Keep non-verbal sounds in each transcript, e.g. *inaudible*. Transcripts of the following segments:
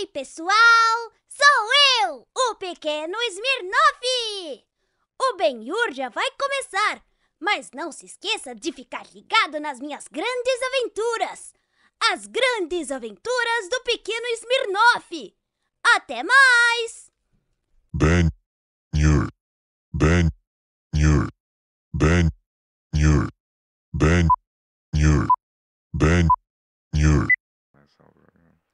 Ei, pessoal! Sou eu, o pequeno Smirnov! O Benhur já vai começar, mas não se esqueça de ficar ligado nas minhas grandes aventuras! As grandes aventuras do pequeno Smirnov! Até mais! Ben Yur. Ben Yur. Ben Yur. Ben Yur. Ben Yur.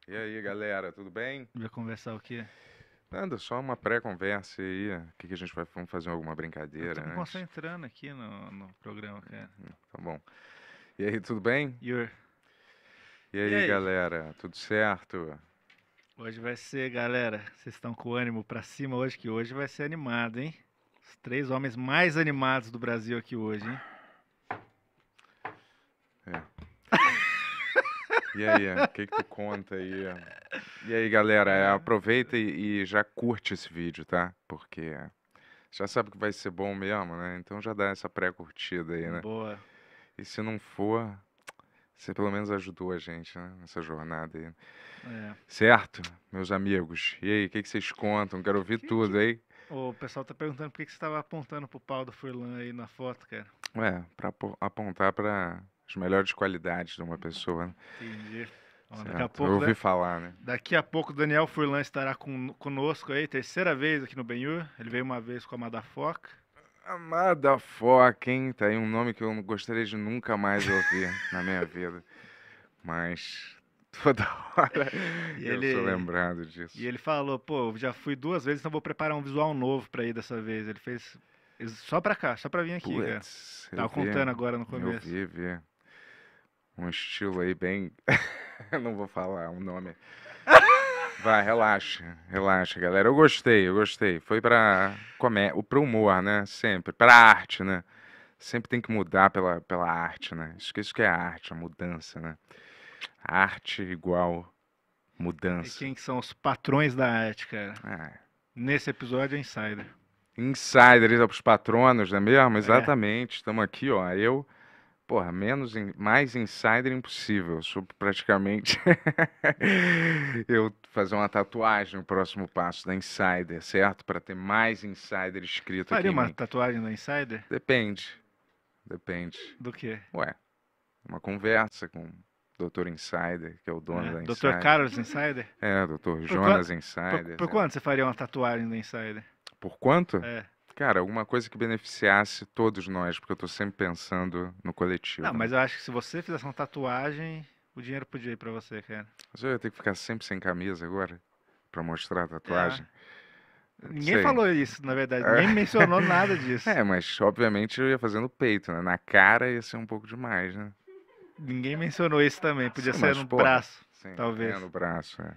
E aí, galera, tudo bem? Vai conversar o quê? Nada, só uma pré-conversa aí. Né? O que, que, a gente vai vamos fazer alguma brincadeira? Estou me né? concentrando aqui no, no programa, cara. Uhum, tá bom. E aí, tudo bem? E aí, e aí, galera, tudo certo? Hoje vai ser, galera. Vocês estão com ânimo para cima hoje, que hoje vai ser animado, hein? Os três homens mais animados do Brasil aqui hoje, hein? E aí, o que, que tu conta aí? E aí, galera, é, é. aproveita e, e, já curte esse vídeo, tá? Porque já sabe que vai ser bom mesmo, né? Então já dá essa pré-curtida aí, né? Boa. E se não for, você pelo menos ajudou a gente né? nessa jornada aí. É. Certo, meus amigos? E aí, o que, que vocês contam? Quero ouvir que tudo, aí. O pessoal tá perguntando por que, que você estava apontando pro pau do Furlan aí na foto, cara. Ué, pra apontar pra as melhores qualidades de uma pessoa. Né? Entendi. Bom, daqui a pouco, eu ouvi falar, né? Daqui a pouco o Daniel Furlan estará com, conosco aí, terceira vez aqui no Benhur. Ele veio uma vez com a Madafoca. Amada Foca, hein? Tá aí um nome que eu gostaria de nunca mais ouvir *laughs* na minha vida. Mas toda hora *laughs* e eu ele, sou lembrado disso. E ele falou, pô, já fui duas vezes, então vou preparar um visual novo para ir dessa vez. Ele fez só pra cá, só pra vir aqui, Puts, cara. Tava vi, contando agora no começo. Eu vi, vi um estilo aí bem. *laughs* não vou falar o um nome. Vai, relaxa, relaxa, galera. Eu gostei, eu gostei. Foi para comé, pro humor, né? Sempre, para arte, né? Sempre tem que mudar pela, pela arte, né? isso que é arte, a mudança, né? Arte igual mudança. E quem são os patrões da arte, cara? É. Nesse episódio é Insider. Insider, é os patronos, não é mesmo? É. Exatamente. Estamos aqui, ó. Eu, Porra, menos, mais insider impossível. Eu sou praticamente. *laughs* eu fazer uma tatuagem, o próximo passo da Insider, certo? Para ter mais Insider escrito Faria aqui. Faria uma tatuagem da Insider? Depende. Depende. Do quê? Ué, uma conversa com o Dr. Insider, que é o dono é, da Insider. Dr. Carlos Insider? É, Dr. Jonas Insider. Por, por é. quanto você faria uma tatuagem da Insider? Por quanto? É. Cara, alguma coisa que beneficiasse todos nós, porque eu tô sempre pensando no coletivo. Não, né? mas eu acho que se você fizesse uma tatuagem, o dinheiro podia ir pra você, cara. Você ia ter que ficar sempre sem camisa agora pra mostrar a é. tatuagem. É. Ninguém Sei. falou isso, na verdade. Ninguém é. mencionou nada *laughs* disso. É, mas obviamente eu ia fazendo peito, né? Na cara ia ser um pouco demais, né? Ninguém mencionou isso também. Podia Sim, ser mas, no braço, sim, é, talvez. no braço, é.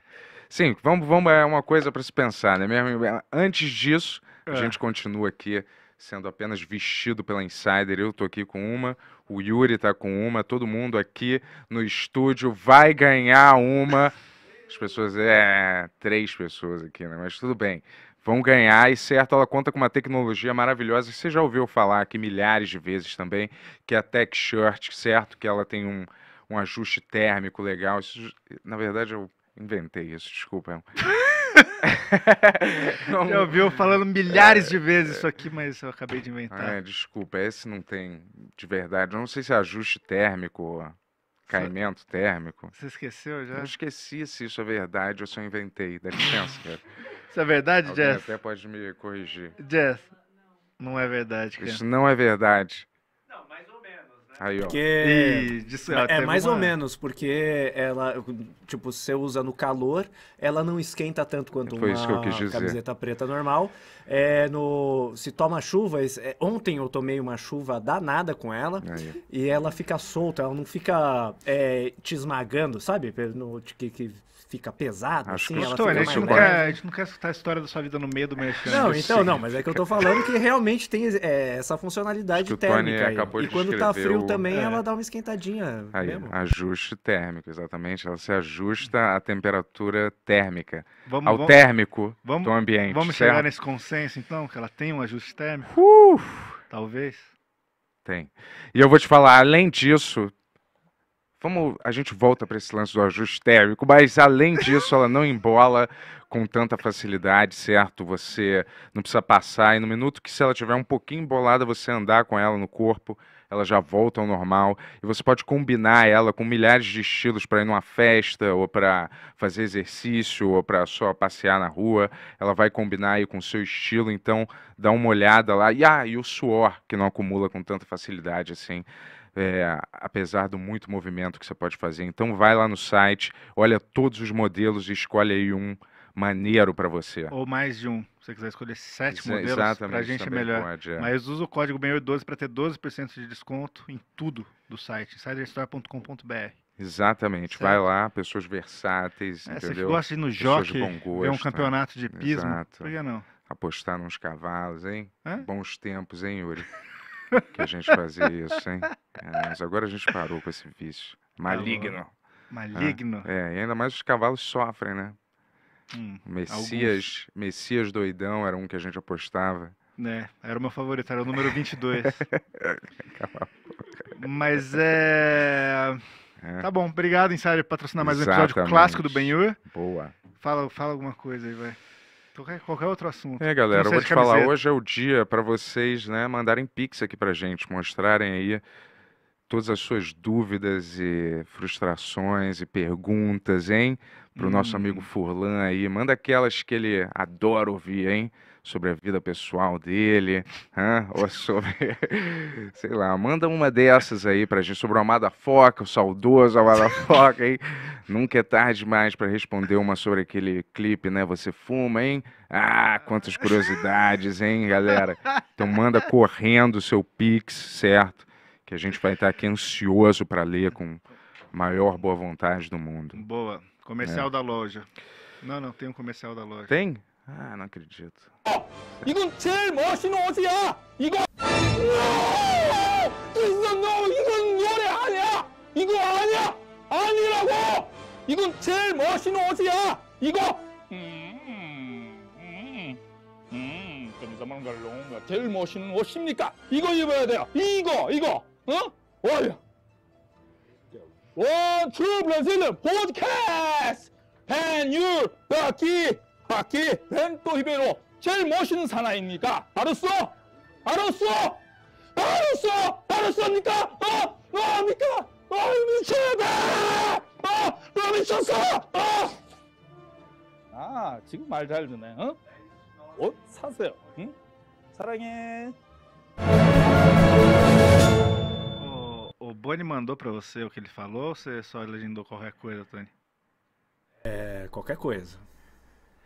Sim, vamos, vamos, é uma coisa para se pensar, né? Mesmo, é, antes disso, é. a gente continua aqui sendo apenas vestido pela Insider. Eu tô aqui com uma, o Yuri tá com uma, todo mundo aqui no estúdio vai ganhar uma. As pessoas, é, três pessoas aqui, né? Mas tudo bem. Vão ganhar e certo, ela conta com uma tecnologia maravilhosa. Você já ouviu falar aqui milhares de vezes também, que é a Tech Shirt, certo? Que ela tem um, um ajuste térmico legal. Isso, na verdade, eu é Inventei isso, desculpa. *laughs* não... Já ouviu falando milhares é, de vezes isso aqui, mas eu acabei de inventar. É, desculpa, esse não tem de verdade. Eu não sei se é ajuste térmico, caimento Você... térmico. Você esqueceu já? Eu esqueci se isso é verdade ou se eu inventei. Dá licença, cara. *laughs* Isso é verdade, Alguém Jess? até pode me corrigir. Jess, não é verdade, cara. Isso não é verdade. Aí, ó. Porque disso, é mais uma... ou menos, porque ela, tipo, você usa no calor, ela não esquenta tanto quanto Foi uma camiseta preta normal. É no, se toma chuva, é, ontem eu tomei uma chuva danada com ela Aí. e ela fica solta, ela não fica é, te esmagando, sabe? No, que, que fica pesado, Acho assim, ela fica né? a, gente não quer, a gente não quer escutar a história da sua vida no meio do merchan. Não, então não, mas é que eu tô falando que realmente tem é, essa funcionalidade térmica aí. E quando tá frio o... também, é. ela dá uma esquentadinha aí, mesmo. Ajuste térmico, exatamente. Ela se ajusta à temperatura térmica, vamos, ao vamos, térmico vamos, do ambiente. Vamos certo? chegar nesse consenso, então, que ela tem um ajuste térmico? Talvez. Tem. E eu vou te falar, além disso, Vamos, a gente volta para esse lance do ajuste térmico, mas além disso, ela não embola com tanta facilidade, certo? Você não precisa passar e no minuto que se ela tiver um pouquinho embolada, você andar com ela no corpo, ela já volta ao normal e você pode combinar ela com milhares de estilos para ir numa festa ou para fazer exercício ou para só passear na rua. Ela vai combinar aí com o seu estilo, então dá uma olhada lá. E ah, e o suor que não acumula com tanta facilidade assim é, apesar do muito movimento que você pode fazer. Então vai lá no site, olha todos os modelos e escolhe aí um maneiro para você. Ou mais de um. Se você quiser escolher sete Ex modelos, para a gente é melhor. Pode, é. Mas usa o código BENHEUR12 para ter 12% de desconto em tudo do site, insiderstore.com.br. Exatamente, certo. vai lá, pessoas versáteis, é, entendeu? Você gosta de ir no jockey, ver um né? campeonato de pismo, Exato. por que não? Apostar nos cavalos, hein? Hã? Bons tempos, hein, Yuri? *laughs* que a gente fazia isso, hein? É, mas agora a gente parou com esse vício. Maligno. Maligno. É, e ainda mais os cavalos sofrem, né? Hum, Messias, alguns. Messias doidão era um que a gente apostava. Né, era o meu favorito, era o número 22. *laughs* Mas é... é... Tá bom, obrigado, Insider, por patrocinar mais Exatamente. um episódio clássico do Benhur. Boa. Fala, fala alguma coisa aí, vai qualquer, outro assunto. É, galera, eu vou te camiseta. falar, hoje é o dia para vocês, né, mandarem pix aqui pra gente, mostrarem aí todas as suas dúvidas e frustrações e perguntas, hein? Pro hum. nosso amigo hum. Furlan aí. Manda aquelas que ele adora ouvir, hein? sobre a vida pessoal dele, hein? ou sobre, *laughs* sei lá, manda uma dessas aí pra gente, sobre o Amada Foca, o saudoso Amada *laughs* Foca, hein? Nunca é tarde demais para responder uma sobre aquele clipe, né? Você fuma, hein? Ah, quantas curiosidades, hein, galera? Então manda correndo o seu pix, certo? Que a gente vai estar aqui ansioso para ler com maior boa vontade do mundo. Boa. Comercial é. da loja. Não, não, tem um comercial da loja. Tem? Ah, não acredito. 이건 제일 멋있는 옷이야! 이거! No! 진짜 no! 이건 열애 아니야! 이거 아니야! 아니라고! 이건 제일 멋있는 옷이야! 이거! 음, 음, 음, 깜짝만 갈롱. 제일 멋있는 옷입니까? 이거 입어야 돼요! 이거! 이거! 어? 와요! 원, 투, 브라질은 포드캐스트! 팬, 유, 바퀴! 바퀴 벤토 히베로 제일 멋있는 사나이입니까? 알았어? 알았어? 알았어? 알았습니까? 어? 어? 합니까? 어? 미쳤다! 어? 너 미쳤어! 어? 아 지금 말 잘 듣네 어? 옷 사세요 응? 사랑해 o Boni mandou para você o que ele falou ou você só legendou qualquer coisa, Tony? É, qualquer coisa.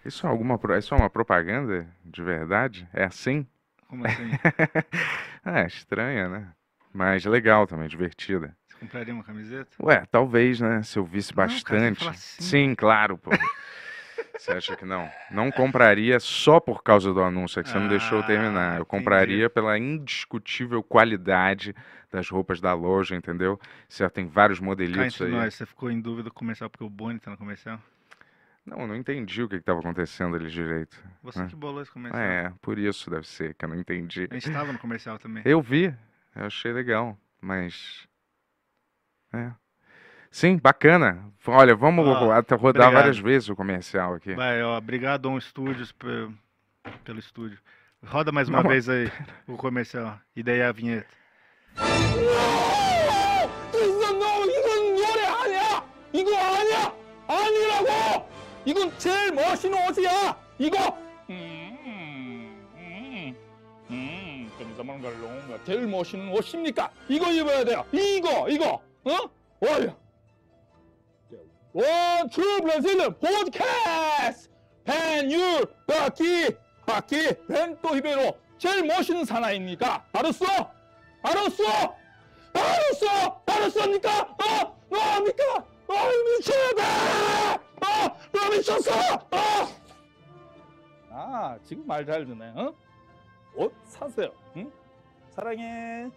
Isso é, alguma, isso é uma propaganda de verdade? É assim? Como assim? *laughs* é, estranha, né? Mas legal também, divertida. Você compraria uma camiseta? Ué, talvez, né? Se eu visse bastante. Não, cara, assim. Sim, claro, pô. Você acha que não? Não compraria só por causa do anúncio, é que você ah, não deixou eu terminar. Ah, eu compraria entendi. pela indiscutível qualidade das roupas da loja, entendeu? Você tem vários modelitos Cá entre aí. Nós, você ficou em dúvida do comercial porque o Boni tá no comercial? Não, eu não entendi o que estava acontecendo ali direito. Você né? que bolou esse comercial. É, por isso deve ser, que eu não entendi. A gente estava no comercial também. Eu vi, eu achei legal, mas. É. Sim, bacana. Olha, vamos ah, rodar obrigado. várias vezes o comercial aqui. Vai, ó, obrigado um Studios pelo, estúdio. Roda mais uma não, vez aí *laughs* pera. o comercial e daí a vinheta. 이건 제일 멋있는 옷이야! 이거! 음, 음, 음, 깜짝말갈롱 제일 멋있는 옷입니까? 이거 입어야 돼요! 이거! 이거! 어? 와 원투 브라질은 포드캐스트! 유 바퀴! 바퀴! 벤토 히베로! 제일 멋있는 사나이입니까? 알았어? 알았어? 알았어? 알았습니까? 어? 어? 합니까? 어? 미쳐다! 아! 너 미쳤어! 아! 아, 지금 말잘 듣네. 어? 옷 사세요. 응? 사랑해.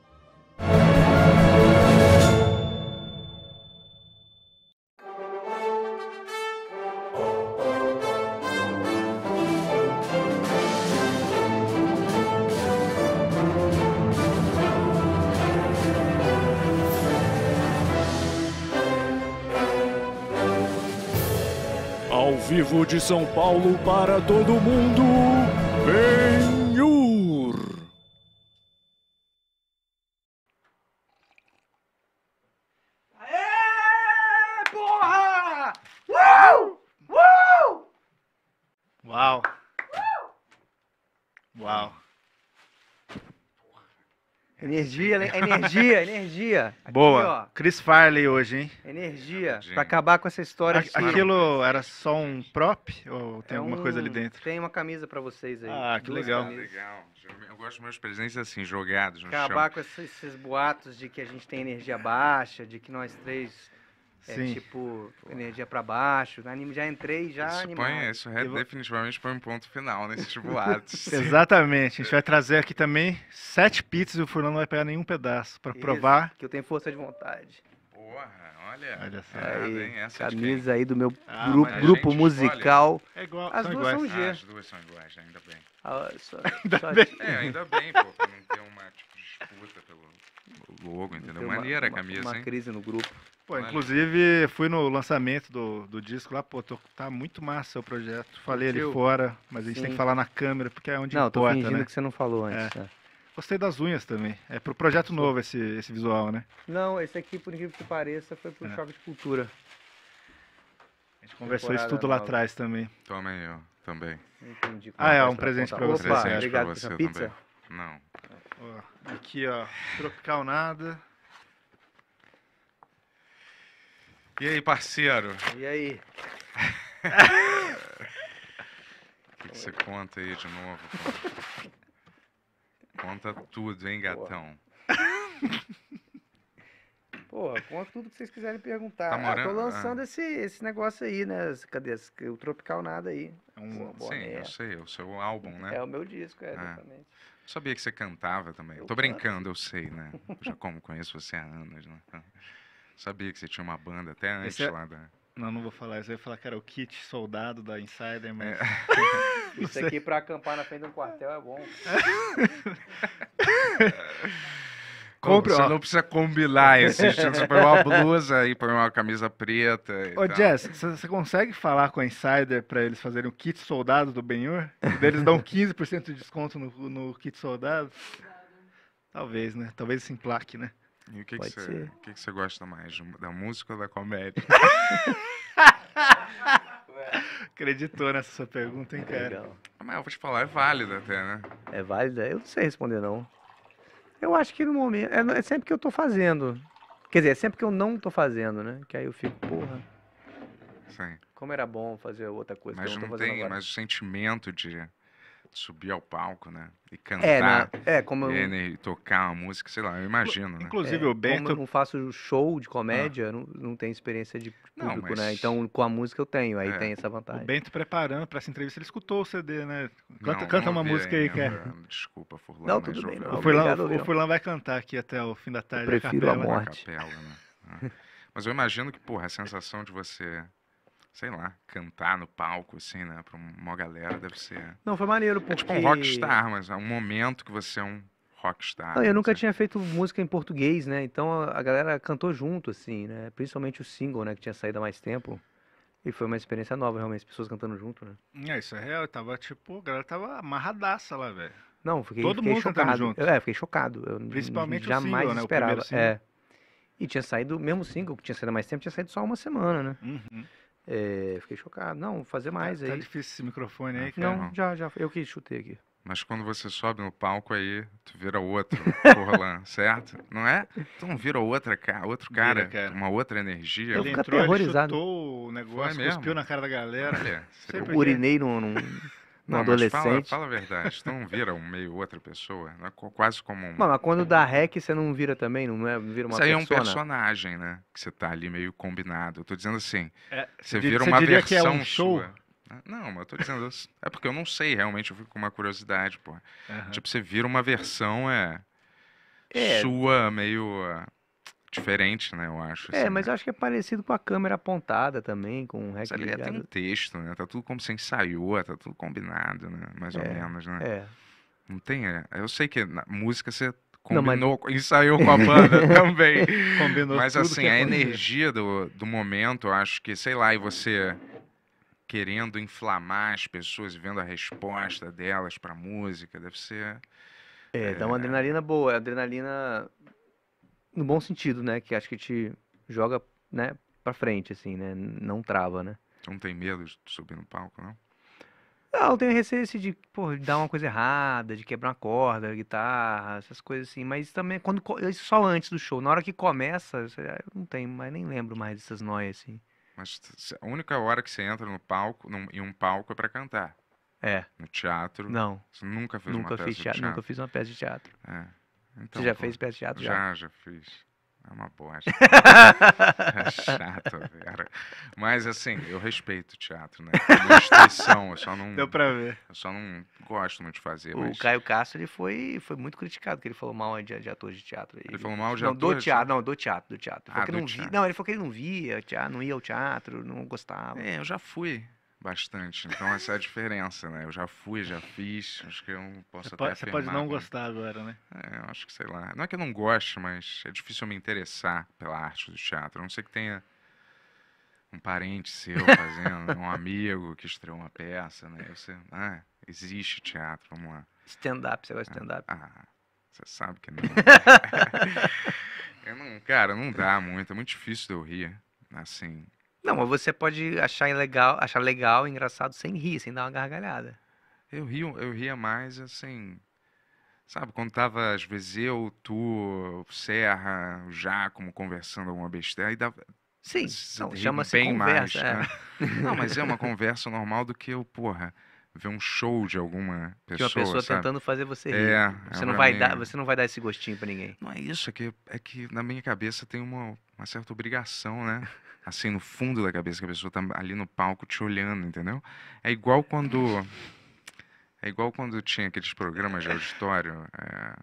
vivo de São Paulo para todo mundo. Vem! Energia, né? energia, energia. Aqui, Boa. Ó. Chris Farley hoje, hein? Energia. Pra acabar com essa história. A, aquilo era só um prop ou tem é alguma um, coisa ali dentro? Tem uma camisa pra vocês aí. Ah, que legal. legal. Eu gosto dos meus presentes assim, jogados no acabar chão. Acabar com esses, esses boatos de que a gente tem energia baixa, de que nós três é Sim. tipo energia para baixo. No anime já entrei já isso animado. Põe, isso é, vou... definitivamente põe um ponto final nesses boatos. *laughs* Exatamente. A gente vai trazer aqui também sete pizzas e o Fernando não vai pegar nenhum pedaço para provar. Que eu tenho força de vontade. Porra, olha. Olha só. Aí, essa é camisa aí do meu ah, grupo, grupo musical. É igual, as, duas iguais. São G. Ah, as duas são iguais, ainda bem. Ah, só, *laughs* ainda só bem. De... É, ainda bem, pô, pra não ter uma tipo, disputa pelo logo, entendeu? Maneira uma, a camisa. Uma, uma crise no grupo. Pô, inclusive fui no lançamento do, do disco lá, pô, tô, tá muito massa o projeto. Falei ali fora, mas a gente Sim. tem que falar na câmera, porque é onde não, importa, Não, tô fingindo né? que você não falou é. antes, é. né? Gostei das unhas também. É pro projeto novo esse, esse visual, né? Não, esse aqui, por incrível que pareça, foi pro é. Choque de Cultura. A gente conversou Temporada isso tudo nova. lá atrás também. Também, eu também. Ah, é, um presente pra, pra você. Opa, presente obrigado pra você pizza. também. Não. Ó, aqui, ó, tropical nada. E aí, parceiro? E aí? O *laughs* que, que, você conta aí de novo? Conta tudo, hein, gatão? *laughs* Pô, conta tudo que vocês quiserem perguntar. Tá ah, morando, ah, tô lançando ah. esse, esse negócio aí, né? Cadê? Esse, o Tropical Nada aí. É um, Pô, sim, eu sei, é o seu álbum, né? É o meu disco, é, ah. exatamente. Ah. sabia que você cantava também. Eu tô brincando, eu sei, né? Eu já como conheço você há anos, né? Sabia que você tinha uma banda até antes é... lá da. Não, não vou falar isso. Eu ia falar que era o kit soldado da Insider, é. mas. É. *laughs* isso aqui pra acampar na frente de um quartel é bom. *laughs* Compre, você ó. não precisa combinar esse Você põe uma blusa e põe uma camisa preta. Ô, tal. Jess, você consegue falar com a Insider para eles fazerem o kit soldado do Benhur? Eles dão 15% de desconto no, no kit soldado? Talvez, né? Talvez se emplaque, né? E o que que você, que que você gosta mais, da música ou da comédia? *laughs* Acreditou nessa sua pergunta, hein, cara? Legal. Ah, mas eu vou te falar, é válida até, né? É válida? Eu não sei responder, não. Eu acho que no momento. É, é, sempre que eu tô fazendo. Quer dizer, é sempre que eu não tô fazendo, né? Que aí eu fico, porra. Sim. Como era bom fazer outra coisa mas que eu não tô fazendo tem, agora. Mas o sentimento de subir ao palco, né? E cantar. É, né? é como eu... tocar uma música, sei lá, eu imagino, né? Inclusive, é, o Bento... Como eu não faço show de comédia, ah. não, não tenho experiência de público, não, mas... né? Então, com a música eu tenho, aí é. tem essa vantagem. O Bento preparando para essa entrevista, ele escutou o CD, né? Canta, não, canta uma música aí, quer. É... Ah, desculpa, Furlan. Não, tudo bem. Não, o, Furlan, obrigado, o Furlan vai cantar aqui até o fim da tarde. Eu prefiro a, capela, a morte. Capela, né? Ah. Mas eu imagino que, porra, a sensação de você sei lá, cantar no palco, assim, né? Pra uma galera, deve ser. Não, foi maneiro, porque... É tipo um rockstar, mas é um momento que você é um rockstar. Não, eu né, nunca tinha feito música em português, né? Então a galera cantou junto, assim, né? Principalmente o single, né? Que tinha saído há mais tempo. E foi uma experiência nova, realmente, as pessoas cantando junto, né? É, isso é real. Eu tava, tipo, a galera tava amarradaça lá, velho. Não, fiquei, Todo fiquei mundo chocado. Junto. é, fiquei chocado. Eu Principalmente jamais o single, esperava. né? O é. E tinha saído, mesmo single que tinha saído há mais tempo, tinha saído só uma semana, né? Uhum. É, fiquei chocado. Não, fazer tá, mais tá, aí. Tá difícil esse microfone aí, cara. Não, já, já. Eu que chutei aqui. Mas quando você sobe no palco aí, tu vira outro, Corlan, né? *laughs* certo? Não é? Tu não vira outra, outro cara, vira, cara. uma outra energia. Ele entrou, ele chutou o negócio, cuspiu na cara da galera. Olha, eu urinei num... *laughs* Não, adolescente. Fala, fala, a verdade, tu então não vira um meio outra pessoa, né? quase como um. Não, mas quando dá rec é você não vira também, não é? Vira uma Isso aí é um personagem, né? Que você tá ali meio combinado. Eu tô dizendo assim, é, você vira uma versão que é um show? sua. Ah, não, mas eu tô dizendo assim. É porque eu não sei, realmente, eu fico com uma curiosidade, pô. Uhum. Tipo, você vira uma versão é, é, sua, meio ah, diferente, né? Eu acho. É, assim, mas né? eu acho que é parecido com a câmera apontada também, com o um ali é, tem um texto, né? Tá tudo como se ensaiou, tá tudo combinado, né? Mais é, ou menos, né? É. Não tem. É. Eu sei que na música você combinou, não, mas... ensaiou com a *laughs* banda também. combinou mas assim, a energia do, do momento, eu acho que, sei lá, e você querendo inflamar as pessoas, vendo a resposta delas para música, deve ser. É, é, dá uma é. adrenalina boa, adrenalina no bom sentido, né? Que acho que te joga, né, pra frente, assim, né? Não trava, né? Não tem medo de subir no palco, não? Não, eu tenho receio assim, de, pô, dar uma coisa errada, de quebrar uma corda, a guitarra, essas coisas assim. Mas também, é quando isso é só antes do show. Na hora que começa, eu não tenho, mas nem lembro mais dessas noias, assim. Mas a única hora que você entra no palco, num, em um palco é para cantar. É. No teatro. Não. Você nunca fez nunca uma fiz peça teatro, de teatro. Nunca fiz uma peça de teatro. É. Então, Você já pô, fez pé de Já, já, já fiz. É uma bosta. *laughs* é chato, cara. Mas assim, eu respeito o teatro, né? É instituição, eu só não. Deu pra ver. Eu só não gosto muito de fazer. O mas... Caio Castro ele foi, foi muito criticado, que ele falou mal de, de atores de teatro. Ele, ele falou mal de não, atores? Do né? teatro, não, do teatro, do teatro. Ele ah, não, teatro. Vi, não, ele falou que ele não via, teatro, não ia ao teatro, não gostava. É, eu já fui bastante. Então essa é a diferença, né? Eu já fui, já fiz. Acho que eu posso você até pode, Você pode não gostar agora, né? É, eu acho que sei lá. Não é que eu não goste, mas é difícil eu me interessar pela arte do teatro. A não ser que tenha um parente seu fazendo, um *laughs* amigo que estreou uma peça, né? Você, ah, existe teatro, vamos lá. Stand-up, você gosta de é. stand-up? Ah, você sabe que não. Né? *laughs* eu não. Cara, não dá muito, é muito difícil de eu rir, assim. Não, mas você pode achar legal, achar legal, engraçado sem rir, sem dar uma gargalhada. Eu rio, eu ria mais assim. Sabe, quando tava, às vezes, eu, tu, o Serra, o Giacomo conversando alguma besteira, e dava. Sim, chama-se conversa. Mais, né? é. né? Não, mas é uma *laughs* conversa normal do que eu, porra, ver um show de alguma pessoa. De uma pessoa sabe? tentando fazer você é, rir. É, você, é não vai dar, você não vai dar esse gostinho para ninguém. Não é isso, é que, é que na minha cabeça tem uma, uma certa obrigação, né? *laughs* assim no fundo da cabeça, que a pessoa tá ali no palco te olhando, entendeu? É igual quando. É igual quando tinha aqueles programas de auditório. É,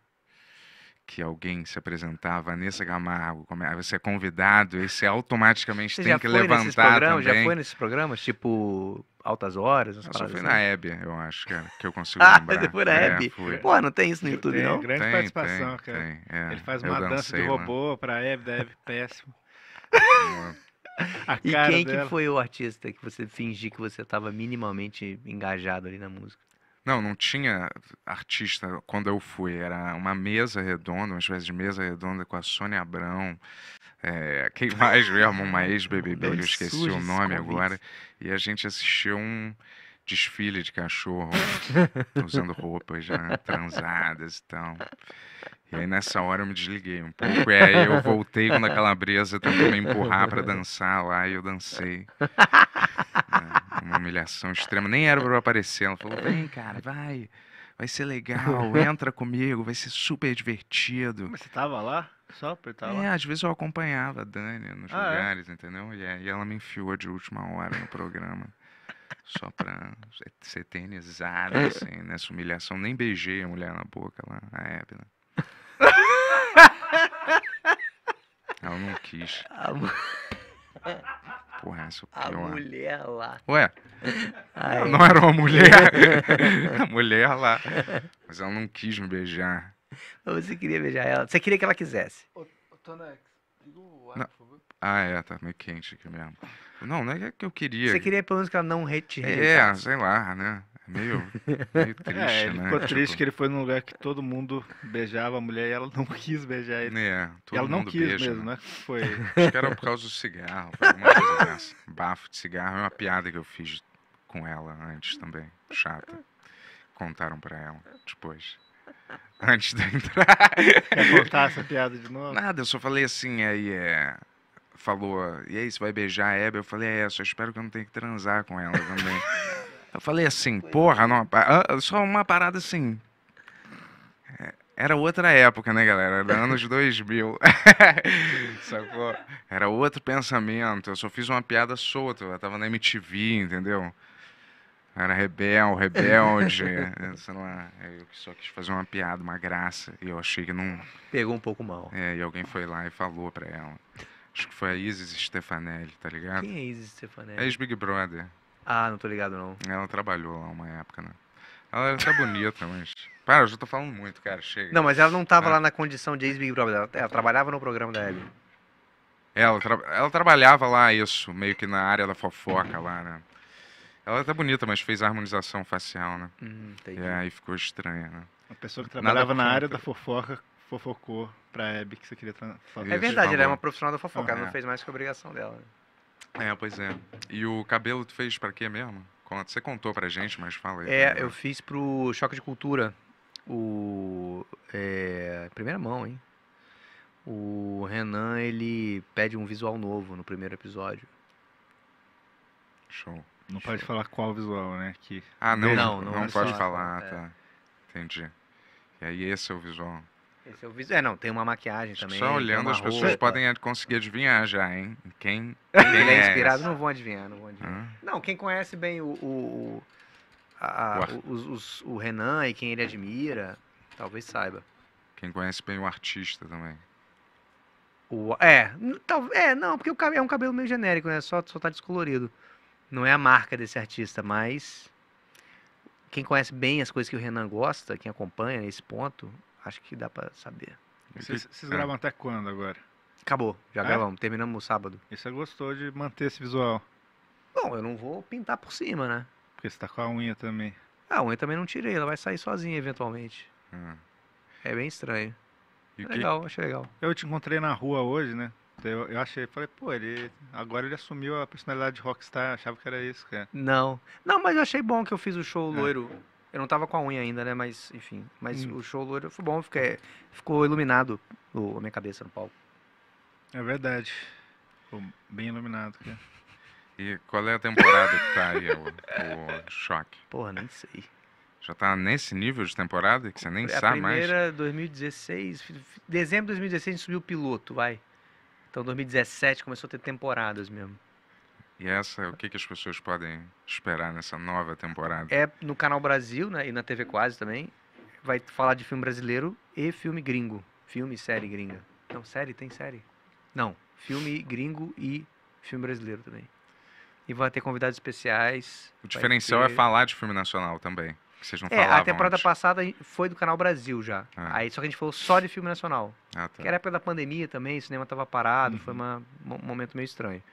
que alguém se apresentava, Vanessa Camargo, você é convidado, e você automaticamente você tem que levantar também. Já foi nesses programas, tipo Altas Horas? Eu só fui assim. na Hebe, eu acho, cara, que eu consigo *laughs* ah, lembrar. Ah, foi na é, Hebe? É, Pô, não tem isso no YouTube, tem, não? grande tem, participação, tem, cara. Tem, é, Ele faz uma dancei, dança do robô né? pra Hebe, da Hebe, péssimo. *laughs* e quem dela. que foi o artista que você fingiu que você estava minimamente engajado ali na música? Não, não tinha artista quando eu fui. Era uma mesa redonda, uma espécie de mesa redonda com a Sônia Abrão. É, quem mais mesmo? Uma *laughs* ex-BBB, eu esqueci o nome agora. E a gente assistiu um desfile de cachorro, *laughs* usando roupas já transadas e tal. E aí nessa hora eu me desliguei um pouco. E aí eu voltei quando a calabresa tentou me empurrar para dançar lá e eu dancei. É, uma humilhação extrema. Nem era para eu aparecer. Ela falou: vem, cara, vai. Vai ser legal, entra comigo, vai ser super divertido. Mas você tava lá? Só pra estar é, lá? É, às vezes eu acompanhava a Dani nos ah, é? lugares, é? entendeu? E, e ela me enfiou de última hora no programa. Só pra ser eternizada, é. assim, nessa humilhação. Nem beijei a mulher na boca lá, a Hebe, né? *laughs* Ela não quis. A... Porra, essa é a pior. mulher lá. Ué, Ai. não era uma mulher. *laughs* a mulher lá. Mas ela não quis me beijar. Você queria beijar ela. Você queria que ela quisesse. Ô, ô Tonex, diga o ar, por favor. Ah, é, tá meio quente aqui mesmo. Não, não é, é que eu queria. Você queria pelo menos que ela não re- É, sei lá, né? É meio, *laughs* meio triste, É, ele né? ficou triste tipo que ele foi num lugar que todo mundo beijava a mulher e ela não *laughs* quis beijar ele. É, todo ela não quis beija, mesmo, né? né? Foi. Acho que era por causa do cigarro, alguma coisa dessa. Bafo de cigarro é uma piada que eu fiz com ela antes também. Chata. Contaram pra ela depois. Antes de entrar. Quer contar essa piada de novo? Nada, eu só falei assim, aí é falou, e aí, você vai beijar a Hebe? Eu falei, é, só espero que eu não tenha que transar com ela também. *laughs* eu falei assim, é. porra, não, só uma parada assim. É, era outra época, né, galera? Era *laughs* anos 2000. *laughs* Sacou? Era outro pensamento. Eu só fiz uma piada solta. Eu tava na MTV, entendeu? Era rebel, rebelde. É, sei lá. Eu só quis fazer uma piada, uma graça. E eu achei que não. Pegou um pouco mal. É, e alguém foi lá e falou pra ela. Acho que foi a Isis Stefanelli, tá ligado? Quem é Isis Stefanelli? É ex-Big Brother. Ah, não tô ligado não. Ela trabalhou lá uma época, né? Ela era até bonita, *laughs* mas. Para, eu já tô falando muito, cara, chega. Não, mas ela não tava é. lá na condição de ex-Big Brother. Ela, ela, trabalhava no programa da Hebe. Ela, tra... ela trabalhava lá, isso, meio que na área da fofoca lá, né? Ela tá bonita, mas fez harmonização facial, né? Hum, e aí ficou estranha, né? A pessoa que trabalhava Nada na contra. área da fofoca fofocou pra Hebe que você queria fazer. É verdade, ela é uma profissional da fofoca, ah, ela é. não fez mais que a obrigação dela. Né? É, pois é. E o cabelo tu fez para quê mesmo? Você contou pra gente, mas fala aí. É, eu fiz pro Choque de Cultura. O. É, primeira mão, hein? O Renan, ele pede um visual novo no primeiro episódio. Show. Não Show. pode falar qual visual, né? Que... Ah, não, não, não, não, não pode falar, tá. é. tá. Entendi. E aí esse é o visual. Esse é o visual. É, não, tem uma maquiagem também. Só olhando, as roupa. pessoas podem conseguir adivinhar já, hein? Quem, *laughs* quem Ele é, é inspirado, não vão adivinhar, não vão adivinhar. Hum. Não, quem conhece bem o, o, a, o, os, os, o Renan e quem ele admira, talvez saiba. Quem conhece bem o artista também. O, é, tal, é, não, porque o cabelo, é um cabelo meio genérico, né? Só, só tá descolorido. Não é a marca desse artista, mas quem conhece bem as coisas que o Renan gosta, quem acompanha esse ponto, Acho que dá para saber. Vocês, é. gravam até quando agora? Acabou, já é? gravamos, terminamos no sábado. E você é gostou de manter esse visual? Bom, eu não vou pintar por cima, né? Porque você tá com a unha também. Ah, a unha também não tirei, ela vai sair sozinha eventualmente. Hum. É bem estranho. É que... Legal, achei legal. Eu te encontrei na rua hoje, né? Eu, eu achei, falei, pô, ele. Agora ele assumiu a personalidade de rockstar, achava que era isso, cara. Não. Não, mas eu achei bom que eu fiz o show é. loiro. É. Eu não tava com a unha ainda, né? Mas, enfim. Mas hum. o show loiro foi bom, fiquei, ficou iluminado o, a minha cabeça no palco. É verdade. Ficou bem iluminado. Cara. E qual é a temporada que tá aí, o, o choque? Porra, nem sei. Já tá nesse nível de temporada que você nem a sabe mais? A primeira, 2016. Dezembro de 2016 a gente subiu o piloto, vai. Então 2017 começou a ter temporadas mesmo. E essa, o que, que as pessoas podem esperar nessa nova temporada? É no Canal Brasil, né, e na TV Quase também, vai falar de filme brasileiro e filme gringo. Filme, série gringa. Não, série, tem série? Não, filme gringo e filme brasileiro também. E vai ter convidados especiais. O diferencial é ter... é falar de filme nacional também. Que vocês não é, falavam a temporada antes. passada foi do Canal Brasil já. Ah. Aí só que a gente falou só de filme nacional. Ah, tá. Que era da pandemia também, o cinema estava parado, uhum. foi uma, um momento meio estranho.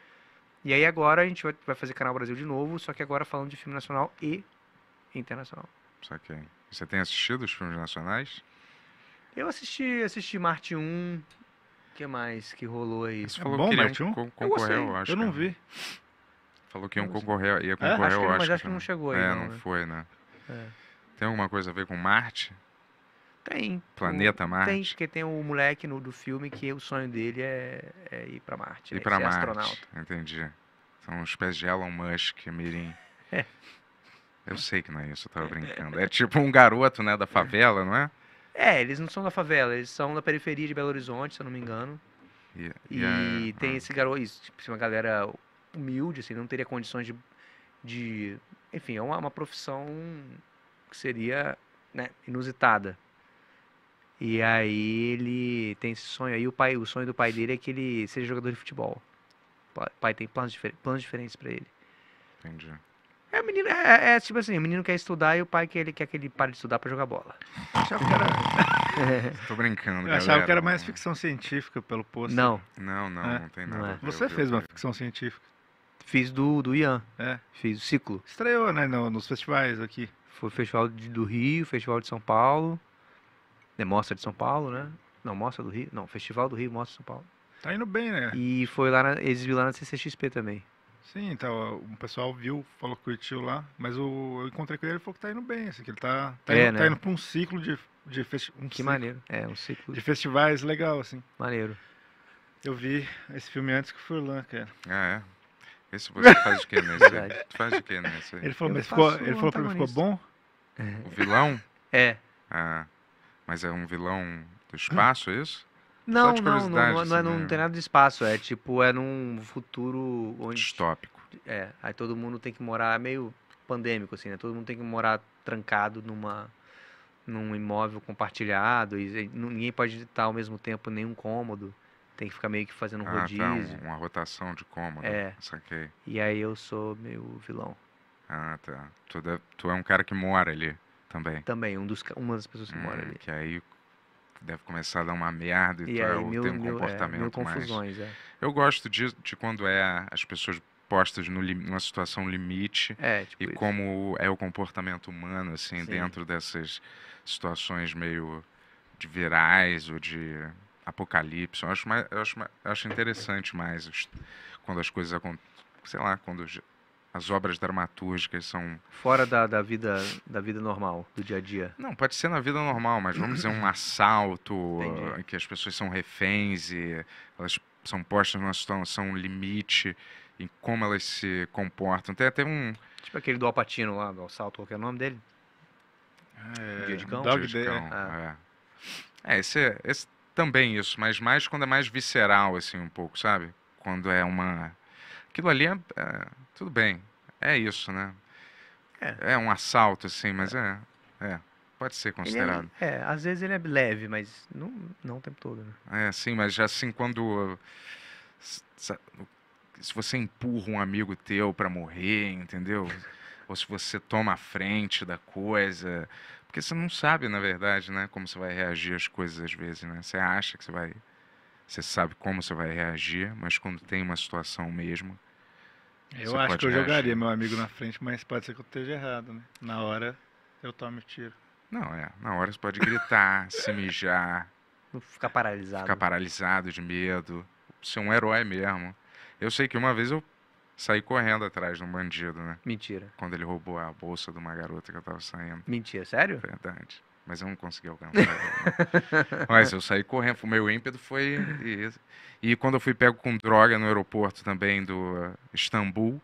E aí agora a gente vai fazer Canal Brasil de novo, só que agora falando de filme nacional e internacional. Saquei. Você tem assistido os filmes nacionais? Eu assisti, assisti Marte 1. O que mais que rolou aí? Você falou é bom, que Marte 1? concorreu, eu, acho. Eu não vi. Falou que iam concorrer, ia concorrer, é? acho eu acho. Mas acho que não chegou aí. É, não, não né? foi, né? É. Tem alguma coisa a ver com Marte? Tem. Planeta o, Marte? Tem, porque tem o moleque no, do filme que o sonho dele é, é ir para Marte. Ir né? para Marte. Astronauta. Entendi. São os pés de Elon Musk, Mirim. *laughs* É. Eu sei que não é isso, eu tava brincando. É tipo um garoto, né, da favela, não é? É, eles não são da favela, eles são da periferia de Belo Horizonte, se eu não me engano. Yeah, e yeah. tem esse garoto, isso, tipo, uma galera humilde, assim, não teria condições de. de enfim, é uma, uma profissão que seria né, inusitada. E aí ele tem esse sonho. Aí o pai, o sonho do pai dele é que ele seja jogador de futebol. O pai tem planos, difer planos diferentes para ele. Entendi. É, menino, é, é, é, tipo assim, o menino quer estudar e o pai quer, ele quer que ele pare de estudar para jogar bola. Achava que era... *laughs* Tô brincando, Eu galera, achava que era mais ficção científica pelo posto. Não. Não, não, é. não tem nada. Não é. Você eu, fez eu, uma eu. ficção científica. Fiz do, do Ian. É. Fiz o ciclo. Estreou, né, no, nos festivais aqui. Foi o Festival de, do Rio, Festival de São Paulo né, Mostra de São Paulo, né? Não, Mostra do Rio. Não, Festival do Rio, Mostra de São Paulo. Tá indo bem, né? E foi lá, na, eles viram lá na CCXP também. Sim, então tá, o pessoal viu, falou que curtiu lá, mas o, eu encontrei com ele e falou que tá indo bem, assim, que ele tá, tá, é, indo, tá né? tá indo pra um ciclo de, de festivais. Um que ciclo, maneiro, é, um ciclo. De festivais legal, assim. Maneiro. Eu vi esse filme antes que o Furlan, cara. Ah, é? Esse você faz de quê nesse? *laughs* Tu faz de quê nesse? Ele falou, mas ficou, ele falou pra mim, ficou bom? É. O vilão? É. Ah. Mas é um vilão do espaço, é isso? *clears throat* Não, não, não, não, é, não, é assim, né? tem nada de espaço. É tipo, é num futuro onde. Distópico. É, aí todo mundo tem que morar, meio pandêmico, assim, né? Todo mundo tem que morar trancado numa, num imóvel compartilhado. E, ninguém pode estar ao mesmo tempo nenhum cômodo. Tem que ficar meio que fazendo ah, tá, um ah, rodízio. Tá, uma rotação de cômodo. É. Saquei. E aí eu sou meio vilão. Ah, tá. Tu, deve, tu é um cara que mora ali. Também. Também, um dos, uma das pessoas que hum, mora ali. Que aí deve começar a dar uma merda e, e tal, meu, tem um meu, é, comportamento é, confusões, mais... É. Eu gosto de, de quando é as pessoas postas no, numa situação limite é, tipo e isso. como é o comportamento humano, assim, Sim. dentro dessas situações meio de virais ou de apocalipse. Eu acho, mais, eu acho, eu acho interessante mais quando as coisas acontecem, sei lá, quando as obras dramatúrgicas são fora da, da vida da vida normal do dia a dia não pode ser na vida normal mas vamos dizer um *clears throat* assalto em eh, que as pessoas são reféns e elas são postas numa situação limite em como elas se comportam tem até um tipo aquele do Alpatino lá do assalto qual é o nome dele é, dia de cão, dia de né? cão ah. é, é esse, esse também isso mas mais quando é mais visceral assim um pouco sabe quando é uma aquilo ali é, é, tudo bem, é isso, né? É, é um assalto, assim, mas é, é, é pode ser é considerado. É, é, às vezes ele é leve, mas não, não o tempo todo. Né? É, sim, mas assim, quando se você empurra um amigo teu para morrer, entendeu? Ou se você toma a frente da coisa, porque você não sabe, na verdade, né, como você vai reagir às coisas às vezes, né? Você acha que você vai você sabe como você vai reagir, mas quando tem uma situação mesmo, eu Você acho que eu reagir. jogaria meu amigo na frente, mas pode ser que eu esteja errado, né? Na hora eu tome o tiro. Não, é. Na hora você pode gritar, *laughs* se mijar. Ficar paralisado. Ficar paralisado de medo. Ser um herói mesmo. Eu sei que uma vez eu saí correndo atrás de um bandido, né? Mentira. Quando ele roubou a bolsa de uma garota que eu tava saindo. Mentira, sério? Verdade mas eu não consegui alcançar. Né? *laughs* mas eu saí correndo, o meu ímpeto foi. E quando eu fui pego com droga no aeroporto também do uh, Istambul,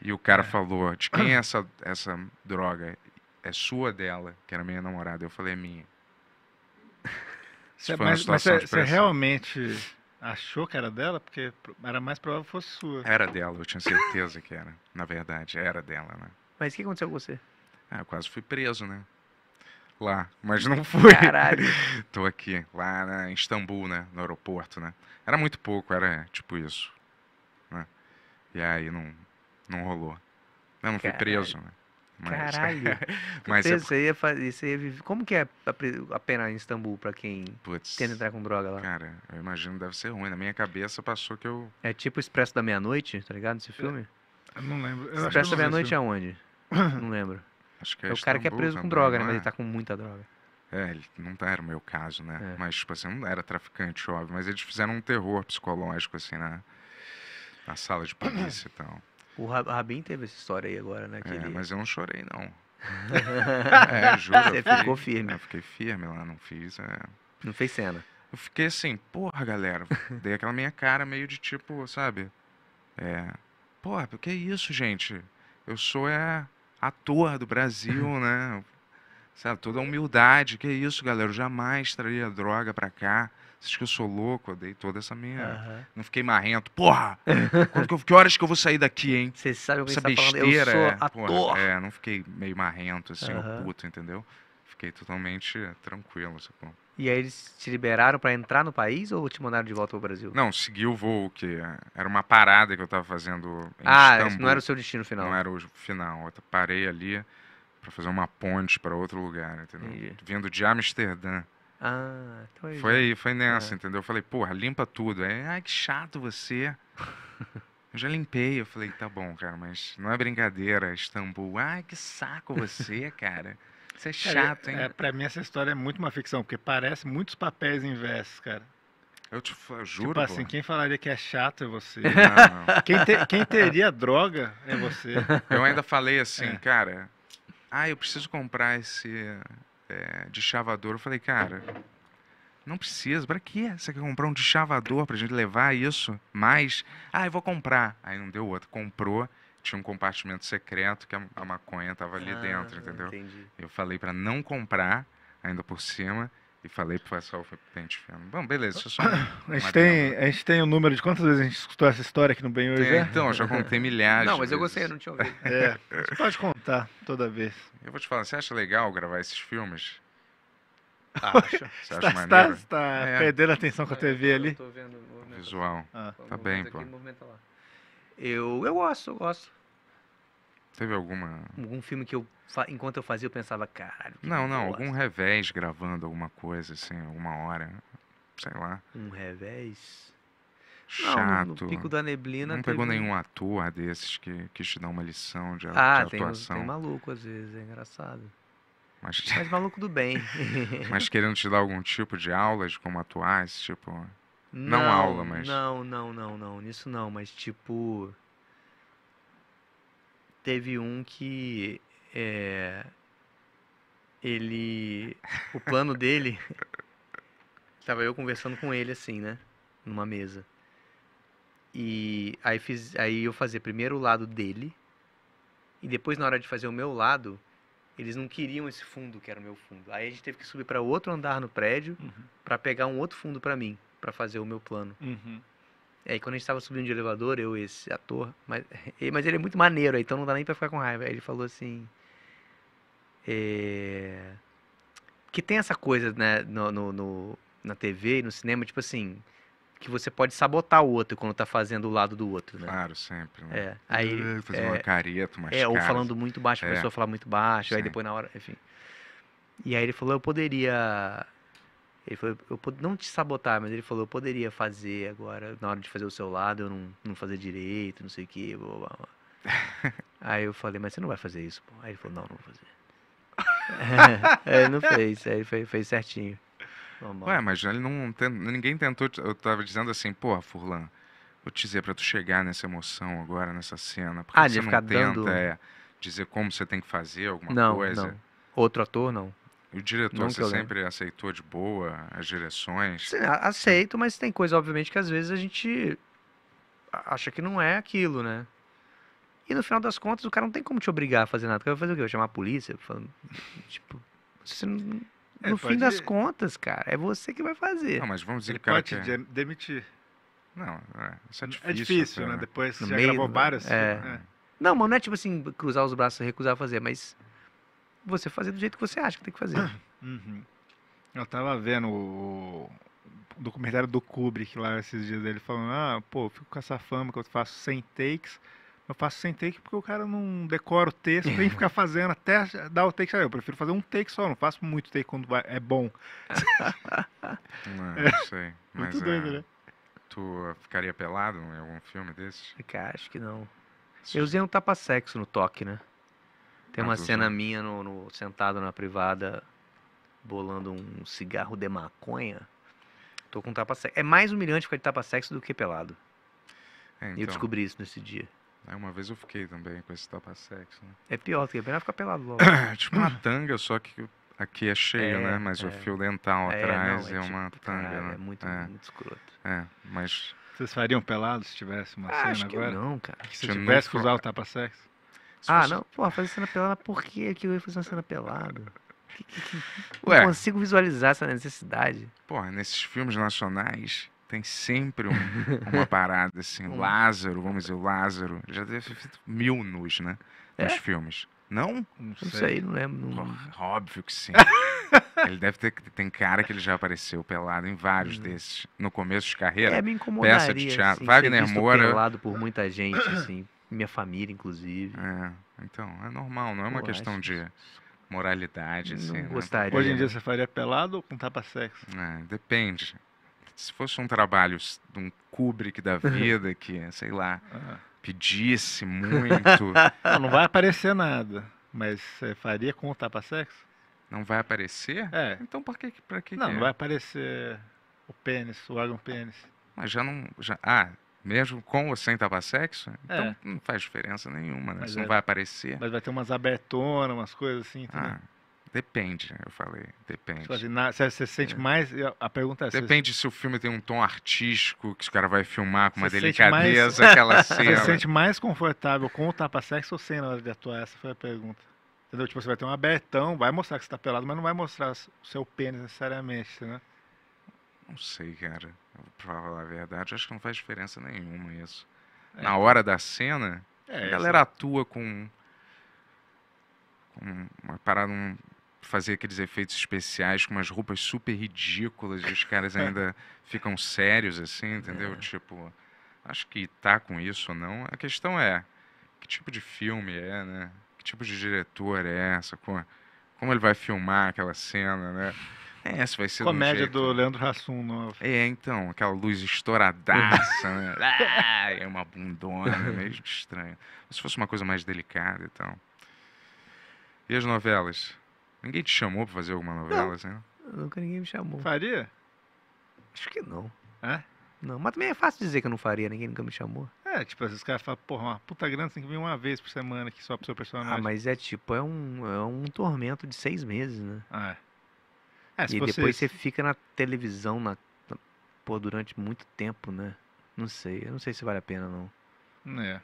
e o cara é. falou: de quem é essa, essa droga? É sua dela, que era minha namorada. Eu falei: é minha. Isso mas, mas você, você realmente achou que era dela? Porque era mais provável que fosse sua. Era dela, eu tinha certeza que era. Na verdade, era dela, né? Mas o que aconteceu com você? Ah, eu quase fui preso, né? lá, mas não fui. Caralho. *laughs* Tô aqui, lá em Istambul, né? No aeroporto, né? Era muito pouco, era tipo isso. Né? E aí não, não rolou. Eu não Caralho. fui preso, né? Mas, Caralho. *laughs* mas preso, é... você, ia fazer, você ia viver... Como que é a pena em Istambul pra quem Puts, tenta entrar com droga lá? Cara, eu imagino deve ser ruim. Na minha cabeça passou que eu. É tipo o Expresso da Meia-Noite, tá ligado? Esse filme? É, eu não lembro. Eu Expresso da Meia-Noite aonde? Não lembro. *coughs* Acho que é, é o Istambul, cara que é preso também, com droga, né? Mas ele é. tá com muita droga. É, ele, não tá, era o meu caso, né? É. Mas, tipo assim, não era traficante, óbvio. Mas eles fizeram um terror psicológico, assim, na, né? na sala de polícia e tal. O Rabin teve essa história aí agora, né? É, ele... mas eu não chorei, não. *laughs* é, juro. Você fiquei, ficou firme. É, eu fiquei firme lá, não fiz. É... Não fez cena. Eu fiquei assim, porra, galera. Dei aquela minha cara meio de tipo, sabe? É. Porra, que é isso, gente? Eu sou é ator do Brasil, *laughs* né? Sabe, toda a humildade. Que isso, galera? Eu jamais traria droga para cá. Vocês que eu sou louco, eu dei toda essa minha. Uhum. Não fiquei marrento. Porra! que, eu, que, horas que eu vou sair daqui, hein? Você sabe o que Essa besteira. Tá falando, eu sou é. ator. Porra, é, não fiquei meio marrento, assim, uhum. puto, entendeu? Fiquei totalmente tranquilo, sacou? E aí eles te liberaram para entrar no país ou te mandaram de volta o Brasil? Não, segui o voo, que era uma parada que eu estava fazendo em Ah, Istambul. não era o seu destino final. Não era o final. Eu parei ali para fazer uma ponte para outro lugar, entendeu? Vindo de Amsterdã. Ah, então aí. É foi aí, foi nessa, é. entendeu? Eu falei, porra, limpa tudo. Aí, ai, que chato você. *laughs* Eu já limpei. Eu falei, tá bom, cara, mas não é brincadeira, Istambul. Ai, que saco você, *laughs* cara. Isso é, é chato, hein? É, pra mim essa história é muito uma ficção, porque parece muitos papéis inversos, cara. Eu te eu tipo juro. Tipo assim, pô. quem falaria que é chato é você. *laughs* Não, não. Quem, te, quem, teria droga é você. *laughs* Eu ainda falei assim, é. cara. Ah, eu preciso comprar esse é, chavador. Eu falei, cara, não precisa. Pra quê? Você quer comprar um de chavador pra gente levar isso? Mais. ah, eu vou comprar. Aí não deu outro. Comprou tinha um compartimento secreto que a, a maconha estava ali ah, dentro, entendeu? Entendi. Eu falei para não comprar, ainda por cima, e falei pro pessoal identificando. Bom, beleza, deixa eu só. *coughs* a, gente tem, a gente tem o um número de quantas vezes a gente escutou essa história aqui no Bem Hoje? é? Então, eu já contei *laughs* milhares. Não, mas eu gostei, eu não tinha ouvido. É, você pode contar toda vez. Eu vou te falar, você acha legal gravar esses filmes? Acho. Você acha tá, maneiro? Você tá, tá é. perdendo a atenção com a é, TV ali? Eu tô vendo o Visual. Ah. Tá, bem, pô. Aqui, eu, eu gosto, eu gosto. Teve alguma. Algum filme que eu, enquanto eu fazia, eu pensava, caralho. Não, não, algum gosto. revés gravando alguma coisa, assim, alguma hora. Sei lá. Um revés? Chato. Não, no Pico da Neblina. Não teve... pegou nenhum ator desses que quis te dar uma lição de, ah, de atuação. Ah, tem, tem maluco às vezes, é engraçado. Mas, Mas maluco do bem. *laughs* Mas querendo te dar algum tipo de aulas de como atuar, esse tipo. Não, não aula, mas. Não, não, não, não. Nisso não, mas tipo. Teve um que. É, ele. O plano dele. *laughs* Tava eu conversando com ele assim, né? Numa mesa. E aí, fiz, aí eu fazia primeiro o lado dele. E depois, na hora de fazer o meu lado, eles não queriam esse fundo que era o meu fundo. Aí a gente teve que subir para outro andar no prédio uhum. para pegar um outro fundo para mim para fazer o meu plano. Uhum. É, e aí quando a gente estava subindo de elevador, eu esse ator, mas, *laughs* mas ele é muito maneiro, então não dá nem para ficar com raiva. Aí ele falou assim, é... que tem essa coisa né, no, no, no, na TV e no cinema, tipo assim, que você pode sabotar o outro quando tá fazendo o lado do outro, né? Claro, sempre. Né? É, aí, uh, fazer é, uma careta, uma É, ou falando muito baixo, a é. pessoa falar muito baixo, Sim. aí depois na hora, enfim. E aí ele falou, eu poderia ele falou, eu não te sabotar, mas ele falou, eu poderia fazer agora, na hora de fazer o seu lado, eu não, não fazer direito, não sei o que. *laughs* Aí eu falei, mas você não vai fazer isso, pô. Aí ele falou, não, não vou fazer. *laughs* É, ele não fez, aí fez, fez certinho. Ué, mas ele não ninguém tentou, eu tava dizendo assim, porra, Furlan, vou te dizer pra tu chegar nessa emoção agora, nessa cena, porque ah, você não tenta dando... é, dizer como você tem que fazer alguma não, coisa. Não. Outro ator, não o diretor, você sempre aceitou de boa as direções? Sim, aceito, mas tem coisa, obviamente, que às vezes a gente acha que não é aquilo, né? E no final das contas, o cara não tem como te obrigar a fazer nada. O cara vai fazer o quê? Vai chamar a polícia? tipo, você não... É, no fim das contas, cara, é você que vai fazer. Não, mas vamos dizer Ele que o cara pode quer... demitir. Não, é, isso é difícil. É difícil, né? né? Depois no já meio, gravou várias. É. Né? Não, mas não é tipo assim, cruzar os braços e recusar fazer, mas você fazer do jeito que você acha que tem que fazer. *coughs* Uhum. Eu tava vendo o documentário do Kubrick lá esses dias, ele falando, ah, pô, fico com essa fama que eu faço 100 takes, eu faço 100 takes porque o cara não decora o texto, tem que *laughs* ficar fazendo até dar o take. Eu prefiro fazer um take só, não faço muito take quando é bom. não, *laughs* é, não sei. Mas, muito doido, é, né? Tu ficaria pelado em algum filme desses? acho que não. Eu usei um tapa-sexo no toque, né? Tem uma uhum. cena minha no, no, sentado na privada bolando um cigarro de maconha. Tô com tapa sexo. É mais humilhante ficar de tapa sexo do que pelado. É, então, eu descobri isso nesse dia. É, uma vez eu fiquei também com esse tapa sexo. Né? É pior, porque é melhor ficar pelado logo. *coughs* tipo uma tanga, só que aqui é cheio, é, né? Mas é. o fio dental é, atrás não, é, é, uma tipo, tanga. Caralho, né? É muito, muito escroto. É, mas vocês fariam pelado se tivesse uma ah, cena agora? Não, cara. Se, tivesse que usar o tapa-sexo? ah, fosse... não, pô, fazer cena pelada, por que, que eu ia fazer uma cena pelada? Ué, não consigo visualizar essa necessidade. Porra, nesses filmes nacionais tem sempre um, *laughs* uma parada assim. Lázaro, vamos dizer, o Lázaro. Já deve ter feito mil nus, né? É? Nos filmes. Não? Não sei, não, sei, não lembro. Não... óbvio que sim. *laughs* ele deve ter. Tem cara que ele já apareceu pelado em vários hum. desses. No começo de carreira. É, me incomodaria. Peça de teatro. Assim, Wagner Moura. pelado por muita gente, assim. Minha família, inclusive. É, então, é normal, não é uma questão acho. de moralidade. Não assim, né? gostaria. Né? Hoje em dia você faria pelado ou com tapa-sexo? É, depende. Se fosse um trabalho de um Kubrick da *laughs* vida, que, sei lá, ah. pedisse muito. *laughs* Não, não vai aparecer nada, mas você faria com o tapa-sexo? Não vai aparecer? É. Então por que, pra que Não, que é? não vai aparecer o pênis, o órgão pênis. Mas já não. Já, ah, mesmo com ou sem tapa-sexo? É. Então é. não faz diferença nenhuma, né? Mas Isso é, não vai aparecer. Mas vai ter umas abertonas, umas coisas assim. Também. Ah, depende, eu falei. Depende. Você, assim, na, você, você sente é. mais. A pergunta é Depende se, se o filme tem um tom artístico, que o cara vai filmar com uma delicadeza mais... *laughs* aquela *laughs* cena. Você sente mais confortável com o tapa-sexo ou sem na hora de atuar? Essa foi a pergunta. Entendeu? Tipo, você vai ter um abertão, vai mostrar que você tá pelado, mas não vai mostrar o seu pênis necessariamente, né? Não sei, cara. Pra falar a verdade, acho que não faz diferença nenhuma isso. É, Na então. hora da cena, é, a galera é. atua com, com uma parada, um, fazer aqueles efeitos especiais com umas roupas super ridículas e os caras *laughs* ainda ficam sérios, assim, entendeu? É. Tipo, acho que tá com isso ou não. A questão é, que tipo de filme é, né? Que tipo de diretor é, essa? Como ele vai filmar aquela cena, né? *laughs* É, essa vai ser Comédia do, do Leandro Hassum novo. É, então, aquela luz estouradaça, né? Ah, *laughs* é uma bundona, né? meio estranho. Mas se fosse uma coisa mais delicada e então. tal. E as novelas? Ninguém te chamou pra fazer alguma novela, assim, não, assim? Nunca ninguém me chamou. Faria? Acho que não. É? Não, mas também é fácil dizer que eu não faria, ninguém nunca me chamou. É, tipo, esses caras falam, porra, uma puta grana tem que vir uma vez por semana aqui só pro seu ah, personagem. Ah, mas é tipo, é um, é um tormento de seis meses, né? Ah, é. É, e depois você... você fica na televisão na, pô, durante muito tempo, né? Não sei, eu não sei se vale a pena, não. É.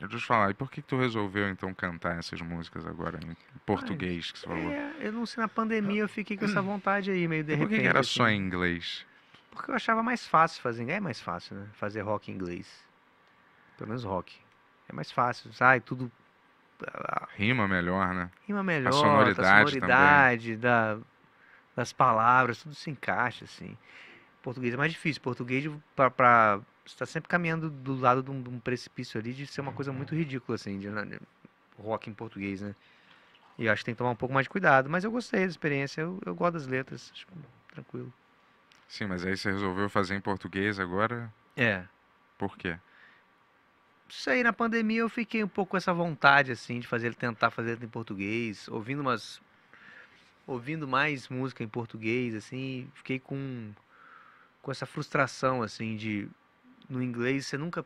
Eu te falar, e por que, tu resolveu então cantar essas músicas agora em português que você falou? É, eu não sei, na pandemia eu fiquei com essa hum. vontade aí, meio de repente. Por que, que era assim. só em assim. inglês? Porque eu achava mais fácil fazer, é mais fácil, né? Fazer rock em inglês. Pelo menos rock. É mais fácil, sai tudo. Rima melhor, né? Rima melhor, a sonoridade, a sonoridade também. da das palavras, tudo se encaixa, assim. Português é mais difícil. Português, para você tá sempre caminhando do lado de um, de um, precipício ali de ser uma coisa muito ridícula, assim, de, né, de rock em português, né? E acho que tem que tomar um pouco mais de cuidado. Mas eu gostei da experiência, eu, eu gosto das letras, acho tranquilo. Sim, mas aí você resolveu fazer em português agora? É. Por quê? Isso aí, na pandemia eu fiquei um pouco com essa vontade, assim, de fazer ele tentar fazer em português, ouvindo umas ouvindo mais música em português, assim, fiquei com, com essa frustração, assim, de no inglês você nunca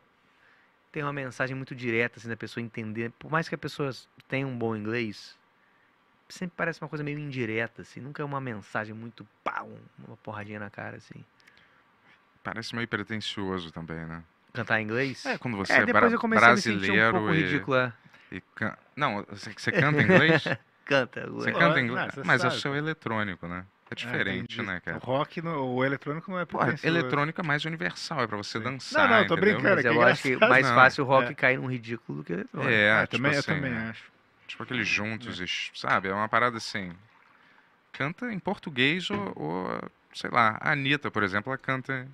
tem uma mensagem muito direta, assim, da pessoa entender. Por mais que a pessoa tenha um bom inglês, sempre parece uma coisa meio indireta, assim, nunca é uma mensagem muito pau, uma porradinha na cara, assim. Parece meio pretencioso também, né? Cantar em inglês? É, quando você é, é depois bra eu comecei brasileiro a me sentir um pouco e... ridículo, é. E can... Não, você canta em inglês? *laughs* canta. Você canta inglês? Não, mas sabe. é o eletrônico, né? É, é diferente, é, né, cara? O rock, no, o eletrônico não é pra eletrônico é mais universal, é pra você dançar. Não, não, tô brincando. Mas eu acho que mais não. fácil o rock é. cair num ridículo do que o eletrônico. É, ah, tipo também, assim, eu também né? acho. Tipo aqueles juntos, é. sabe? É uma parada assim. Canta em português ou, ou, sei lá, a Anitta, por exemplo, ela canta.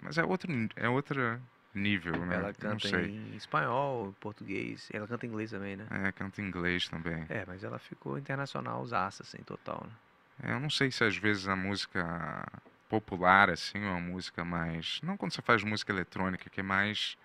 Mas é outro, é outra nível, né? Ela canta em espanhol, português. Ela canta em inglês também, né? É, canta em inglês também. É, mas ela ficou internacional, os assim, total, né? É, eu não sei se às vezes a música popular, assim, ou é a música mais... Não quando você faz música eletrônica, que é mais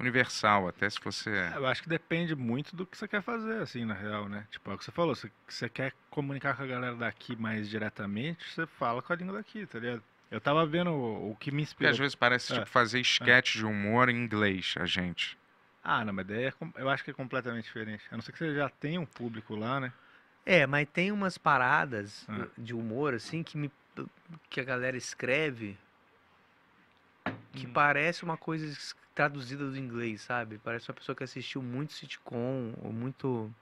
universal, até se você... É, eu acho que depende muito do que você quer fazer, assim, na real, né? Tipo, é o que você falou, se você quer comunicar com a galera daqui mais diretamente, você fala com a língua daqui, tá ligado? Eu tava vendo o, o que me inspira. Porque às vezes parece é. tipo fazer esquete é. de humor em inglês, a gente. Ah, não, mas daí é, eu acho que é completamente diferente. A não ser que você já tenha um público lá, né? É, mas tem umas paradas ah. de humor, assim, que, me, que a galera escreve que hum. parece uma coisa traduzida do inglês, sabe? Parece uma pessoa que assistiu muito sitcom ou muito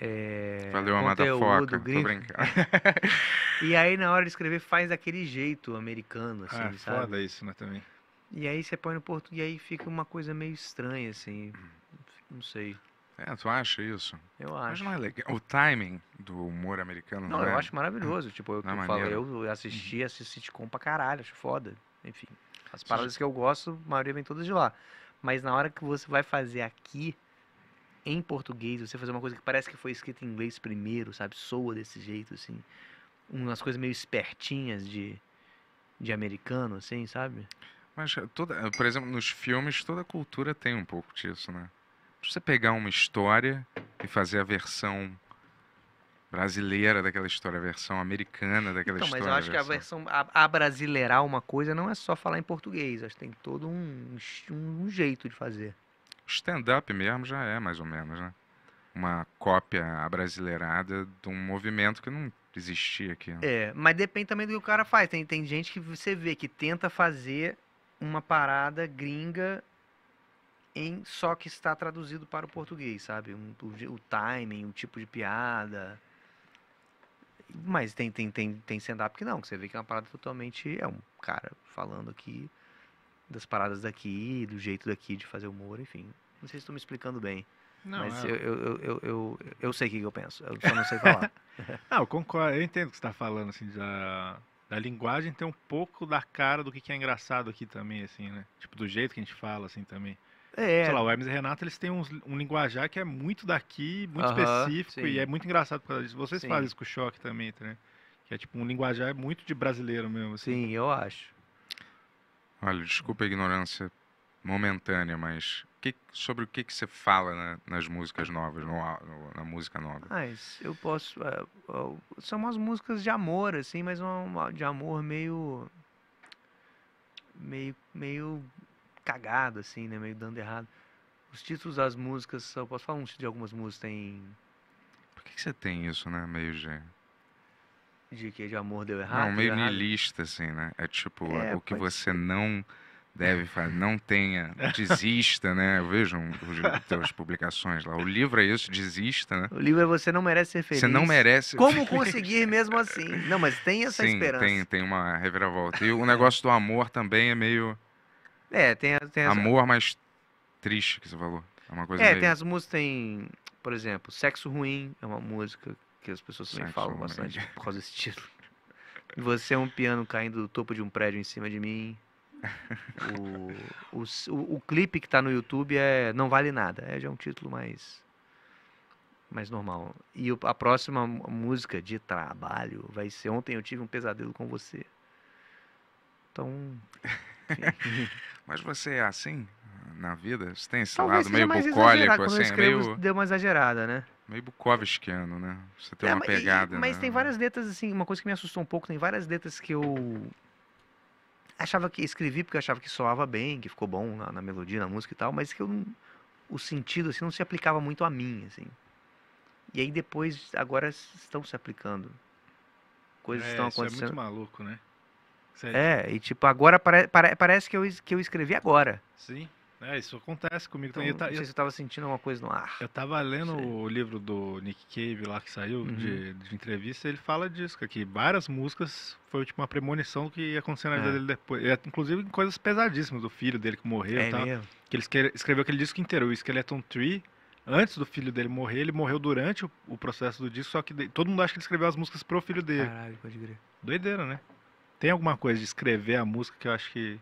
é, Valeu, Amada Foca. Tô brincando. *laughs* e aí, na hora de escrever, faz daquele jeito americano, assim, ah, sabe? foda isso, né, também. E aí você põe no português e aí fica uma coisa meio estranha, assim. Não sei. É, tu acha isso? Eu acho. Mas não é legal. O timing do humor americano não, não eu é? acho maravilhoso. Tipo, eu, é que falo, eu assisti uhum. esse sitcom pra caralho, acho foda. Enfim, as paradas Sim. que eu gosto, a maioria vem todas de lá. Mas na hora que você vai fazer aqui, em português, você fazer uma coisa que parece que foi escrita em inglês primeiro, sabe? Soa desse jeito, assim. Umas coisas meio espertinhas de, de americano, assim, sabe? Mas, toda, por exemplo, nos filmes, toda cultura tem um pouco disso, né? você pegar uma história e fazer a versão brasileira daquela história, a versão americana daquela então, história. Mas eu acho versão... que a versão a, a brasileirar uma coisa não é só falar em português, acho que tem todo um, um jeito de fazer stand-up mesmo já é mais ou menos, né? Uma cópia brasileirada de um movimento que não existia aqui. É, mas depende também do que o cara faz. Tem, tem gente que você vê que tenta fazer uma parada gringa em só que está traduzido para o português, sabe? Um, o, o timing, o tipo de piada. Mas tem, tem, tem, tem stand-up que não, que você vê que é uma parada totalmente. É um cara falando aqui das paradas daqui, do jeito daqui de fazer humor, enfim. Não sei se estou me explicando bem. Não, mas é... eu, eu, eu, eu, eu sei o que eu penso, eu só não sei falar. *laughs* não, eu concordo, eu entendo o que você está falando, assim, da, da linguagem tem um pouco da cara do que, que é engraçado aqui também, assim, né? Tipo, do jeito que a gente fala, assim, também. É. Tipo, sei lá, o Hermes e Renato, eles têm uns, um linguajar que é muito daqui, muito uh -huh, específico, sim. e é muito engraçado por causa disso. Vocês sim. fazem isso com o choque também, tá, né? Que é tipo um linguajar muito de brasileiro mesmo. Assim. Sim, eu acho. Olha, desculpa a ignorância momentânea, mas que, sobre o que, que você fala na, nas músicas novas, no, no, na música nova? Mas ah, eu posso. É, é são umas músicas de amor, assim, mas é uma, de amor meio. meio. meio cagado, assim, né? Meio dando errado. Os títulos das músicas, eu posso falar um de algumas músicas, tem. Por que, que você tem isso, né? Meio de. De que de amor deu errado? Não, meio nihilista, assim, né? É tipo, é, o que pode... você não deve fazer, não tenha, desista, né? Vejam as tuas publicações lá. O livro é isso, desista, né? O livro é Você Não Merece Ser Feliz. Você não merece. Como conseguir mesmo assim? Não, mas tem essa Sim, esperança. Tem, tem uma reviravolta. E o negócio do amor também é meio. É, tem, tem as... Amor mais triste que você falou. É uma coisa. É, meio... tem as músicas, tem. Por exemplo, Sexo Ruim é uma música que as pessoas também Sexo falam ruim. bastante por causa desse título. *laughs* Você é um piano caindo do topo de um prédio em cima de mim o, o, o, clipe que está no YouTube é Não Vale Nada. É já é um título mais, mais normal. E a próxima música de trabalho vai ser Ontem Eu Tive um Pesadelo com Você. Então. *laughs* Mas você é assim na vida? Você tem esse Talvez lado meio bucólico, assim? É escrevo, meio... Deu uma exagerada, né? Meio bukovskiano, né? Você tem é, uma pegada. E, mas né? tem várias letras, assim, uma coisa que me assustou um pouco, tem várias letras que eu achava que escrevi porque achava que soava bem, que ficou bom na, na melodia, na música e tal, mas que o sentido assim não se aplicava muito a mim, assim. E aí depois agora estão se aplicando. Coisas é, estão acontecendo. Isso é muito maluco, né? Sério. É, e tipo, agora pare, pare, parece que eu, que eu escrevi agora. Sim. É, isso acontece comigo então, também. Eu, não sei eu, se você estava sentindo alguma coisa no ar. Eu estava lendo o livro do Nick Cave lá que saiu uhum. de, de, entrevista, ele fala disso, que várias músicas foi tipo uma premonição do que ia acontecer na é. vida dele depois. É, inclusive coisas pesadíssimas do filho dele que morreu é e tal. Mesmo? Que ele escreveu aquele disco inteiro, o Skeleton Tree. Antes do filho dele morrer, ele morreu durante o, o processo do disco, só que de, todo mundo acha que ele escreveu as músicas pro filho dele. Caralho, pode crer. Doideira, né? Tem alguma coisa de escrever a música que eu acho que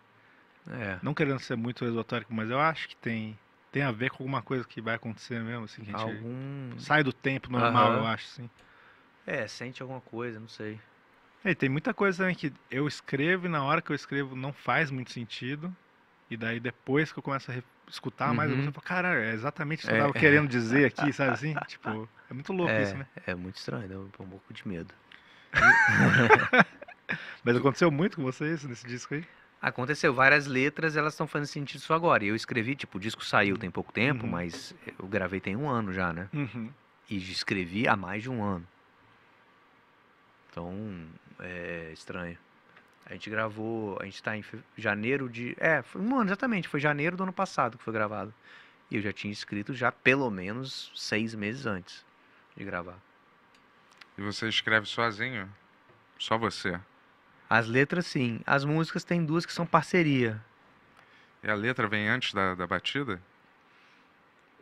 é. Não querendo ser muito esotérico, mas eu acho que tem, tem a ver com alguma coisa que vai acontecer mesmo, assim, que a gente Algum... sai do tempo normal, eu acho, assim. É, sente alguma coisa, não sei. É, tem muita coisa também que eu escrevo e na hora que eu escrevo não faz muito sentido. E daí depois que eu começo a escutar uhum. mais, eu uhum. falo, caralho, é exatamente isso que eu é, tava é, querendo dizer aqui, *laughs* sabe assim? tipo, é muito louco é, isso, né? É muito estranho, né um pouco de medo. *laughs* *laughs* Mas aconteceu muito com vocês nesse disco aí? Aconteceu, várias letras elas estão fazendo sentido só agora. E eu escrevi, tipo, o disco saiu uhum. tem pouco tempo, uhum. mas eu gravei tem um ano já, né? Uhum. E escrevi há mais de um ano. Então, é estranho. A gente gravou, a gente está em janeiro de. É, foi um ano exatamente, foi janeiro do ano passado que foi gravado. E eu já tinha escrito já pelo menos seis meses antes de gravar. E você escreve sozinho? Só você? As letras, sim. As músicas tem duas que são parceria. E a letra vem antes da, da batida?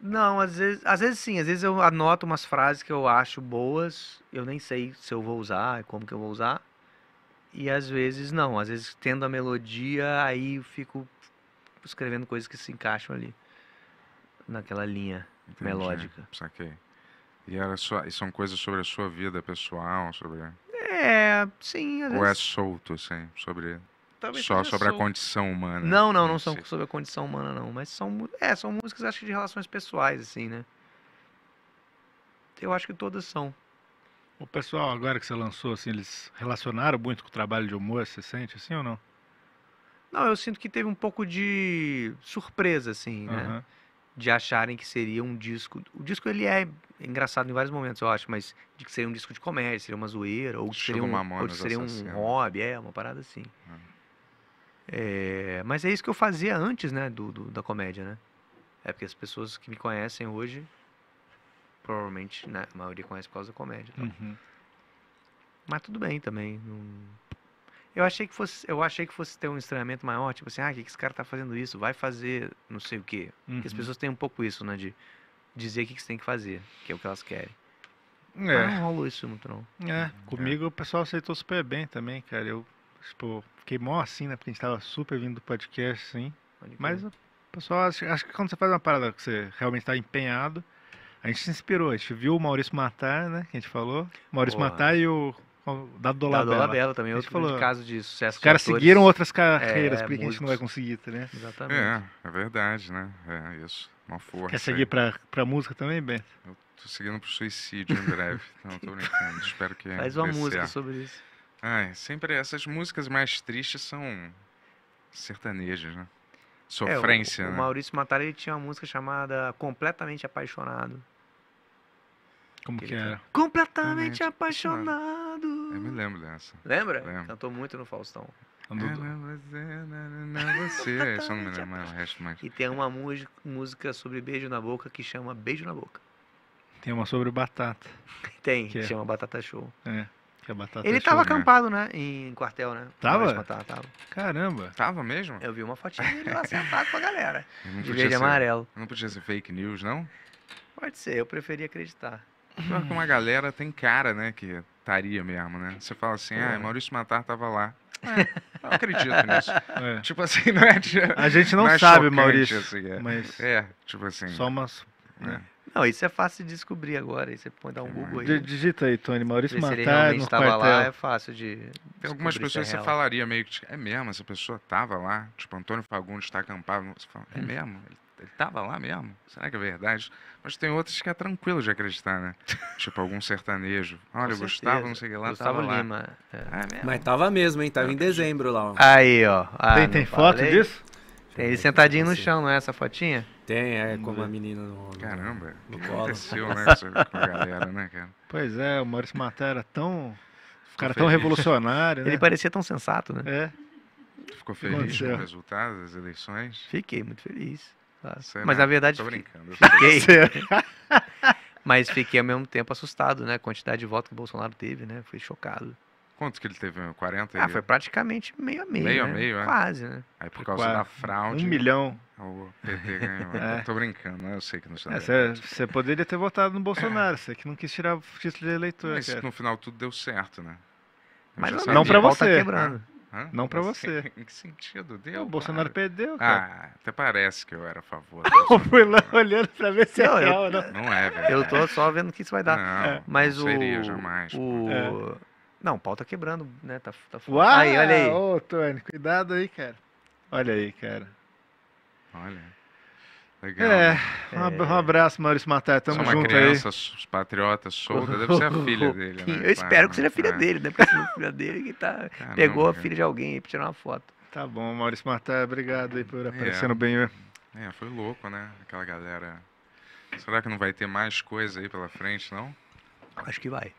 Não, às vezes, às vezes sim. Às vezes eu anoto umas frases que eu acho boas, eu nem sei se eu vou usar, como que eu vou usar. E às vezes não. Às vezes tendo a melodia, aí eu fico escrevendo coisas que se encaixam ali naquela linha Entendi. melódica. Saquei. E, era sua, e são coisas sobre a sua vida pessoal, sobre é, sim. Às Ou é vezes... é solto, assim, sobre. Talvez Só sobre solto. a condição humana. Não, não, né? não, são sobre a condição humana, não. Mas são, é, são músicas, acho que de relações pessoais, assim, né? Eu acho que todas são. O pessoal, agora que você lançou, assim, eles relacionaram muito com o trabalho de humor, você sente assim ou não? Não, eu sinto que teve um pouco de surpresa, assim, né? de acharem que seria um disco. O disco ele é engraçado em vários momentos, eu acho, mas de que seria um disco de comédia, seria uma zoeira, ou que seria um, ou que seria um hobby, é, uma parada assim. É, mas é isso que eu fazia antes, né, do, do, da comédia, né? É porque as pessoas que me conhecem hoje, provavelmente, né, a maioria conhece por causa da comédia. Então. Uhum. Mas tudo bem também. Não... Eu achei que fosse, eu achei que fosse ter um estranhamento maior, tipo assim, ah, que, que esse cara tá fazendo isso? Vai fazer não sei o quê. Uhum. Porque as uhum. pessoas têm um pouco isso, né? De dizer o que, que você tem que fazer, que é o que elas querem. É. não rolou isso muito, não. É, uhum. comigo é. o pessoal aceitou super bem também, cara. Eu, tipo, fiquei mó assim, né? Porque a gente tava super vindo do podcast, sim. Mas o pessoal, acho, acho que quando você faz uma parada que você realmente tá empenhado, a gente se inspirou, a gente viu o Maurício Matar, né? Que a gente falou. Maurício Porra. Matar e o da Dolabella. Dado Dolabella também, outro falou. caso de sucesso. Os caras seguiram outras é, carreiras, é, porque músicos. a gente não vai conseguir, tá, né? Exatamente. É, é verdade, né? É isso, uma força. Quer seguir para pra música também, Beto Eu tô seguindo pro suicídio em breve. *laughs* não, tô brincando, espero que... Faz uma música sobre isso. Ai, sempre essas músicas mais tristes são sertanejas, né? Sofrência, é, o, né? O Maurício Matar, ele tinha uma música chamada Completamente Apaixonado. Como que, que era? Completamente apaixonado lado. Eu me lembro dessa. Lembra? Lembro. Cantou muito no Faustão. É, não lembro é, é *laughs* E tem uma música sobre beijo na boca que chama Beijo na Boca. Tem uma sobre batata. *laughs* Tem, que chama é. Batata Show. É. Que é batata Ele estava acampado, né? Em quartel, né? Tava? tava? Caramba. Tava mesmo? Eu vi uma fotinha dele lá sentado com a galera. *laughs* De verde e amarelo. Não podia ser fake news, não? Pode ser, eu preferia acreditar. só que uma galera tem cara, né? Que mataria mesmo, né? Você fala assim, ah, é. Maurício Matar tava lá. É, não *laughs* acredito nisso. É. Tipo assim, não é. A gente não, não é sabe, Maurício. Assim, é. Mas é, tipo assim. Só uma né? é. Não, isso é fácil de descobrir agora. Você põe dar um Google aí. Digita aí, Tony. Maurício Matar. estava lá, é fácil de. Tem algumas pessoas que você falaria meio que. É mesmo, essa pessoa tava lá. Tipo, Antônio Fagundes está acampado. Você fala, é hum. mesmo? Ele ele estava lá mesmo? Será que é verdade? Mas tem outros que é tranquilo de acreditar, né? *laughs* tipo, algum sertanejo. Olha, eu gostava, não sei o que lá, Gustavo tava Lima. lá. É. Ah, é Mas tava mesmo, hein? Tava em dezembro lá. Ó. Aí, ó. Ah, tem tem foto falei? disso? Tem ele sentadinho no chão, não é essa fotinha? Tem, é com como a menina no, no Caramba, no colo. aconteceu, né, *laughs* com a galera, né, cara? Pois é, o Maurício Matar era tão... O cara tão revolucionário, né? Ele parecia tão sensato, né? É. Ficou feliz com o resultado das eleições? Fiquei muito feliz. Sei Mas não, na verdade. Tô é brincando. Fiquei. *laughs* Mas fiquei ao mesmo tempo assustado, né? A quantidade de votos que o Bolsonaro teve, né? Fui chocado. Quantos que ele teve? 40? Ah, foi praticamente meio a meio. Meio né? a meio, é? Quase, né? Aí por causa Quase. da fraude. Um milhão. É, o PT ganhou. *laughs* é. Tô brincando, né? Eu sei que não está. Você é, poderia ter votado no Bolsonaro, você que não quis tirar o título de eleitor. Mas cara. no final tudo deu certo, né? Mas não, não para tá você. Tá quebrando. É. Hã? Não para você. *laughs* Em que sentido deu? O Bolsonaro perdeu, ah, cara. Ah, até parece que eu era a favor. *laughs* eu fui lá olhando para ver se é não, é real ou não. Não é, velho. Eu tô só vendo o que isso vai dar. Não, é. Mas não o, seria jamais. O... É. Não, o pau tá quebrando, né? Tá, tá Uau! Aí, olha aí. Ô, Tony, cuidado aí, cara. Olha aí, cara. Olha. Legal. É, né? um é. abraço, Maurício Matar. Tamo Só uma junto criança, aí. Os patriotas solta, deve ser a *laughs* filha dele, né? Eu espero que seja a filha é. dele, né? Porque a filha dele que tá, *laughs* Caramba, pegou a filha de alguém aí pra tirar uma foto. Tá bom, Maurício Matar, obrigado aí por é. aparecendo é. bem. É, foi louco, né? Aquela galera. Será que não vai ter mais coisa aí pela frente, não? Acho que vai.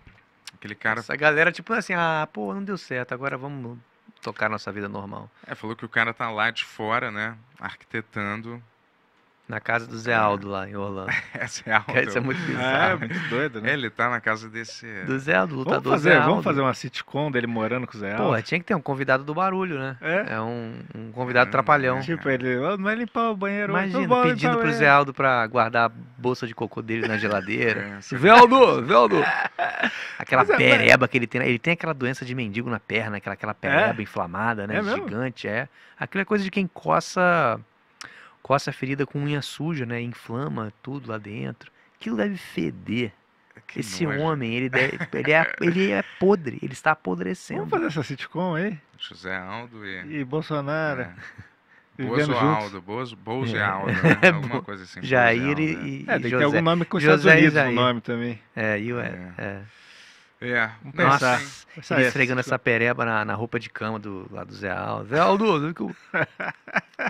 Aquele cara. Essa galera, tipo assim, ah, pô, não deu certo, agora vamos tocar nossa vida normal. É, falou que o cara tá lá de fora, né? Arquitetando na casa do Zé é. Aldo lá em Orlando. *laughs* É, Zé Aldo. Que isso é muito é, bizarro. É, muito doido, né? Ele tá na casa desse. É. Do Zé Aldo, lutador vamos fazer, Zé Aldo. Vamos fazer uma sitcom dele morando com o Zé Aldo? Pô, tinha que ter um convidado do barulho, né? É. É um, um convidado ah, é, trapalhão. Tipo, ele Não vai limpar o banheiro. Imagina, bom, pedindo então, pro Zé Aldo pra guardar a bolsa de cocô dele na geladeira. *laughs* É, Zé Aldo, Zé Aldo. *laughs* Aquela pereba que ele tem. Né? Ele tem aquela doença de mendigo na perna, aquela, aquela pereba inflamada, né? Gigante, é. Aquilo é coisa de quem coça coça a ferida com unha suja, né? Inflama tudo lá dentro. Aquilo deve feder. Que Esse nojo. homem, ele, deve, *laughs* ele, é, ele é podre, ele está apodrecendo. Vamos fazer essa sitcom aí? José Aldo e. E Bolsonaro. É. *laughs* Bozo Aldo, Bozo, Bozo é. Aldo, *laughs* né? É, Alguma coisa assim. Jair e, e. É, tem José. que ter algum nome com José Estados Unidos no nome também. É, e é. é. é. É, vamos pensar. Nossa, assim, pensar esfregando essa pereba na, na, roupa de cama do, lá do Zé Aldo. Zé Aldo, que eu... *laughs*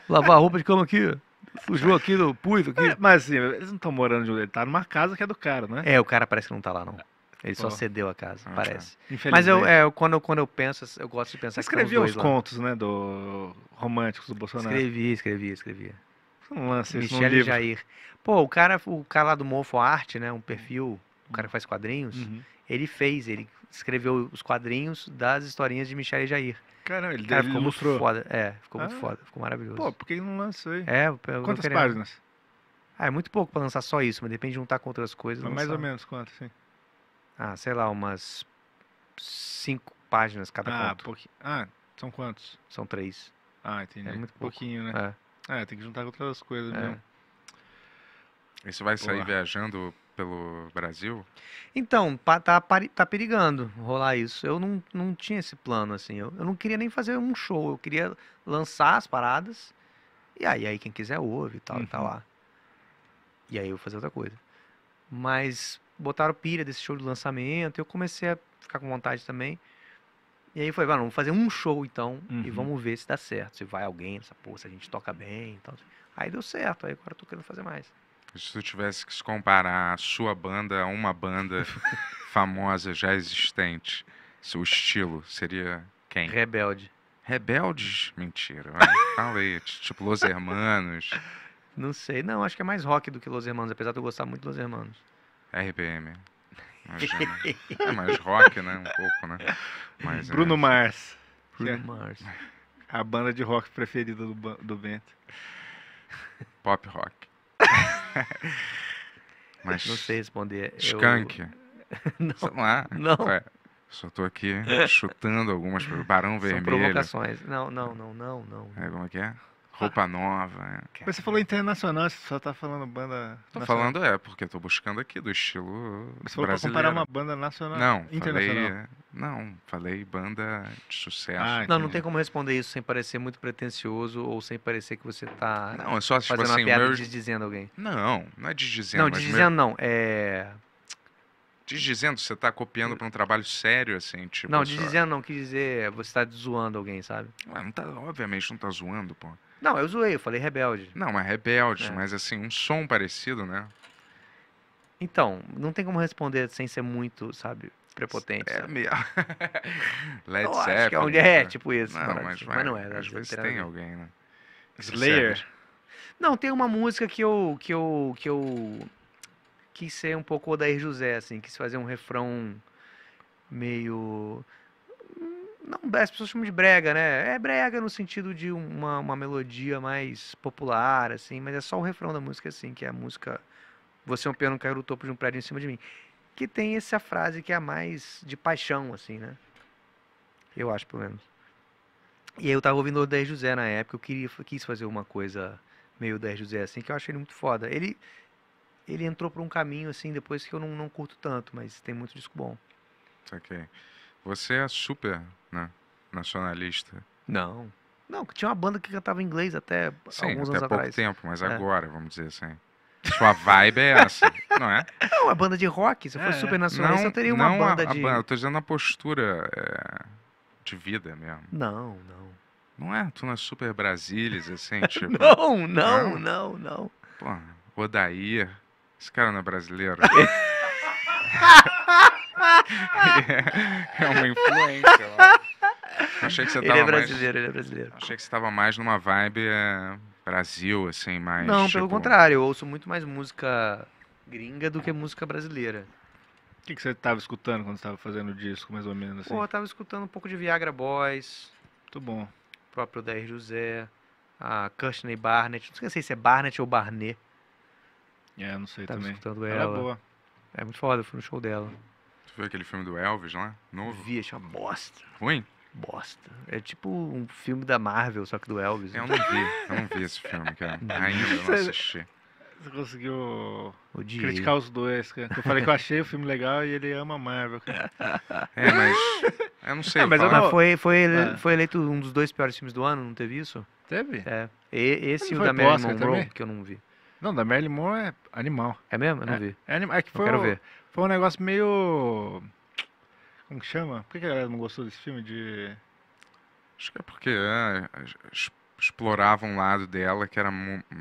lavar a roupa de cama aqui. Fugiu aqui do puito aqui. É, mas assim, eles não estão morando de onde ele tá, numa casa que é do cara, né? É, o cara parece que não tá lá, não. Ele Pô. só cedeu a casa, ah, parece. Tá. Mas eu, é, eu, quando, eu, quando eu penso, eu gosto de pensar escrevi que Escrevi os contos, lá. né, do românticos do Bolsonaro. Escrevi, escrevi, escrevi. É um lance Michel Jair. Pô, o cara, o cara lá do Mofo Arte, né, um perfil, um cara que faz quadrinhos, uhum ele fez, ele escreveu os quadrinhos das historinhas de Michel e Jair. Caramba, ele, Cara, ele ficou ilustrou. muito foda. É, ficou ah, muito foda, ficou maravilhoso. Pô, por que ele não lançou aí? É, Quantas páginas? Ah, é muito pouco para lançar só isso, mas depende de juntar com outras coisas. Mas mais ou menos quanto, sim? Ah, sei lá, umas cinco páginas cada ah, conto. Pouqui... Ah, são quantos? São três. Ah, entendi. É muito pouco. pouquinho, né? É. é tem que juntar com outras coisas é. mesmo. E você vai sair viajando pelo Brasil? Então, tá, tá perigando rolar isso. Eu não, não tinha esse plano, assim. Eu, eu não queria nem fazer um show, eu queria lançar as paradas. E aí, aí quem quiser ouve e tal, tá uhum. tá lá. E aí eu vou fazer outra coisa. Mas botaram pilha desse show de lançamento, eu comecei a ficar com vontade também. E aí foi, mano, vamos fazer um show então uhum. e vamos ver se dá certo, se vai alguém nessa porra, se a gente toca bem e tal. Aí deu certo, aí agora eu tô querendo fazer mais. Se tu tivesse que se comparar a sua banda a uma banda *laughs* famosa já existente, seu estilo seria quem? Rebelde. Rebeldes? Mentira. *laughs* Falei. tipo Los Hermanos. Não sei. Não, acho que é mais rock do que Los Hermanos, apesar de eu gostar muito dos Hermanos. RPM. *laughs* é mais rock, né? Um pouco, né? Mas, é Bruno é... Mars. Bruno é. Mars. A banda de rock preferida do, do Bento. Pop rock. *laughs* Mas não sei responder. Skank. Eu... *laughs* Não, lá. Não. É, só estou aqui *laughs* chutando algumas. Barão Vermelho. São provocações. Não, não, não, não, não. É, como é que é? Roupa nova. É. Mas você falou internacional, você só tá falando banda. Tô nacional. falando, é, porque eu tô buscando aqui do estilo. você falou brasileiro. pra comparar uma banda nacional. Não, internacional. Falei, é, não, falei banda de sucesso. Ah, não, não tem como responder isso sem parecer muito pretencioso ou sem parecer que você tá. Não, é só tipo fazendo assim, uma piada meu... desdizendo alguém. Não, não é desdizendo. Não, desdizendo meu... não. É dizendo, você está copiando para um trabalho sério, assim, tipo... Não, dizendo não, quis dizer, você está zoando alguém, sabe? Ué, não tá, obviamente não está zoando, pô. Não, eu zoei, eu falei rebelde. Não, mas rebelde, é. mas assim, um som parecido, né? Então, não tem como responder sem ser muito, sabe, prepotente. É mesmo. *laughs* Led eu Zeppelin. Acho que é, onde né? é, tipo isso. Não, mas, mas, mas não é. Às vezes tem alguém, né? Slayer. Não, tem uma música que eu que eu que eu quis ser um pouco Odair José, assim, quis fazer um refrão meio não, é, as pessoas chamam de brega, né? É brega no sentido de uma, uma melodia mais popular, assim, mas é só o refrão da música, assim, que é a música Você é um piano caiu do topo de um prédio em cima de mim. Que tem essa frase que é a mais de paixão, assim, né? Eu acho, pelo menos. E aí eu tava ouvindo o Dez José na época, eu queria, quis fazer uma coisa meio Dez José, assim, que eu achei ele muito foda. Ele, ele entrou por um caminho, assim, depois que eu não, não curto tanto, mas tem muito disco bom. Ok. Você é super né, nacionalista. Não. Não, tinha uma banda que cantava inglês até Sim, alguns até anos pouco atrás. tempo, mas é. agora, vamos dizer assim. Sua vibe é essa, não é? Não, *laughs* é a banda de rock. Se eu fosse é. super nacionalista, não, eu teria uma banda a, de... Banda, eu tô dizendo a postura é, de vida mesmo. Não, não. Não é? Tu não é super Brasilis, assim, *laughs* tipo... não, não, não, não, não. Pô, Odair. Esse cara não é brasileiro. *laughs* é uma influência. Achei que você tava ele é brasileiro, mais... ele é brasileiro. Achei que você tava mais numa vibe é, Brasil, assim, mais. Não, tipo... pelo contrário, eu ouço muito mais música gringa do que música brasileira. O que, que você tava escutando quando estava fazendo o disco, mais ou menos? Assim? Pô, eu tava escutando um pouco de Viagra Boys. Muito bom. O próprio Dair José, a Kirsten Barnett. Não sei se é Barnett ou Barnet. É, não sei tava também. Escutando ela. ela boa. É muito foda, eu fui no show dela. Tu viu aquele filme do Elvis, não Novo? Vi, achei uma bosta. Ruim? Bosta. É tipo um filme da Marvel, só que do Elvis. Eu não vi, eu não vi esse filme, cara. *laughs* Ainda não assisti. Você conseguiu Odiei. criticar os dois, cara. Eu falei que eu achei o filme legal e ele ama Marvel, cara. É, mas. Eu não sei. Ah, é, mas, foi, foi, ele, ah. foi eleito um dos dois piores filmes do ano, não teve isso? Teve? É. E, esse e o da Mary Monroe, também? que eu não vi. Não, da Marilyn Monroe é animal. É mesmo? Eu não é, vi. É, anima... é que foi, não quero ver. foi um negócio meio. Como que chama? Por que a galera não gostou desse filme de. Acho que é porque é, explorava um lado dela que era,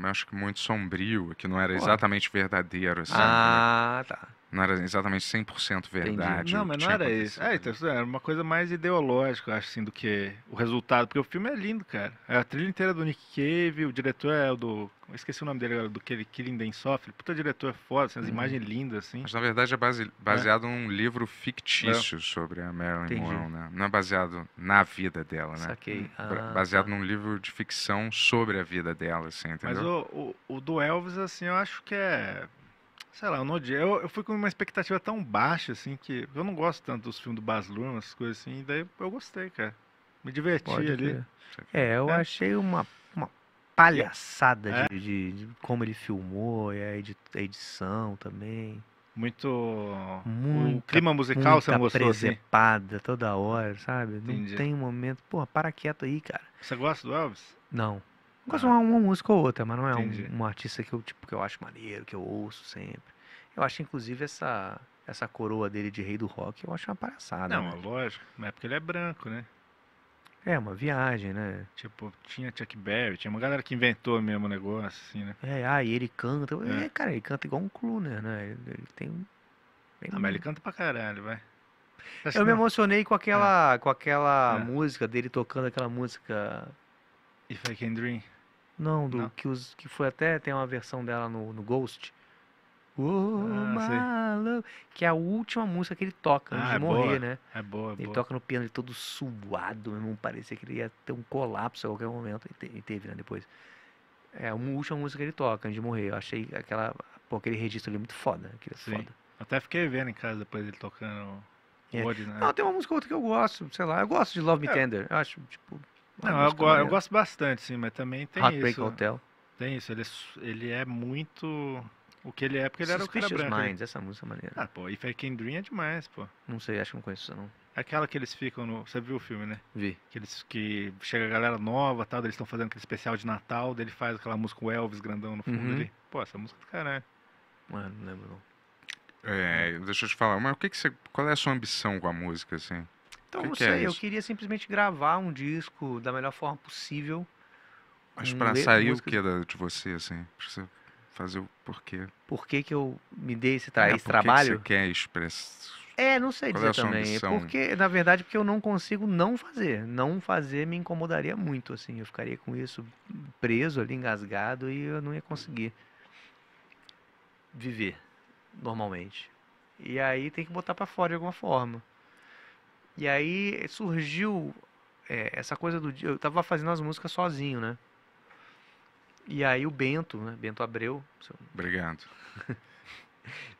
acho que, muito sombrio, que não era exatamente verdadeiro. Assim, ah, né? tá não era exatamente 100% verdade. Não, mas não era isso. É, né? então, era uma coisa mais ideológica, acho, assim, do que o resultado. Porque o filme é lindo, cara. É a trilha inteira do Nick Cave, o diretor é o do... Eu esqueci o nome dele agora, do Killing Den Software. Puta diretor é foda, assim, as uhum. imagens lindas, assim. Mas, na verdade, é base... baseado é. num livro fictício não. É. sobre a Marilyn Entendi. Monroe, né? Não é baseado na vida dela, né? Saquei. Hum, ah, baseado tá. num livro de ficção sobre a vida dela, assim, entendeu? Mas o, o, o do Elvis, assim, eu acho que é sei lá, eu não odiei. Eu, eu fui com uma expectativa tão baixa, assim, que eu não gosto tanto dos filmes do Baz Luhrmann, essas coisas assim, e daí eu gostei, cara. Me diverti Pode ali. Ver. É, eu é. achei uma, uma palhaçada é. de, de, de, como ele filmou, e a edição também. Muito. Muita, o clima musical muita você gostou? Assim? presepada assim? toda hora, sabe? Entendi. Não tem um momento. Porra, para quieto aí, cara. Você gosta do Elvis? Não gosto ah. de uma, uma, música ou outra, mas não é um, um, artista que eu, tipo, que eu acho maneiro, que eu ouço sempre. Eu acho, inclusive, essa, essa coroa dele de rei do rock, eu acho uma palhaçada. Não, né? lógico, mas é porque ele é branco, né? É, uma viagem, né? Tipo, tinha Chuck Berry, tinha uma galera que inventou mesmo o negócio, assim, né? É, ah, e ele canta. É. é cara, ele canta igual um Kruner, né? Ele, ele tem um. Ah, mas ele canta pra caralho, vai. eu me emocionei com aquela, é. com aquela é. música dele tocando aquela música. If I Can Dream. Não, do Não. que os que foi até tem uma versão dela no, no Ghost. Oh, ah, que é a última música que ele toca antes ah, de é morrer, boa. né? É boa, é Ele boa. toca no piano, ele todo suado, mesmo, parecia que ele ia ter um colapso a qualquer momento, e teve, né, depois. É a última música que ele toca antes de morrer. Eu achei aquela, pô, aquele registro ali muito foda, aquele é Sim. foda. Até fiquei vendo em casa depois ele tocando é. né? Não, tem uma música outra que eu gosto, sei lá. Eu gosto de Love Me é. Tender. Eu acho, tipo, não, eu, go eu, gosto bastante, sim, mas também tem Heartbreak isso. Né? Hotel. Tem isso, ele, é ele é muito... O que ele é, porque ele era o cara branco. Né? Minds, essa música é maneira. Ah, pô, If I Can Dream é demais, pô. Não sei, acho que não conheço não. É aquela que eles ficam no... Você viu o filme, né? Vi. Que, eles, que chega a galera nova tal, eles estão fazendo aquele especial de Natal, daí ele faz aquela música com Elvis grandão no fundo uhum. ali. Pô, essa música é do caralho. Mano, não lembro não. É, deixa eu te falar, mas o que que você, qual é a sua ambição com a música, assim? Então, que não que é sei, é eu queria simplesmente gravar um disco da melhor forma possível. Mas um pra sair música... o que de você, assim? Pra você fazer o porquê. Por que que eu me dei esse, tra é, esse trabalho? Que você quer expressar? É, não sei Qual dizer é também. Porque, na verdade, porque eu não consigo não fazer. Não fazer me incomodaria muito, assim. Eu ficaria com isso preso ali, engasgado, e eu não ia conseguir viver normalmente. E aí tem que botar para fora de alguma forma. E aí surgiu é, essa coisa do dia. Eu tava fazendo as músicas sozinho, né? E aí o Bento, né? Bento Abreu. Seu... Obrigado. *laughs*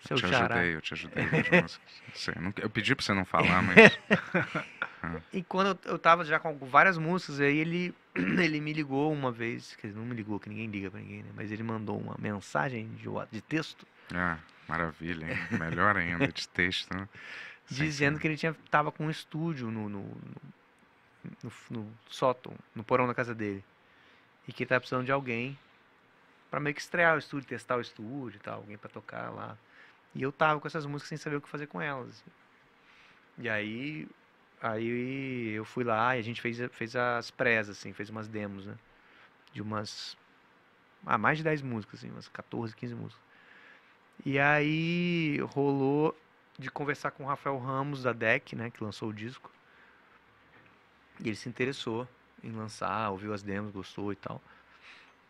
seu eu te xará. ajudei, eu te ajudei. *laughs* eu pedi pra você não falar, *laughs* mas. e quando eu tava já com várias músicas, aí ele, *clears throat* ele me ligou uma vez, que dizer, não me ligou, que ninguém liga pra ninguém, né? Mas ele mandou uma mensagem de, de texto. Ah, maravilha, hein? Melhor ainda, de texto, né? dizendo que ele tinha, tava com um estúdio no, no, no, no, sótão, no porão da casa dele. E que ele tava precisando de alguém para meio que estrear o estúdio, testar o estúdio tal, alguém para tocar lá. E eu tava com essas músicas sem saber o que fazer com elas. Assim. E aí, aí eu fui lá e a gente fez, fez as presas assim, fez umas demos, né? De umas. Ah, mais de 10 músicas, assim, umas 14, 15 músicas. E aí rolou de conversar com o Rafael Ramos da DEC, né, que lançou o disco. E ele se interessou em lançar, ouviu as demos, gostou e tal.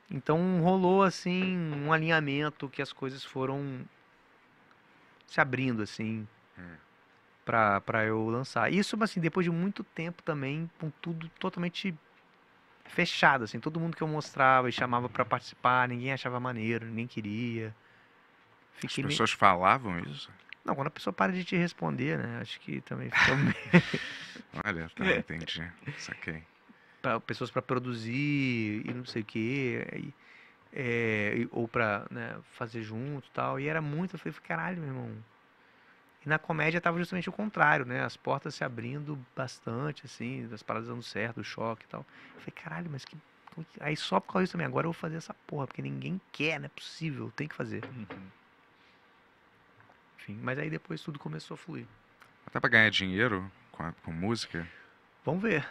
Então rolou assim um alinhamento que as coisas foram se abrindo assim hum. pra, pra eu lançar. Isso, assim, depois de muito tempo também, com tudo totalmente fechado, assim, todo mundo que eu mostrava e chamava para participar, ninguém achava maneiro, ninguém queria. Fiquei As pessoas meio... falavam isso? Não, quando a pessoa para de te responder, né? Acho que também fica *laughs* meio... Olha, tá, *laughs* entendi. Saquei. Pra, pessoas para produzir e não sei o quê. E, é, ou para né, fazer junto e tal. E era muito. Eu falei, caralho, meu irmão. E na comédia tava justamente o contrário, né? As portas se abrindo bastante, assim, as paradas dando certo, o choque e tal. Eu falei, caralho, mas que. Aí só por causa disso também, agora eu vou fazer essa porra, porque ninguém quer, não é possível, tem que fazer. Uhum enfim. Mas aí depois tudo começou a fluir. Até para ganhar dinheiro com, a, com música? Vamos ver.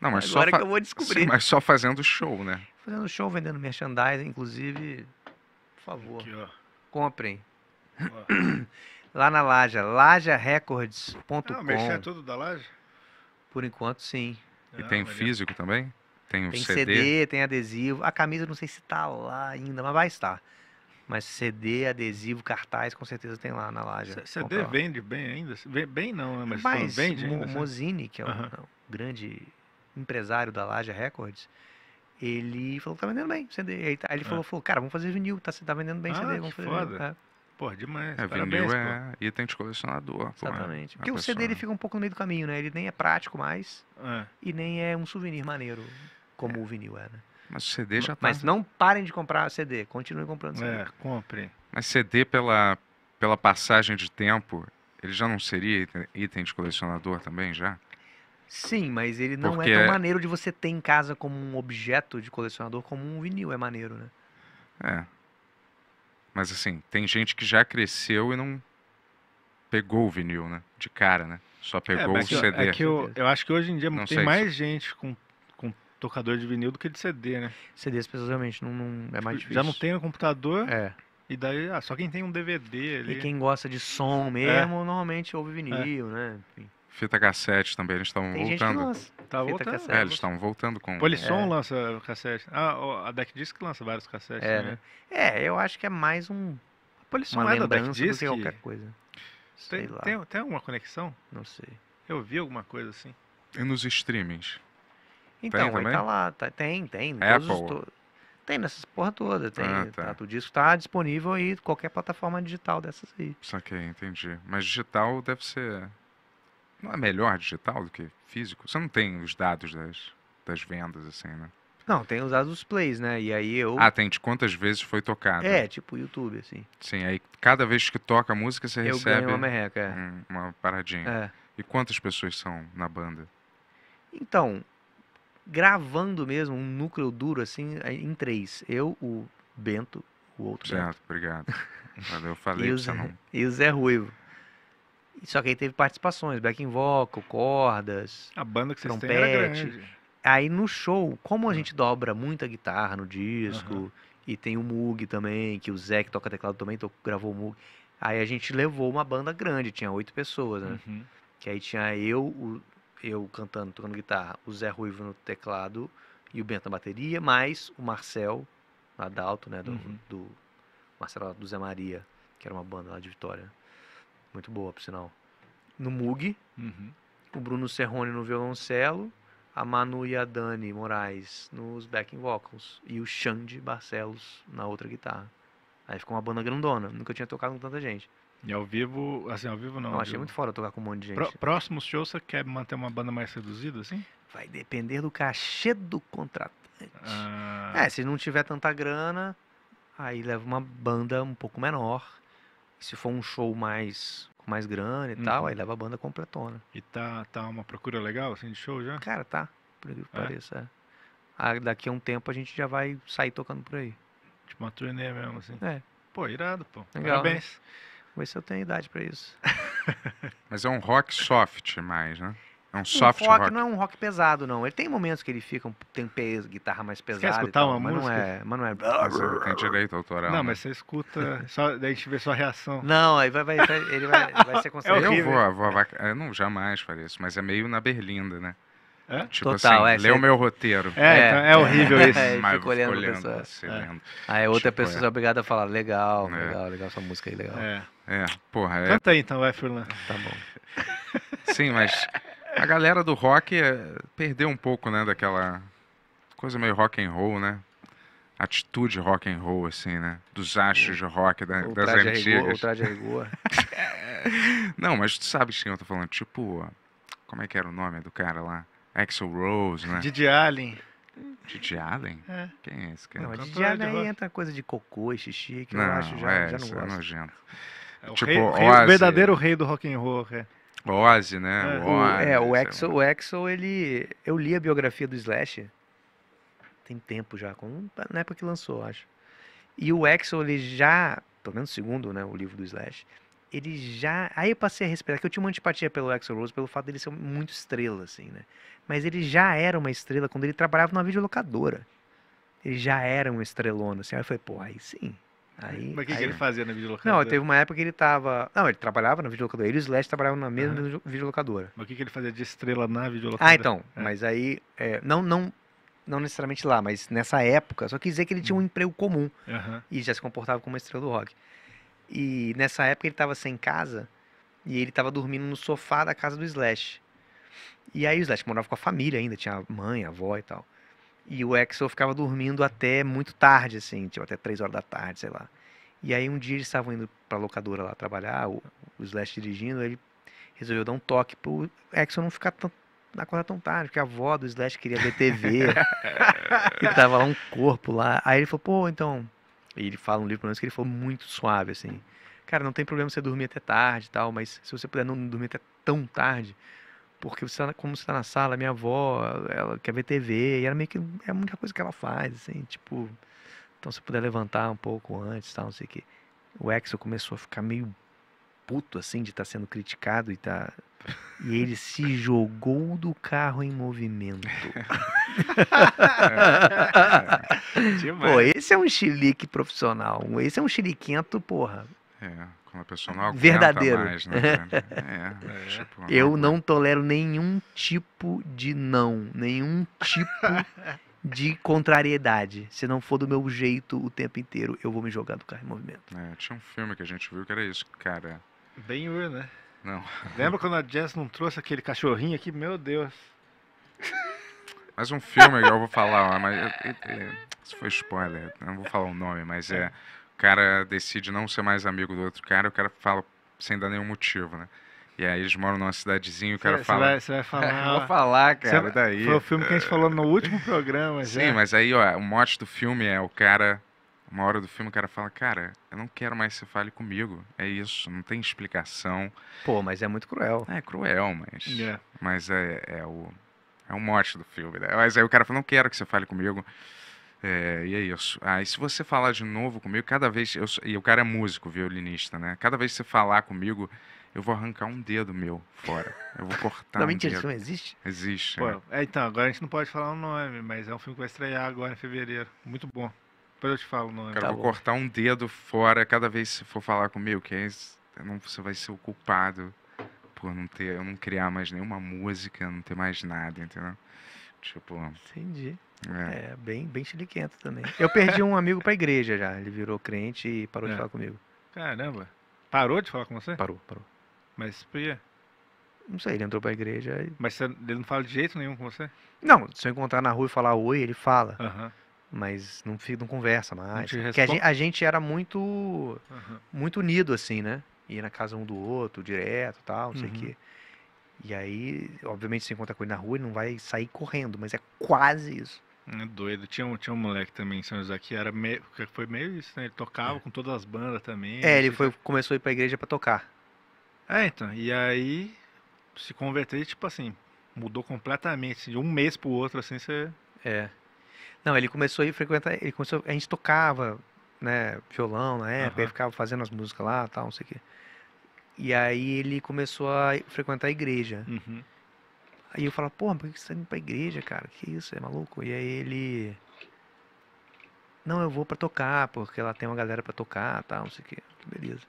Não, mas *laughs* Agora só que eu vou descobrir. Sim, mas só fazendo show, né? Fazendo show, vendendo merchandising, inclusive, por favor, Aqui, ó. comprem. Ó. *clears throat* Lá na Laja, lajarecords.com. Ah, mexer é tudo da Laja? Por enquanto, sim. E tem ah, o físico também? Tem o tem CD? Tem CD, tem adesivo. A camisa não sei se está lá ainda, mas vai estar. Mas CD, adesivo, cartaz, com certeza tem lá na laje. CD vende bem ainda? Bem não, né? mas, mas vende ainda. Mozini, que é um, uhum. grande empresário da loja Records, ele falou que tá vendendo bem CD. Aí, ele tá, ah. falou, é. falou, cara, vamos fazer vinil, tá, tá vendendo bem ah, CD, vamos fazer foda. vinil. É. Pô, demais. É, vinil é item de colecionador. Né? Exatamente. Pô, Porque o pessoa... CD ele fica um pouco no meio do caminho, né? Ele nem é prático mais é. e nem é um souvenir maneiro, como é. o vinil é, né? Mas o CD já tá... Mas não parem de comprar CD, continue comprando CD. É, compre. Mas CD pela, pela passagem de tempo, ele já não seria item de colecionador também, já? Sim, mas ele não é Porque é tão maneiro de você ter em casa como um objeto de colecionador, como um vinil é maneiro, né? É. Mas assim, tem gente que já cresceu e não pegou o vinil, né? De cara, né? Só é, pegou é, o CD. É que eu, eu acho que hoje em dia não tem mais gente com tocador de vinil do que de CD, né? CD as pessoas realmente não, não é mais difícil. Já não tem no computador. É. E daí, ah, só quem tem um DVD ali. E quem gosta de som é. mesmo, é. normalmente ouve vinil, é. né? Enfim. Fita cassete também, eles estão voltando. Tá Fita voltando. Cassete. É, eles estão voltando com. Polisson é. lança cassete. Ah, a Deck Disc lança vários cassetes é, né? né? É, eu acho que é mais um. A Polisson é da Deck Disc? Do qualquer coisa. Sei tem, lá. Tem, tem alguma conexão? Não sei. Eu vi alguma coisa assim. E nos streamings? Então, tem tá lá. Tá, tem, tem. Apple. Tem nessas porra toda, tem. Ah, tá. Tá, o disco está disponível aí, qualquer plataforma digital dessas aí. Saquei, entendi. Mas digital deve ser. Não é melhor digital do que físico? Você não tem os dados das, das vendas, assim, né? Não, tem os dados dos plays, né? E aí eu. Ah, tem de quantas vezes foi tocado. É, tipo YouTube, assim. Sim, aí cada vez que toca a música você eu recebe. uma merreca, é. um, Uma paradinha. É. E quantas pessoas são na banda? Então, gravando mesmo, um núcleo duro, assim, é, em três. Eu, o Bento, o outro certo, Bento. obrigado. *laughs* Valeu, falei. e, o Zé, não... e o Zé Ruivo. Só que aí teve participações, in vocal, cordas, a banda que você Vocês Aí no show, como a ah. gente dobra muita guitarra no disco, uhum. e tem o Moog também, que o Zé que toca teclado também tocou gravou o Mug Aí a gente levou uma banda grande, tinha oito pessoas, né? Uhum. Que aí tinha eu, o eu cantando, tocando guitarra, o Zé Ruivo no teclado e o Bento na bateria, mais o Marcel, Adalto, né, do, uhum. do Marcelo do Zé Maria, que era uma banda lá de Vitória, muito boa, por sinal. No Mug, uhum. o Bruno Serrone no violoncelo, a Manu e a Dani Moraes nos backing vocals e o Xande Barcelos na outra guitarra. Aí ficou uma banda grandona, nunca tinha tocado com tanta gente. E ao vivo, assim, ao vivo não. Não, achei vivo. muito foda tocar com um monte de gente. Pró próximo show, você quer manter uma banda mais reduzida, assim? Vai depender do cachê do contratante. Ah. É, se não tiver tanta grana, aí leva uma banda um pouco menor. Se for um show mais com mais grana e uhum. tal, aí leva a banda completona. E tá, tá uma procura legal, assim, de show já? Cara, tá. Por que é? pareça, é. Ah, daqui a um tempo a gente já vai sair tocando por aí. Tipo uma turnê mesmo, assim. É. Pô, irado, pô. Legal, né? Parabéns. Né? Mas ver se eu tenho idade para isso. *laughs* Mas é um rock soft mais, né? É um soft um rock, rock, Não é um rock pesado, não. Ele tem momentos que ele fica, um, tem peso, guitarra mais pesada. Você quer escutar tal, uma mas música? Não é, mas não é. Mas tem direito autoral. Não, né? mas você escuta, só, daí a gente vê sua reação. Não, aí vai, vai, vai ele vai, vai ser *laughs* considerado. É eu vou, vou eu não jamais faria isso, mas é meio na berlinda, né? É? Tipo Total, assim, é, lê você... o meu roteiro. É, é, então é, é. horrível *laughs* é, isso. É, mas fico olhando, olhando Você, assim, é. Aí outra tipo, pessoa é. é obrigada a falar, legal, legal, legal sua música aí, legal. É, é porra. É... Canta aí então, vai, Furlan. Tá bom. Sim, mas a galera do rock perdeu um pouco, né, daquela coisa meio rock and roll, né? Atitude rock and roll, assim, né? Dos astros de rock, da, das antigas. Ou traje rigor. *laughs* Não, mas tu sabe quem eu tô falando. Tipo, como é que era o nome do cara lá? Axel Rose, né? Didi Allen. Didi Allen? É. Quem é esse cara? Não, Didi Allen aí entra coisa de cocô e xixi que não, eu acho já, é, já não é gosto. É nojento. É, o, tipo, rei, Ozzy, o verdadeiro rei do rock and roll, é. Ozzy, né? É, o, é, o Axel, o Axel, ele... Eu li a biografia do Slash tem tempo já, com, na época que lançou, acho. E o Axel, ele já, pelo menos segundo né, o livro do Slash, ele já. Aí eu passei a respeitar, que eu tinha uma antipatia pelo Axel Rose pelo fato dele ser muito estrela, assim, né? Mas ele já era uma estrela quando ele trabalhava numa videolocadora. Ele já era um estrelona, assim. Aí eu falei, pô, aí sim. Aí, Mas o que, que, ele é. fazia na videolocadora? Não, teve uma época que ele tava. Não, ele trabalhava na videolocadora. Ele e o Slash trabalhavam na mesma uhum. videolocadora. Mas o que, que ele fazia de estrela na videolocadora? Ah, então. É. Mas aí. É, não, não não necessariamente lá, mas nessa época, só quis dizer que ele tinha um hum. emprego comum uhum. e já se comportava como uma estrela do rock. E nessa época ele estava sem casa e ele estava dormindo no sofá da casa do Slash. E aí o Slash morava com a família ainda, tinha mãe, a avó e tal. E o Axel ficava dormindo até muito tarde, assim, tipo até 3 horas da tarde, sei lá. E aí um dia eles estavam indo pra locadora lá trabalhar, o, o Slash dirigindo, ele resolveu dar um toque pro Axel não ficar tão, não tão tarde, porque a avó do Slash queria ver TV. *laughs* e tava lá um corpo lá. Aí ele falou, pô, então, e ele fala um livro, pelo menos, que ele foi muito suave, assim. Cara, não tem problema você dormir até tarde e tal, mas se você puder não dormir até tão tarde, porque você tá, como você está na sala, minha avó, ela quer ver TV, e ela meio que é a única coisa que ela faz, assim, tipo, então se puder levantar um pouco antes, tal, não sei o quê. O Axel começou a ficar meio puto assim de estar tá sendo criticado e tá e ele se jogou do carro em movimento. *laughs* Pô, esse é um chilique profissional. Esse é um chiliquento, porra. É, quando a pessoa não Verdadeiro. Mais, né, é, *laughs* é. Tipo, não Eu não tolero nenhum tipo de não, nenhum tipo de contrariedade. Se não for do meu jeito o tempo inteiro, eu vou me jogar do carro em movimento. É, tinha um filme que a gente viu que era isso, cara. Bem, né? Não. Lembra quando a Jess não trouxe aquele cachorrinho aqui? Meu Deus. Mas um filme que eu vou falar, mas isso foi spoiler, não vou falar o nome, mas é o cara decide não ser mais amigo do outro cara, o cara fala sem dar nenhum motivo, né? E aí eles moram numa cidadezinha e o cara cê, fala. Você vai, vai, falar. Eu *laughs* vou falar, cara, cê, daí. Foi o filme que a gente falou no último programa, já. Sim, mas aí, ó, o mote do filme é o cara uma hora do filme o cara fala, cara, eu não quero mais que você fale comigo. É isso, não tem explicação. Pô, mas é muito cruel. É, é cruel, mas. Yeah. É. Mas é, é, o. É o mote do filme. Né? Mas aí o cara fala, não quero que você fale comigo. É, e é isso. Aí ah, se você falar de novo comigo, cada vez. Eu, e o cara é músico, violinista, né? Cada vez que você falar comigo, eu vou arrancar um dedo meu fora. Eu vou cortar. não, um mentira, dedo. esse filme existe? Existe. Pô, é. é. então, agora a gente não pode falar o um nome, mas é um filme que vai estrear agora em fevereiro. Muito bom. Depois eu te falo o nome. Cara, tá vou bom. cortar um dedo fora cada vez que for falar comigo, que aí é você vai ser o culpado por não ter, eu não criar mais nenhuma música, não ter mais nada, entendeu? Tipo. Entendi. É, é bem, bem chiliquento também. Eu perdi um amigo pra igreja já. Ele virou crente e parou é. de falar comigo. Caramba. Parou de falar com você? Parou, parou. Mas por quê? Não sei, ele entrou pra igreja. E... Mas ele não fala de jeito nenhum com você? Não, se eu encontrar na rua e falar oi, ele fala. Aham. Uhum mas não fica, não conversa mais. Não porque a gente, a gente, era muito uhum. muito unido assim, né? Ia na casa um do outro, direto, tal, não sei o uhum. quê. E aí, obviamente, se encontra com ele na rua, e não vai sair correndo, mas é quase isso. É doido. Tinha um, tinha um moleque também em São José que era meio, que foi meio isso, né? Ele tocava é. com todas as bandas também. É, ele foi, que... começou a ir pra igreja para tocar. É, então. E aí se converter, tipo assim, mudou completamente. Assim, de um mês pro outro, assim, você. É. Não, ele começou a frequentar, ele começou, a gente tocava, né, violão na época, uhum. ele ficava fazendo as músicas lá, tal, não sei o quê. E aí ele começou a frequentar a igreja. Uhum. Aí eu falava, porra, por que você tá indo pra igreja, cara? Que isso, é maluco? E aí ele. Não, eu vou pra tocar, porque lá tem uma galera pra tocar, tal, não sei o quê. Beleza.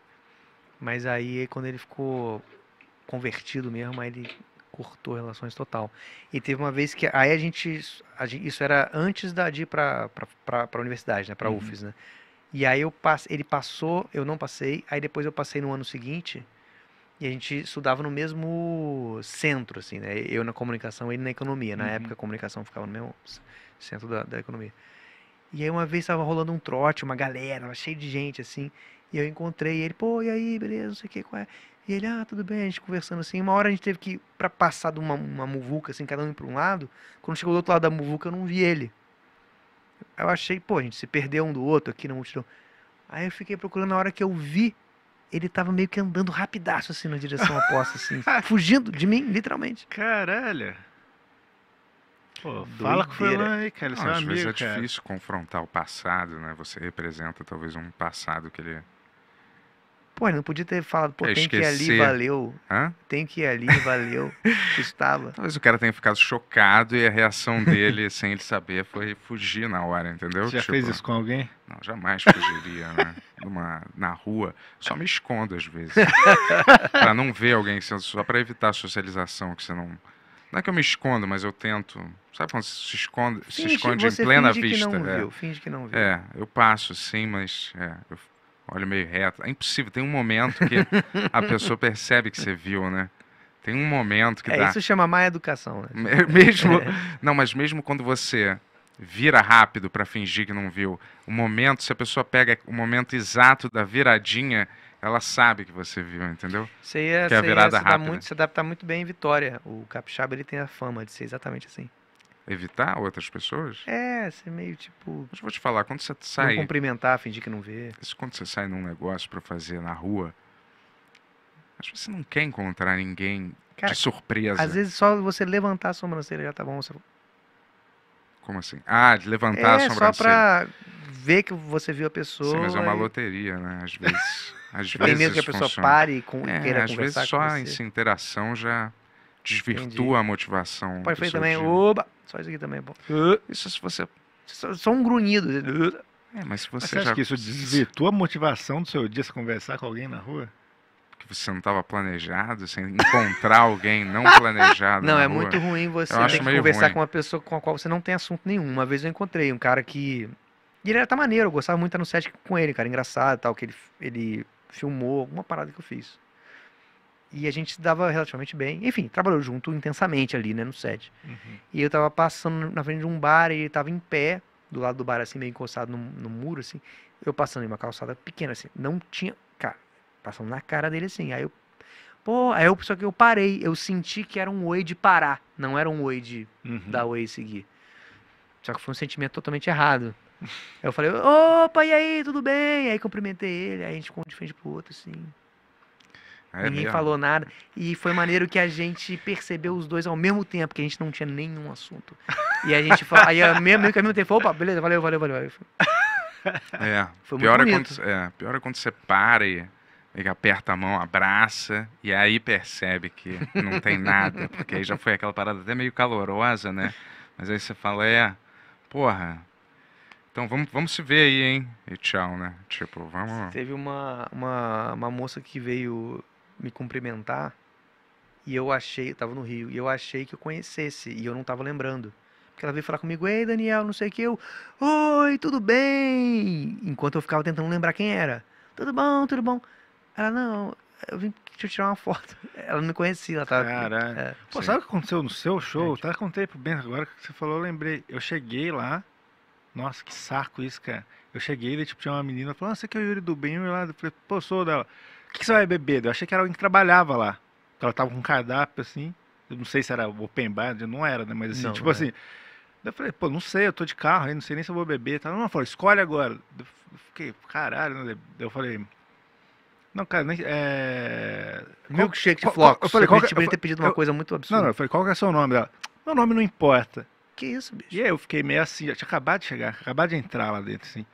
Mas aí, quando ele ficou convertido mesmo, aí ele cortou relações total. E teve uma vez que aí a gente, a gente isso era antes da de ir para para universidade, né, para uhum. UFES, né? E aí eu passe, ele passou, eu não passei, aí depois eu passei no ano seguinte e a gente estudava no mesmo centro assim, né? Eu na comunicação, ele na economia. Na uhum. época a comunicação ficava no mesmo centro da, da economia. E aí uma vez estava rolando um trote, uma galera, cheio de gente assim, e eu encontrei ele, pô, e aí, beleza, não sei o que, qual é. E ele, ah, tudo bem, a gente conversando assim. Uma hora a gente teve que, para passar de uma, uma muvuca, assim, cada um para um lado, quando chegou do outro lado da muvuca, eu não vi ele. Eu achei, pô, a gente se perdeu um do outro aqui na multidão. Aí eu fiquei procurando, na hora que eu vi, ele tava meio que andando rapidaço, assim, na direção oposta, assim, *laughs* fugindo de mim, literalmente. Caralho. Pô, fala com o Fernando aí, cara. Não, amigo, é às vezes é cara. difícil confrontar o passado, né? Você representa talvez um passado que ele Pô, não podia ter falado, pô, tem que ir ali, valeu. Hã? Tem que ir ali, valeu. estava. *laughs* Talvez o cara tenha ficado chocado e a reação dele, *laughs* sem ele saber, foi fugir na hora, entendeu? Você já tipo, fez isso com alguém? Não, jamais fugiria, né? *laughs* Numa, na rua. Só me escondo às vezes. para não ver alguém, só para evitar a socialização, que você não. Não é que eu me escondo, mas eu tento. Sabe quando se esconde, finge, se esconde em plena finge vista? Que não é. viu, finge que não viu. É, eu passo sim, mas é, eu olho meio reto. É impossível, tem um momento que a pessoa *laughs* percebe que você viu, né? Tem um momento que é, dá. Isso chama má educação, né? Mesmo, *laughs* é. não, mas mesmo quando você vira rápido para fingir que não viu, o momento, se a pessoa pega o momento exato da viradinha, ela sabe que você viu, entendeu? Você ia, que é a virada ia rápida. Muito, se adaptar muito bem em Vitória. O Capixaba ele tem a fama de ser exatamente assim evitar outras pessoas? É, você é meio tipo. Mas vou te falar, quando você sai. Não cumprimentar, fingir que não vê. Isso quando você sai num negócio para fazer na rua, que você não quer encontrar ninguém Cara, de surpresa. Às vezes só você levantar a sobrancelha já tá bom. Você... Como assim? Ah, de levantar é, a sobrancelha. É, só pra ver que você viu a pessoa. Sim, mas é uma e... loteria, né? Às vezes. *laughs* Às vezes tem medo que a pessoa funciona. pare e com, é, queira às vezes só essa interação já desvirtua Entendi. a motivação. Pode fazer também, dia. oba! Só isso aqui também é bom. Isso se você. É só um grunhido. É, mas se você, mas você acha já... que isso desvirtua a motivação do seu dia se conversar com alguém na rua? que você não estava planejado, sem encontrar alguém não *laughs* planejado. Não, é rua. muito ruim você ter que conversar ruim. com uma pessoa com a qual você não tem assunto nenhum. Uma vez eu encontrei um cara que. E ele era tá maneiro, eu gostava muito de estar no set com ele, cara, engraçado tal, que ele, ele filmou alguma parada que eu fiz. E a gente se dava relativamente bem. Enfim, trabalhou junto intensamente ali, né, no set. Uhum. E eu tava passando na frente de um bar e ele tava em pé, do lado do bar, assim, meio encostado no, no muro, assim. Eu passando em uma calçada pequena, assim. Não tinha. Cara, passando na cara dele, assim. Aí eu. Pô, aí eu, só que eu parei. Eu senti que era um oi de parar. Não era um oi de uhum. dar oi e seguir. Só que foi um sentimento totalmente errado. Aí eu falei, opa, e aí, tudo bem? Aí cumprimentei ele, aí a gente ficou de frente pro outro, assim. É Ninguém mesmo. falou nada. E foi maneiro que a gente percebeu os dois ao mesmo tempo, que a gente não tinha nenhum assunto. E a gente falou. aí meio, mesmo que ao mesmo tempo, opa, beleza, valeu, valeu, valeu. *laughs* É, foi pior muito é bonito. é quando, é, pior é quando você para e, e aperta a mão, abraça, e aí percebe que não tem nada. Porque aí já foi aquela parada até meio calorosa, né? Mas aí você fala, é, porra, então vamos, vamos se ver aí, hein? E tchau, né? Tipo, vamos. Teve uma, uma, uma moça que veio me cumprimentar e eu achei, eu tava no Rio, e eu achei que eu conhecesse e eu não tava lembrando. Porque ela veio falar comigo, ei Daniel, não sei o que, eu, oi, tudo bem? Enquanto eu ficava tentando lembrar quem era. Tudo bom, tudo bom. Ela, não, eu vim eu tirar uma foto. *laughs* Ela não me conhecia, ela tava. Caralho. É, Pô, sabe o que aconteceu no seu show? É. Tá, contei pro Ben agora que você falou, eu lembrei. Eu cheguei lá, nossa, que saco isso, cara. Eu cheguei, daí, tipo, tinha uma menina, falou, ah, você que é o Yuri do Bem, lá. Eu falei, pô, sou dela que, que você vai beber? Eu achei que era alguém que trabalhava lá. Ela tava com um cardápio assim. Eu não sei se era open bar, não era, né? Mas assim, não, tipo é. assim. Eu falei, pô, não sei, eu tô de carro aí, não sei nem se eu vou beber. Tá? Não, falou, escolhe agora. Eu fiquei, caralho, né? Eu falei. Não, cara, nem. É... Milkshake de flocos. Eu falei, qual que... podia ter pedido uma coisa muito absurda. Não, não, eu falei, qual que é o seu nome? Ela, meu nome não importa. Que isso, bicho? E aí eu fiquei meio assim, eu tinha acabado de chegar, acabado de entrar lá dentro, assim.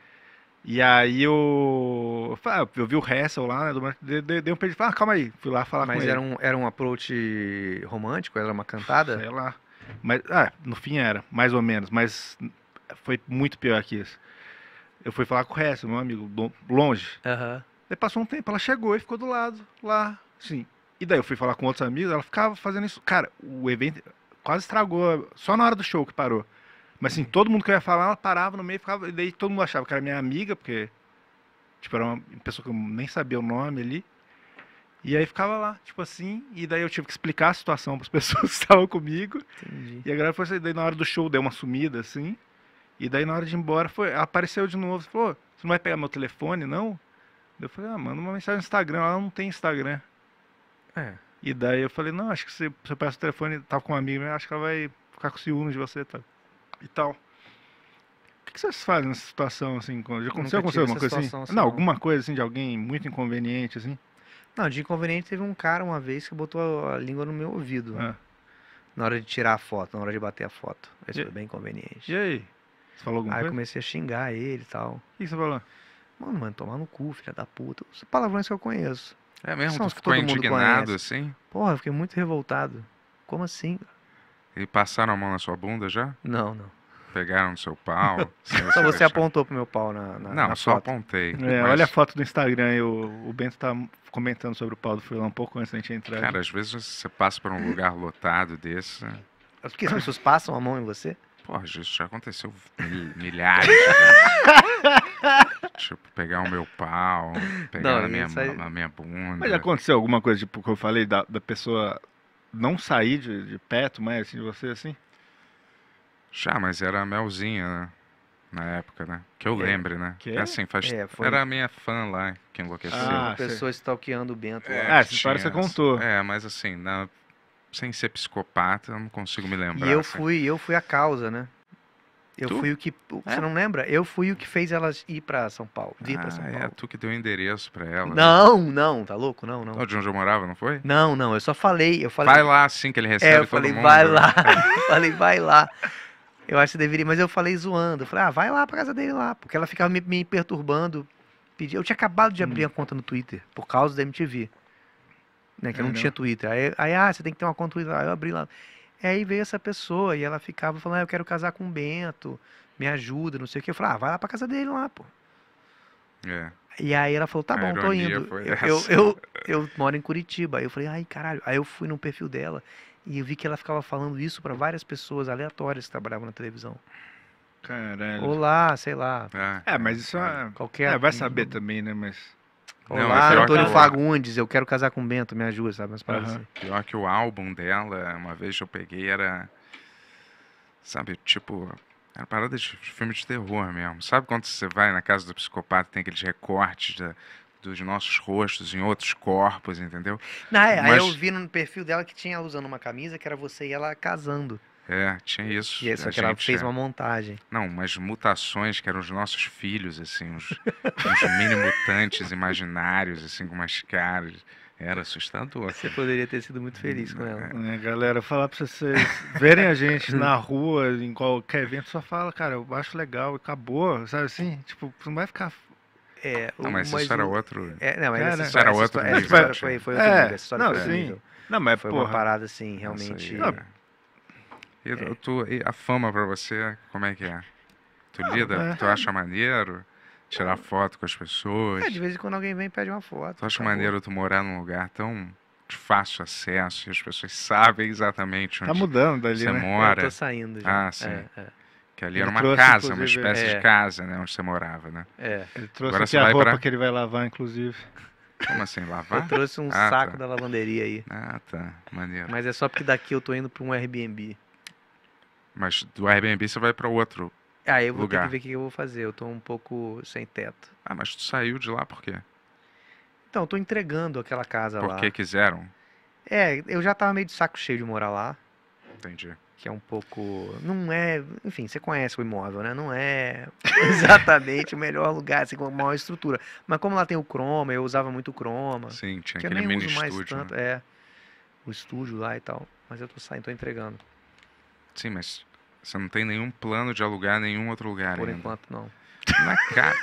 E aí eu. Ah, eu vi o Hassel lá, né? Do, dei, dei um pedido. Ah, calma aí. Fui lá falar Mas com ele. Mas um, era um approach romântico? Era uma cantada? Sei lá. Mas, ah, no fim era, mais ou menos. Mas foi muito pior que isso. Eu fui falar com o Hassel, meu amigo, longe. Aham. Uhum. passou um tempo, ela chegou e ficou do lado, lá, sim. E daí eu fui falar com outros amigos, ela ficava fazendo isso. Cara, o evento quase estragou, só na hora do show que parou. Mas assim, todo mundo que eu ia falar, ela parava no meio ficava, e daí todo mundo achava que era minha amiga, porque tipo, era uma pessoa que eu nem sabia o nome ali. E aí ficava lá, tipo assim, e daí eu tive que explicar a situação para as *laughs* pessoas que estavam comigo. Entendi. E a galera foi assim, daí na hora do show deu uma sumida, assim. E daí na hora de ir embora, foi, apareceu de novo, falou, você não vai pegar meu telefone, não? Eu falei, ah, manda uma mensagem no Instagram, ela não tem Instagram. É. E daí eu falei, não, acho que se, você eu peço o telefone, tava tá com uma amiga, acho que ela vai ficar com ciúmes de você, tá? e tal. O que vocês fazem nessa situação, assim? Já aconteceu, alguma coisa assim? situação, assim? assim? Não, alguma coisa assim de alguém muito inconveniente, assim? Não, de inconveniente teve um cara uma vez que botou a língua no meu ouvido. Ah. Né? Na hora de tirar a foto, na hora de bater a foto. Isso e... foi bem inconveniente. E aí? Você falou alguma aí coisa? Aí comecei a xingar ele e tal. O que você falou? Mano, mano, tomar no cu, filha da puta. Os palavrões que eu conheço. É mesmo? São tu ficou que todo indignado mundo conhece. assim? Porra, eu fiquei muito revoltado. Como assim? E passaram a mão na sua bunda já? Não, não. Pegaram no seu pau? *laughs* só você deixar. apontou pro meu pau na, na Não, na só foto. apontei. É, mas... Olha a foto do Instagram, eu, o Bento tá comentando sobre o pau do Furlan um pouco antes da gente entrar. Cara, às vezes você passa por um lugar lotado desse... As pessoas passam a mão em você? Porra, isso já aconteceu milhares. *laughs* tipo, pegar o meu pau, pegar não, minha, sai... minha bunda. Mas já aconteceu alguma coisa, tipo, que eu falei da, da pessoa não sair de, de perto mais assim, de você assim? Já, mas era a Melzinha, né? Na época, né? Que eu é. lembre, né? Que? É assim, faz... É, foi... Era a minha fã lá que enlouqueceu. Ah, pessoas pessoa stalkeando o Bento lá. É, ah, essa história você contou. É, mas assim, na... sem ser psicopata, eu não consigo me lembrar. E eu, assim. fui, eu fui a causa, né? Eu tu? fui o que. É? Você é? não lembra? Eu fui o que fez elas ir para São Paulo. Vir ah, para São é, Paulo. É, tu que deu o endereço para ela. Né? Não, não, tá louco? Não, não. Tá de onde eu morava, não foi? Não, não, eu só falei. Eu falei vai lá assim que ele é, recebe é, eu falei, mundo. Vai lá. *laughs* *laughs* falei, vai lá. Eu acho que deveria, mas eu falei zoando. Eu falei, ah, vai lá pra casa dele lá. Porque ela ficava me, me perturbando. Eu tinha acabado de abrir hum. a conta no Twitter, por causa da MTV. Né, que eu não, não tinha né? Twitter. Aí, aí, ah, você tem que ter uma conta no Twitter. Aí eu abri lá. E aí veio essa pessoa e ela ficava falando, ah, eu quero casar com o Bento, me ajuda, não sei o que. Eu falei, ah, vai lá pra casa dele lá, pô. É. E aí ela falou, tá bom, tô indo. Eu, *laughs* eu, eu, eu, moro em Curitiba. Aí eu falei, ai, caralho. Aí eu fui no perfil dela e eu vi que ela ficava falando isso para várias pessoas aleatórias que trabalhavam na televisão. Caralho. Olá, sei lá. Ah. É, mas isso é. Qualquer. É, vai saber também, né? Mas. Não, Olá, Antônio é que... Fagundes, eu quero casar com Bento, me ajuda, sabe? Mas Uhum. Assim. Pior que o álbum dela, uma vez eu peguei, era. Sabe, tipo. Era parada de filme de terror mesmo. Sabe quando você vai na casa do psicopata tem aqueles recortes da, dos nossos rostos em outros corpos, entendeu? Na, ah, Mas... É, aí eu vi no perfil dela que tinha usando uma camisa que era você e ela casando. É, tinha isso. E é, que gente, ela fez é... uma montagem. Não, umas mutações que eram os nossos filhos, assim, uns, uns mini-mutantes *laughs* imaginários, assim, com umas caras. Era assustador. Você poderia ter sido muito feliz com ela. É, é galera, falar pra vocês verem a gente na rua, em qualquer evento, só fala, cara, eu acho legal, acabou, sabe assim? Tipo, não vai ficar é, não, mas, isso era outro. É, não, mas é, né? era outro essa história foi, foi outro é, Essa história não, foi sim. Não, mas foi porra. uma parada assim, realmente. E, é. tu, e a fama para você, como é que é? Tu ah, lida, é. tu acha maneiro tirar foto com as pessoas? É, de vez em quando alguém vem e pede uma foto. Tu acha acabou. maneiro tu morar num lugar tão de fácil acesso e as pessoas sabem exatamente tá onde tá mudando dali, você né? mora? Eu tô saindo já. Ah, sim. É, é. Que ali ele era uma trouxe, casa, uma espécie é. de casa, né? Onde você morava, né? É. Ele trouxe Agora aqui a roupa pra... que ele vai lavar, inclusive. Como assim, lavar? Eu trouxe um ah, tá. saco tá. da lavanderia aí. Ah, tá. Maneiro. Mas é só porque daqui eu tô indo para um Airbnb. Mas do Airbnb você vai para outro. Ah, eu vou lugar. ter que ver o que eu vou fazer. Eu tô um pouco sem teto. Ah, mas tu saiu de lá por quê? Então, eu tô entregando aquela casa Porque lá. Porque quiseram? É, eu já tava meio de saco cheio de morar lá. Entendi. Que é um pouco. Não é. Enfim, você conhece o imóvel, né? Não é *laughs* exatamente o melhor lugar, assim, com a maior estrutura. Mas como lá tem o Chroma, eu usava muito o Chroma. Sim, tinha que aquele eu nem mini uso mais estúdio. Tanto, né? É. O estúdio lá e tal. Mas eu tô saindo, tô entregando. Sim, mas você não tem nenhum plano de alugar nenhum outro lugar Por ainda. enquanto, não. Não é, caro,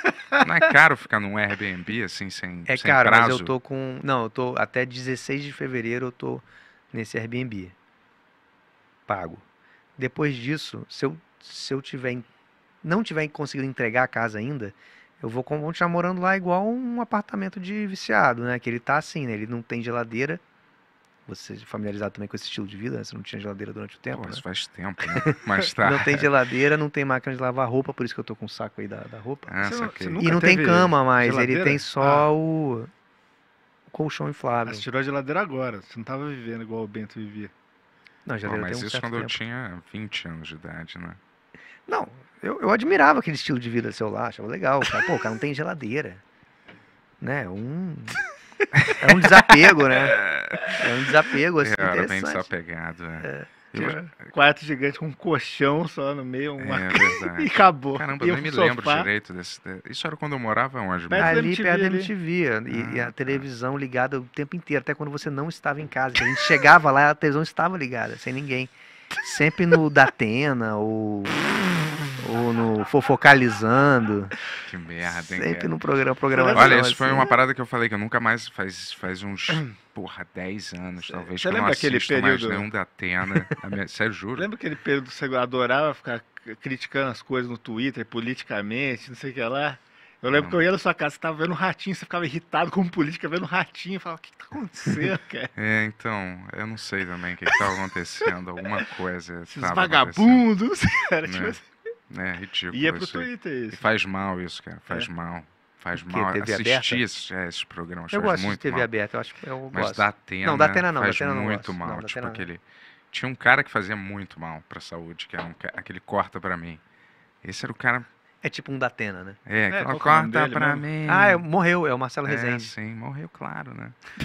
não é caro ficar num Airbnb assim, sem É sem caro, prazo. mas eu tô com... Não, eu tô até 16 de fevereiro eu tô nesse Airbnb. Pago. Depois disso, se eu, se eu tiver não tiver conseguido entregar a casa ainda, eu vou continuar morando lá igual um apartamento de viciado, né? Que ele tá assim, né? Ele não tem geladeira, você familiarizado também com esse estilo de vida, né? Você não tinha geladeira durante o tempo. Pô, né? faz tempo, né? *laughs* Mas tá. não tem geladeira, não tem máquina de lavar roupa, por isso que eu tô com o um saco aí da, da roupa. Ah, você, você e não tem cama mais, geladeira? ele tem só ah. o... colchão inflável. Ah, você tirou a geladeira agora, você não tava vivendo igual o Bento vivia. Não, Pô, mas um isso quando tempo. eu tinha 20 anos de idade, né? Não, eu, eu admirava aquele estilo de vida seu lá, achava legal. Cara, pô, o cara não tem geladeira. Né? Um. É um desapego, né? *laughs* É um desapego, assim, Eu é, era bem desapegado, é. é. Tinha quarto gigante com um colchão só no meio, uma... É, *laughs* e acabou. Caramba, eu nem me sofá. lembro direito desse. Isso era quando eu morava onde? Mesmo? Ali perto da MTV. Ali. E, ah, e a tá. televisão ligada o tempo inteiro, até quando você não estava em casa. A gente chegava lá, a televisão estava ligada, sem ninguém. Sempre no Datena ou no, Fofocalizando. Que merda, hein? Sempre no programa. programa Olha, isso assim. foi uma parada que eu falei que eu nunca mais. Faz, faz uns, *clears throat* porra, 10 anos, talvez. que lembra eu não assisto período? Mais nenhum da Atena. minha, sério, juro. Lembra aquele período que você adorava ficar criticando as coisas no Twitter, politicamente, não sei o que lá? Eu lembro não. que eu ia na sua casa, você tava vendo um ratinho, você ficava irritado com política, vendo um ratinho, falava, o que, que tá acontecendo, *laughs* cara? É, então, eu não sei também o que, que tava acontecendo, alguma coisa. Esses vagabundos, *laughs* cara, tipo é. tipo assim. Né? É ridículo. E é pro isso. Twitter isso. E né? faz mal isso, cara. Faz é. mal. Faz mal TV assistir esses, é, esses programas. Eu gosto de TV mal. aberta, eu acho que eu Mas gosto. da Atena. Não, da Atena não. Faz muito não mal. Não, tipo aquele. Tinha um cara que fazia muito mal pra saúde, que era um aquele corta pra mim. Esse era o cara. É tipo um da Atena, né? É, é, é corta pra mesmo. mim. Ah, é, morreu, é o Marcelo é, Rezende. É, sim, morreu, claro, né? *laughs*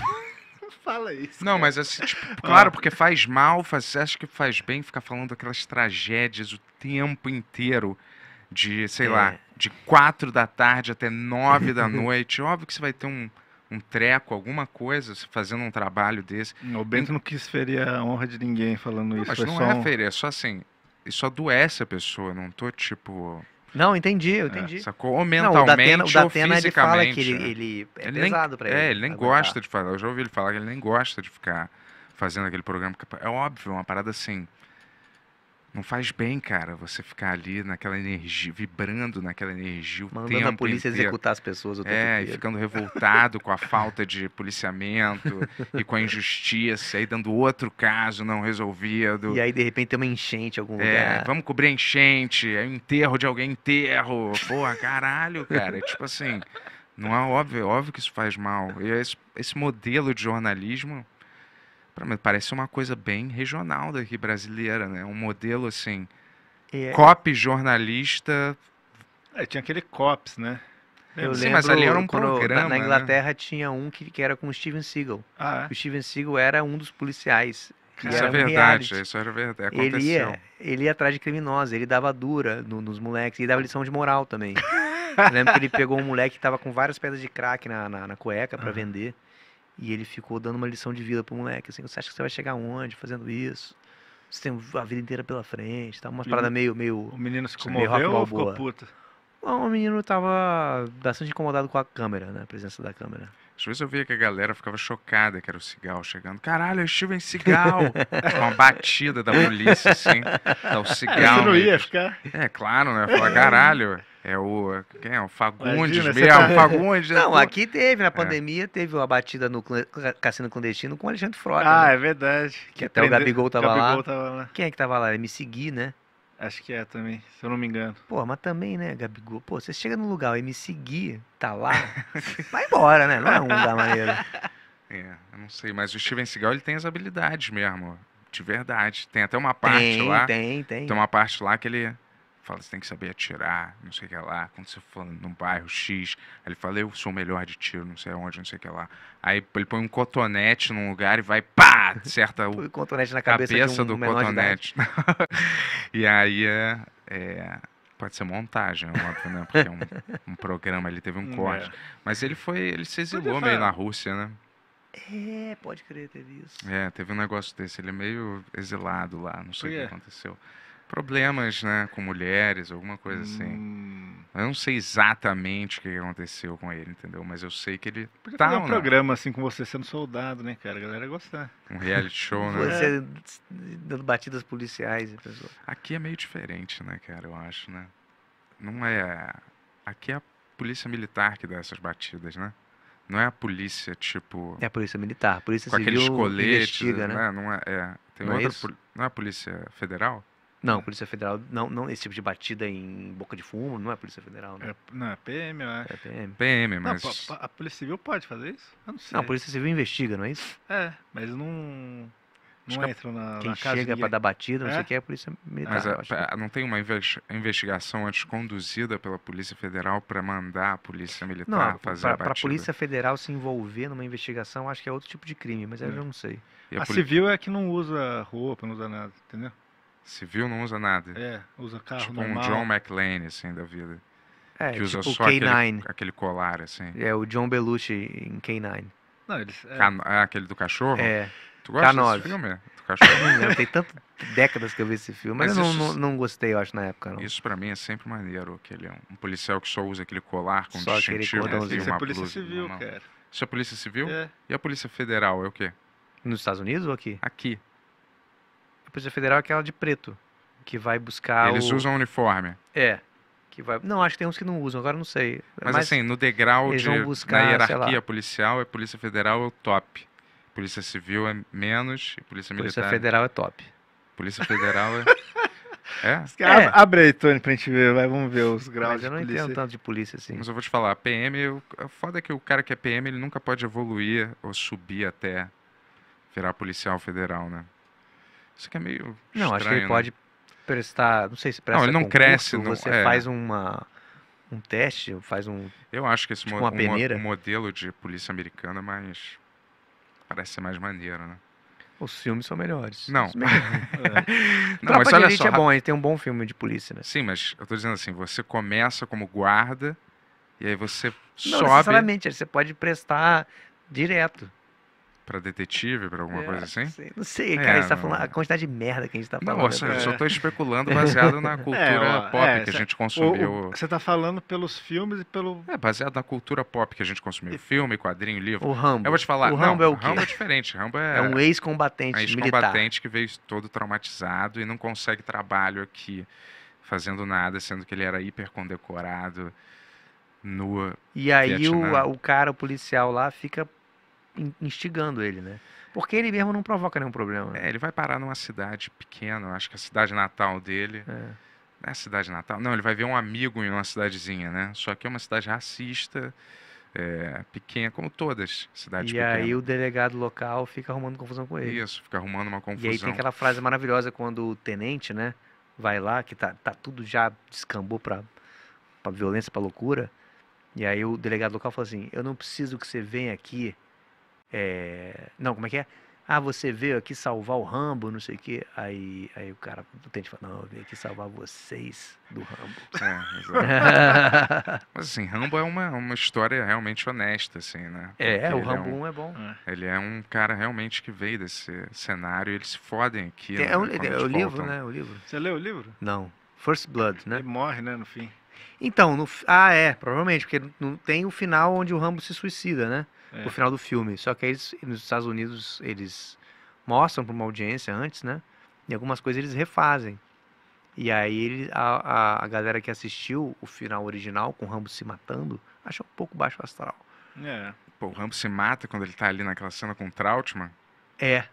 fala isso. Não, cara. mas assim, tipo, *laughs* claro, porque faz mal, faz, acho que faz bem ficar falando aquelas tragédias o tempo inteiro de, sei é. lá, de quatro da tarde até nove da noite. Óbvio que você vai ter um, um treco, alguma coisa, fazendo um trabalho desse. O Bento e... não quis ferir a honra de ninguém falando não, isso. Mas não é um... ferir, é só assim, isso adoece a pessoa, não tô tipo... Não, entendi, eu é, entendi. É, sacou? Ou mentalmente não, o Datena, o ou fisicamente. Ele fala que ele, ele né? é ele pesado nem, pra ele. É, ele nem aguentar. gosta de falar. Eu já ouvi ele falar que ele nem gosta de ficar fazendo aquele programa. É óbvio, uma parada assim. Não faz bem, cara, você ficar ali naquela energia, vibrando naquela energia o Mandando tempo a polícia inteiro. executar as pessoas o tempo É, inteiro. e ficando revoltado com a falta de policiamento e com a injustiça, aí dando outro caso não resolvido. E aí, de repente, tem uma enchente em algum é, lugar. É, vamos cobrir a enchente, é o enterro de alguém, enterro. Porra, caralho, cara. É tipo assim, não é óbvio, é óbvio que isso faz mal. E esse, esse modelo de jornalismo Parece uma coisa bem regional daqui brasileira, né? Um modelo assim. É. Cop jornalista. É, tinha aquele COPS, né? Eu Sim, lembro mas ali era um programa, na né? Inglaterra né? tinha um que, que era com o Steven Seagal. Ah, é? O Steven Seagal era um dos policiais. Isso é verdade, isso era verdade. Aconteceu. Ele ia, ele ia atrás de criminosos, ele dava dura no, nos moleques e dava lição de moral também. lembro que ele pegou um moleque que tava com várias pedras de crack na, na, na cueca para vender. E ele ficou dando uma lição de vida pro moleque, assim, você acha que você vai chegar onde fazendo isso? Você tem a vida inteira pela frente, tá? Umas paradas meio, meio... O menino se comoveu ou ficou puto? Não, o menino tava bastante incomodado com a câmera, né? A presença da câmera. Às vezes eu via que a galera ficava chocada que era o Cigal chegando. Caralho, é Steven Cigal! *laughs* Uma batida da polícia, assim. Tá o Cigal. Você não ia ficar? É, claro, né? Falar, caralho. É o. Quem é? O Fagundes Imagina, mesmo. Tá... Fagundes. Né? Não, aqui teve, na é. pandemia, é. teve uma batida no Cassino Clandestino com o Alexandre Frota. Ah, né? é verdade. Que, que até o Gabigol tava, Gabigol lá. tava lá. Quem é que tava lá? Ele me seguir, né? Acho que é também, se eu não me engano. Pô, mas também, né, Gabigol? Pô, você chega num lugar, e me seguir, tá lá, *laughs* vai embora, né? Não é um lugar maneiro. É, eu não sei, mas o Steven Seagal, ele tem as habilidades mesmo, de verdade. Tem até uma parte tem, lá... Tem, tem, tem. uma parte lá que ele fala, você tem que saber atirar, não sei o que lá. Quando você fala num bairro X, ele fala, eu sou o melhor de tiro, não sei onde, não sei o que lá. Aí ele põe um cotonete num lugar e vai, pá, acerta o, cotonete na cabeça, cabeça um do cotonete. *laughs* e aí é, é, Pode ser montagem, é óbvio, né? Porque é um, um programa, ele teve um *laughs* é. corte. É. Mas ele foi. Ele se exilou meio na Rússia, né? É, pode crer, teve isso. É, teve um negócio desse. Ele é meio exilado lá, não sei o que aconteceu problemas né, com mulheres, alguma coisa assim. hum. assim. Eu não sei exatamente o que aconteceu com ele, entendeu? Mas eu sei que ele. Podia tá um não. programa assim com você sendo soldado, né, cara? A galera ia gostar. Um reality show, *laughs* né? Você é. dando batidas policiais e pessoal. Aqui é meio diferente, né, cara? Eu acho, né? Não é. Aqui é a polícia militar que dá essas batidas, né? Não é a polícia, tipo. É a polícia militar. A polícia com civil aqueles coletes, né? né? Não é, é. Tem não é outra. É Não é a polícia federal? Não, Polícia Federal, não, não esse tipo de batida em boca de fumo, não é Polícia Federal, né? É, não, é PM, eu acho. É PM. PM, mas... Não, a Polícia Civil pode fazer isso? Eu não sei. Não, a Polícia Civil investiga, não é isso? É, mas não... Não entram na, quem na casa chega para dar batida, não é? sei o que, é a polícia militar. Mas é, a, é, não tem uma investigação antes conduzida pela Polícia Federal para mandar a Polícia Militar não, fazer pra, a batida? Para a Polícia Federal se envolver numa investigação, acho que é outro tipo de crime, mas é. é. eu não sei. a, a poli... civil é que não usa roupa, não usa nada, entendeu? Civil não usa nada. É, usa carro tipo normal. Tipo um John McLean, assim, da vida. É, que usa tipo só aquele, aquele, colar, assim. É, o John Belushi em K9. Não, eles... É... Ah, aquele do cachorro? É. Tu gosta K9. desse filme? Do cachorro? não, *laughs* tem tanto décadas que eu vi esse filme, mas, mas eu não, isso... não, não, gostei, eu acho, na época. Não. Isso pra mim é sempre maneiro, aquele é um policial que só usa aquele colar com só distintivo aquele né? e Isso é polícia civil, cara. Isso é polícia civil? É. E a polícia federal é o quê? Nos Estados Unidos ou aqui? Aqui a Polícia Federal é aquela de preto, que vai buscar. Eles o... usam uniforme. É. Que vai... Não, acho que tem uns que não usam, agora não sei. Mas, Mas assim, no degrau de buscar, na hierarquia policial, é Polícia Federal é o top. Polícia Civil é menos e Polícia Militar. Polícia é Federal é top. Polícia Federal é. *laughs* É? é. Abre aí, Tony, pra gente ver. Vai, vamos ver os graus eu não entendo tanto de polícia assim. Mas eu vou te falar, PM, o foda é que o cara que é PM, ele nunca pode evoluir ou subir até virar policial federal, né? Isso que é meio. Não, acho que ele né? pode prestar. Não sei se presta. Não, ele não concurso, cresce. Não, você é. faz uma, um teste, faz um. Eu acho que esse tipo mo um, um modelo de polícia americana é mas Parece ser mais maneiro, né? Os filmes são melhores. Não. *laughs* é. não, mas olha só. é bom, ele tem um bom filme de polícia, né? Sim, mas eu tô dizendo assim, você começa como guarda e aí você não, sobe. Não, necessariamente, você pode prestar direto. Pra detetive, pra alguma é, coisa assim? não sei, cara, é, a gente tá falando a quantidade de merda que a gente tá falando. Assim, não, né? eu só tô é. especulando baseado na *laughs* é, cultura ó, pop é, que a gente consumiu. Você tá falando pelos filmes e pelo. É, baseado na cultura pop que a gente consumiu. Filme, quadrinho, livro. O Rambo. Eu vou te falar. O não, Rambo é o quê? Rambo é diferente. Rambo é. É um ex-combatente. Ex ex-combatente que veio todo traumatizado e não consegue trabalho aqui fazendo nada, sendo que ele era hiper condecorado. Nua, e aí o, o cara, o policial lá, fica instigando ele, né? Porque ele mesmo não provoca nenhum problema. Né? É, ele vai parar numa cidade pequena, acho que a cidade natal dele. É. Não é a cidade natal? Não, ele vai ver um amigo em uma cidadezinha, né? Só que é uma cidade racista, é, pequena, como todas cidades e pequenas. E aí o delegado local fica arrumando confusão com ele. Isso, fica arrumando uma confusão. E aí tem aquela frase maravilhosa quando o tenente, né, vai lá, que tá, tá tudo já descambou pra, pra violência, pra loucura. E aí o delegado local fala assim, eu não preciso que você venha aqui é... Não, como é que é? Ah, você veio aqui salvar o Rambo, não sei o quê. Aí, aí o cara, o Tente falar não, eu vim aqui salvar vocês do Rambo. É, *laughs* Mas assim, Rambo é uma, uma história realmente honesta, assim, né? É, porque é, o Rambo é, um, é bom. É. Ele é um cara realmente que veio desse cenário, eles se fodem aqui. É, né, é, o, é o livro, né? O livro. Você leu o livro? Não. First Blood, né? Ele morre, né, no fim. Então, no, ah, é, provavelmente, porque não tem o final onde o Rambo se suicida, né? é. final do filme. Só que eles, nos Estados Unidos, eles mostram para uma audiência antes, né? E algumas coisas eles refazem. E aí ele, a, a, a, galera que assistiu o final original, com o Rambo se matando, achou um pouco baixo astral. É. Pô, o Rambo se mata quando ele tá ali naquela cena com o Trautmann. É.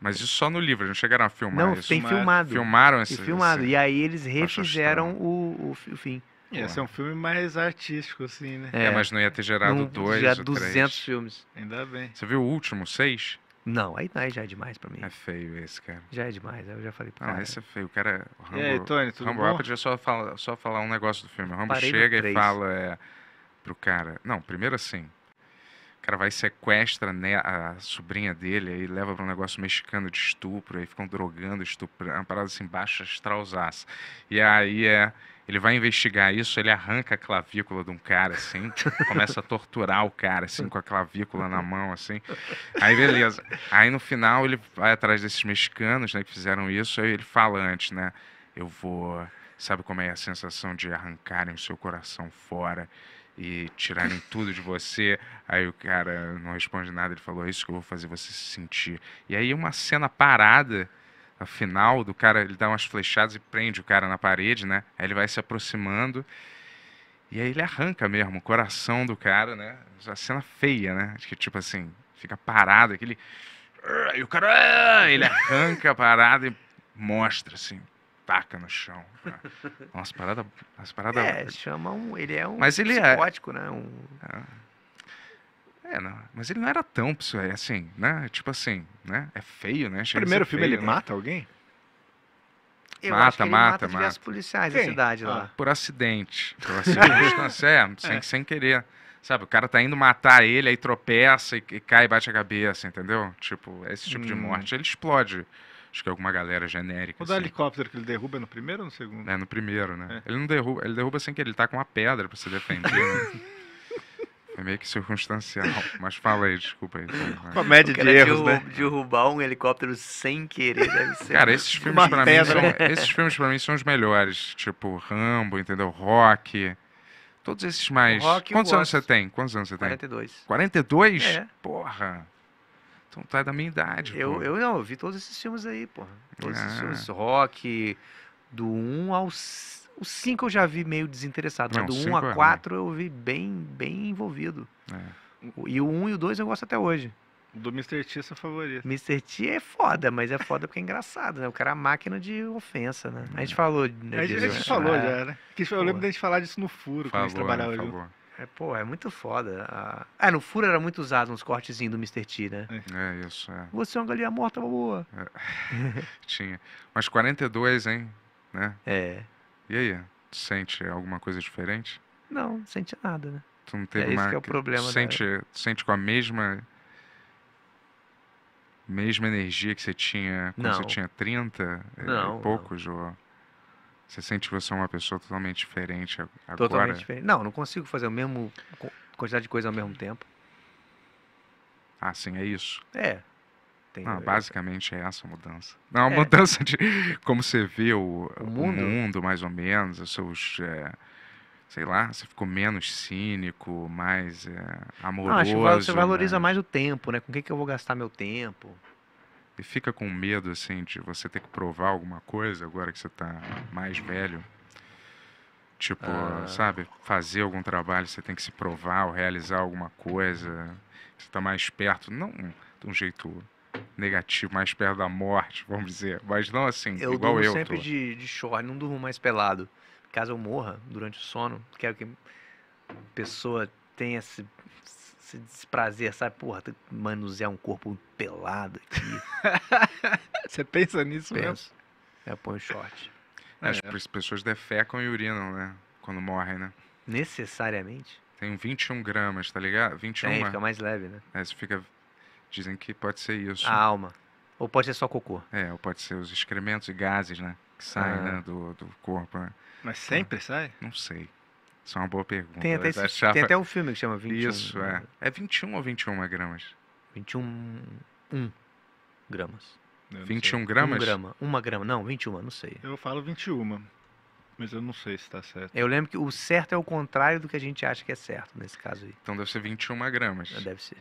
Mas isso só no livro, não chegaram a filmar Não, isso. tem filmado. Filmaram esse... E filmado. Esse... E aí eles refizeram o, o, o fim. Ia ser é um filme mais artístico, assim, né? É, é mas não ia ter gerado não, dois já ou 200 três. filmes. Ainda bem. Você viu o último, seis? Não, aí, aí já é demais pra mim. É feio esse, cara. Já é demais, eu já falei pra Não, Ah, esse é feio. O cara. O é Rambo, e aí, Tony, tudo Rambo bom? Rapid é só, fala, só falar um negócio do filme. O Rambo Parei chega e fala é, pro cara. Não, primeiro assim. O cara vai e sequestra né, a sobrinha dele, aí leva para um negócio mexicano de estupro, aí ficam drogando, estuprando, é uma parada assim, baixa, estrausaça. E aí é ele vai investigar isso, ele arranca a clavícula de um cara, assim, *laughs* começa a torturar o cara, assim, com a clavícula na mão, assim. Aí, beleza. Aí, no final, ele vai atrás desses mexicanos, né, que fizeram isso, aí ele fala antes, né, eu vou... Sabe como é a sensação de arrancarem o seu coração fora e tirarem tudo de você? Aí o cara não responde nada, ele falou, é isso que eu vou fazer você se sentir. E aí, uma cena parada a final do cara, ele dá umas flechadas e prende o cara na parede, né? Aí ele vai se aproximando. E aí ele arranca mesmo o coração do cara, né? A cena feia, né? Acho que tipo assim, fica parado, aquele. Ah", e o cara. Ah", ele arranca a parada e mostra, assim, taca no chão. Umas paradas. as paradas... É, chama um. Ele é um Mas ele é- psicótico, é... né? Um... É. É, não, mas ele não era tão é assim, né? Tipo assim, né? É feio, né? Chega Primeiro filme ele né? mata alguém? Eu mata, acho que ele mata, mata. policiais Quem? da cidade ah. lá. Por acidente. Por acidente, *laughs* é, sem, é. sem querer. Sabe, o cara tá indo matar ele, aí tropeça e, e cai e bate a cabeça, entendeu? Tipo, esse tipo hum. de morte. Ele explode. Acho que é alguma galera genérica. É o assim. do helicóptero que ele derruba é no primeiro ou no segundo? É, no primeiro, né? É. Ele não derruba, ele derruba sem querer, ele tá com uma pedra pra se defender. né? *laughs* É meio que circunstancial, *laughs* mas fala aí, desculpa aí. Então, Comédia de erros, derru né? Derrubar um helicóptero sem querer deve ser. Cara, *laughs* esses filmes para mim são, esses filmes mim são os melhores, tipo Rambo, entendeu? Rock. Todos esses mais. Rock, Quantos anos você tem? Quantos anos você 42. tem? 42. 42? É. Porra. Então tá da minha idade, Eu, pô. eu não, eu vi todos esses filmes aí, porra. Todos esses é. filmes, rock do 1 ao o 5 eu já vi meio desinteressado, mas do 1 um a 4 é, eu vi bem, bem envolvido. É. E o 1 um e o 2 eu gosto até hoje. Do Mr. T, é seu favorito. Mr. T é foda, mas é foda porque é engraçado, né? O cara é máquina de ofensa, né? A gente falou. Né, a gente, a gente falou é. já, né? eu lembro da gente falar disso no furo, favor, quando a gente trabalhava ali É, pô, é muito foda. Ah, no furo era muito usado uns cortezinhos do Mr. T, né? É, isso, é. Você é uma galinha morta boa. É. *laughs* Tinha. Mas 42, hein? Né? É. E aí, sente alguma coisa diferente? Não, não sente nada, né? Tu não teve é uma... esse que é o problema. Sente, da... sente com a mesma mesma energia que você tinha quando não. você tinha 30 é, não, e poucos? Não. Ou você sente que você é uma pessoa totalmente diferente agora? Totalmente diferente. Não, não consigo fazer a mesma quantidade de coisa ao mesmo tempo. Ah, sim, é isso? É. Tem basicamente é essa mudança. Não, é. é. mudança de *laughs* como você vê o, o, mundo. o mundo. mais ou menos, os seus. É, sei lá, você ficou menos cínico, mais é, amoroso. Não, acho que você valoriza né? mais o tempo, né? Com o que eu vou gastar meu tempo? E fica com medo, assim, de você ter que provar alguma coisa agora que você está mais velho. Tipo, ah. sabe, fazer algum trabalho, você tem que se provar ou realizar alguma coisa. Você está mais perto. Não de um jeito negativo, mais perto da morte, vamos dizer. Mas não assim, eu igual eu. Eu sempre tô. de, de short, não durmo mais pelado. Caso eu morra durante o sono, quero que a é pessoa tenha esse, esse desprazer, sabe? Porra, manusear um corpo pelado aqui. *laughs* Você pensa nisso Penso. mesmo? põe o short. As é. pessoas defecam e urinam, né? Quando morrem, né? Necessariamente? Tem 21 gramas, tá ligado? 21. é fica mais leve, né? É, você fica Dizem que pode ser isso. A alma. Ou pode ser só cocô. É, ou pode ser os excrementos e gases, né? Que saem ah. né, do, do corpo. Né? Mas sempre ah, sai? Não sei. Isso é uma boa pergunta. Tem até, esse, chapa... tem até um filme que chama 21. Isso, né? é. É 21 ou 21 gramas? 21 1 gramas. 21 gramas? 1 grama. 1 grama. Não, 21, não sei. Eu falo 21. Mas eu não sei se está certo. Eu lembro que o certo é o contrário do que a gente acha que é certo nesse caso aí. Então deve ser 21 gramas. Deve ser.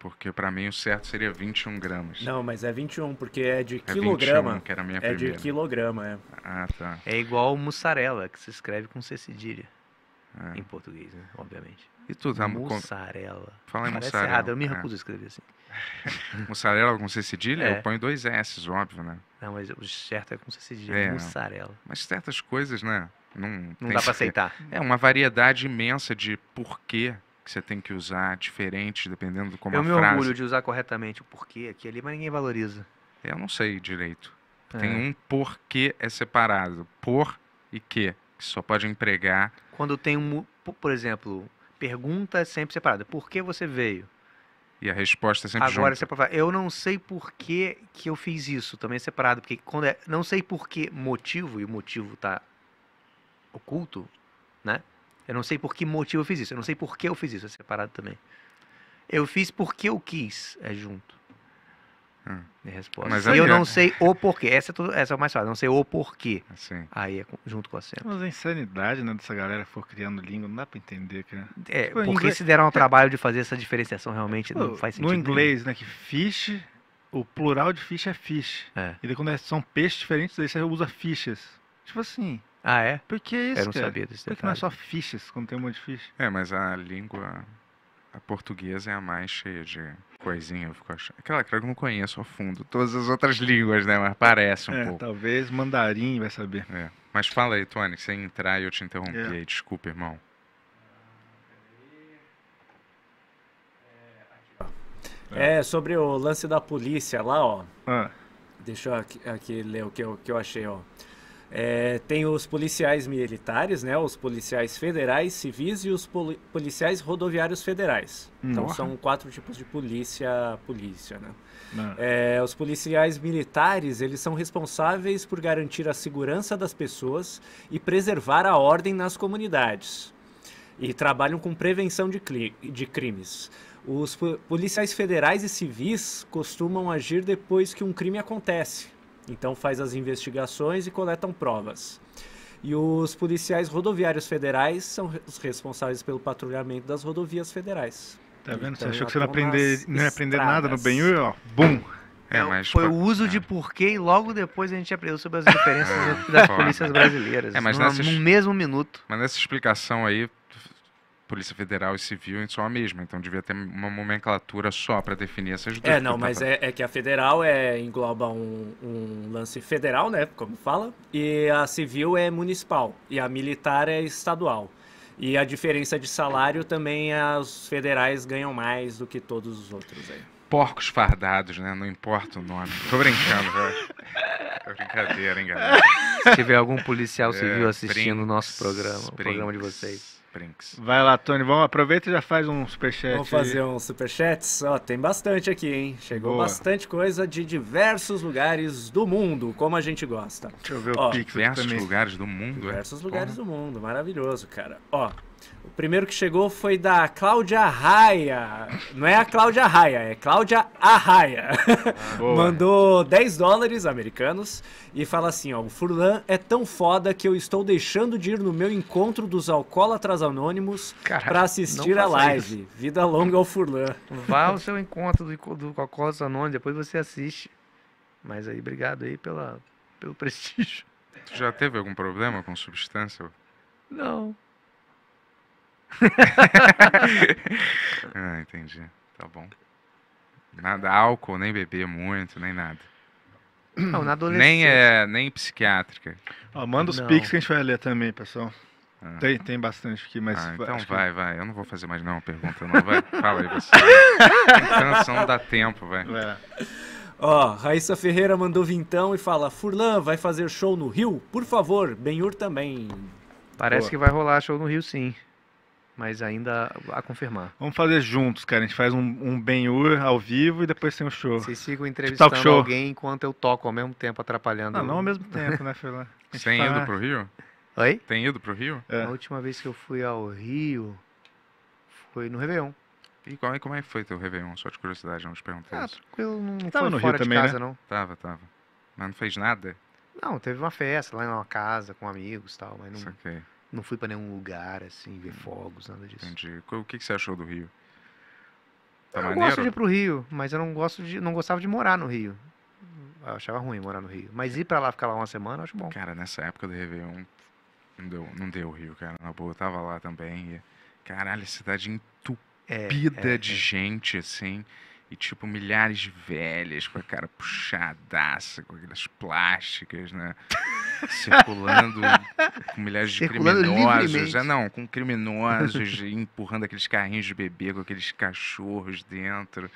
Porque para mim o certo seria 21 gramas. Não, mas é 21, porque é de é quilograma. 21, que era a minha é de quilograma, é. Ah, tá. É igual mussarela, que se escreve com C cedilha. É. Em português, né? Obviamente. E tu tá Mussarela. Fala em Parece mussarela. errado, eu me é. recuso é. a escrever assim. *laughs* mussarela com C cedilha? É. Eu ponho dois S, óbvio, né? Não, mas o certo é com C cedilha, é. mussarela. Mas certas coisas, né? Não, não dá para aceitar. É uma variedade imensa de porquê que você tem que usar diferente, dependendo de como eu a frase... Eu me orgulho de usar corretamente o porquê aqui ali, mas ninguém valoriza. Eu não sei direito. É. Tem um porquê é separado. Por e que. Que só pode empregar... Quando tem um... Por exemplo, pergunta é sempre separada. Por que você veio? E a resposta é sempre Agora, é junta. você eu não sei por que, que eu fiz isso. Também é separado. Porque quando é... Não sei por que motivo, e o motivo está oculto, né? Eu não sei por que motivo eu fiz isso. Eu não sei por que eu fiz isso. É separado também. Eu fiz porque eu quis. É junto. Hum. Minha resposta. Mas e eu é. não sei o porquê. Essa é, tudo, essa é mais fácil. Não sei o porquê. Assim. Aí é junto com o acento. Mas a insanidade né, dessa galera que for criando língua, não dá pra entender, cara. É, tipo, porque inglês... se deram ao trabalho de fazer essa diferenciação realmente tipo, não faz sentido. No inglês, nenhum. né, que fish, o plural de fish é fish. É. E daí quando é, são peixes diferentes, daí você usa fishes. Tipo assim. Ah, é? Por que isso? Eu não cara? sabia desse Por que não é só fichas quando tem um monte de ficha? É, mas a língua a portuguesa é a mais cheia de coisinha, eu fico achando. Aquela que eu não conheço a fundo. Todas as outras línguas, né? Mas parece um é, pouco. talvez mandarim vai saber. É. Mas fala aí, Tony, sem entrar e eu te interrompi É. aí. Desculpa, irmão. É, sobre o lance da polícia lá, ó. Ah, Deixa eu aqui, aqui ler o que eu, que eu achei, ó. É, tem os policiais militares, né, os policiais federais, civis e os poli policiais rodoviários federais. Então são quatro tipos de polícia, polícia, né. né? É, os policiais militares, eles são responsáveis por garantir a segurança das pessoas e preservar a ordem nas comunidades. E trabalham com prevenção de, de crimes. Os policiais federais e civis costumam agir depois que um crime acontece então faz as investigações e coletam provas. E os policiais rodoviários federais são os responsáveis pelo patrulhamento das rodovias federais. Tá vendo? Então, você achou que é você não, aprender, não ia aprender nada no Benhur? Bum! É, é, mas, foi o uso é. de porquê e logo depois a gente aprendeu sobre as diferenças é. das polícias brasileiras. É, mas no, nessa, no mesmo minuto. Mas nessa explicação aí, Polícia Federal e Civil são a mesma, então devia ter uma nomenclatura só para definir essas duas. É, não, mas é, é, que a federal é, engloba um, um, lance federal, né, como fala, e a civil é municipal, e a militar é estadual. E a diferença de salário também, as federais ganham mais do que todos os outros aí. Porcos fardados, né? Não importa o nome. Tô brincando, velho. É brincadeira, hein, galera? Se tiver algum policial é, civil é, assistindo o nosso programa, o programa de vocês. Prinks. Vai lá, Tony, vamos, aproveita e já faz um superchat. Vamos fazer aí. um superchat? Ó, tem bastante aqui, hein? Chegou Boa. bastante coisa de diversos lugares do mundo, como a gente gosta. Deixa eu ver Ó, o Pix. Diversos lugares do mundo, é? Diversos é? lugares Porra. do mundo, maravilhoso, cara. Ó, o primeiro que chegou foi da Cláudia Raia. Não é a Cláudia Raia, é Cláudia Arraia. Ah, Mandou 10 dólares americanos e fala assim: ó, o Furlan é tão foda que eu estou deixando de ir no meu encontro dos alcoólatras anônimos para assistir a live. Isso. Vida longa ao Furlan. Vá ao seu encontro do, do alcoólatras anônimos, depois você assiste. Mas aí, obrigado aí pela, pelo *laughs* prestígio. Tu Já teve algum problema com substância? Não. *laughs* ah, entendi. Tá bom. Nada álcool, nem beber muito, nem nada. Não, na adolescência. Nem, é, nem psiquiátrica. Ó, manda os não. pics que a gente vai ler também, pessoal. Ah. Tem, tem bastante aqui, mas. Ah, então vai, que... vai. Eu não vou fazer mais não pergunta, não. Vai, fala aí você. *laughs* Canção não dá tempo, vai. É. Ó, Raíssa Ferreira mandou vintão e fala: Furlan, vai fazer show no Rio? Por favor, Benhur também. Parece que vai rolar show no Rio, sim mas ainda a confirmar. Vamos fazer juntos, cara. A gente faz um, um ben Ur ao vivo e depois tem um show. Vocês sigam tipo, entrevistando tipo alguém enquanto eu toco ao mesmo tempo, atrapalhando. não ao mesmo *laughs* tempo, né, Fernando? Tem tá... ido pro Rio? Oi? Tem ido pro Rio? É. A última vez que eu fui ao Rio foi no Réveillon. E como é, como é que foi teu Réveillon? Só de curiosidade, não te perguntei ah, isso. Tranquilo, não tava no fora Rio de também, casa, né? não. Tava, tava. Mas não fez nada? Não, teve uma festa lá em uma casa com amigos e tal, mas não... Isso aqui. Não fui para nenhum lugar, assim, ver hum, fogos, nada disso. Entendi. O que, que você achou do Rio? Tá eu gosto de ir pro Rio, mas eu não, gosto de, não gostava de morar no Rio. Eu achava ruim morar no Rio. Mas ir pra lá, ficar lá uma semana, eu acho bom. Cara, nessa época do Réveillon, não deu, não deu o Rio, cara. Na boa, eu tava lá também. E, caralho, cidade é, entupida é, é, de é. gente, assim. E, tipo, milhares de velhas com a cara puxadaça, com aquelas plásticas, né? *laughs* Circulando com milhares Circulando de criminosos. Né? Livremente. Ah, não, com criminosos *laughs* empurrando aqueles carrinhos de bebê com aqueles cachorros dentro.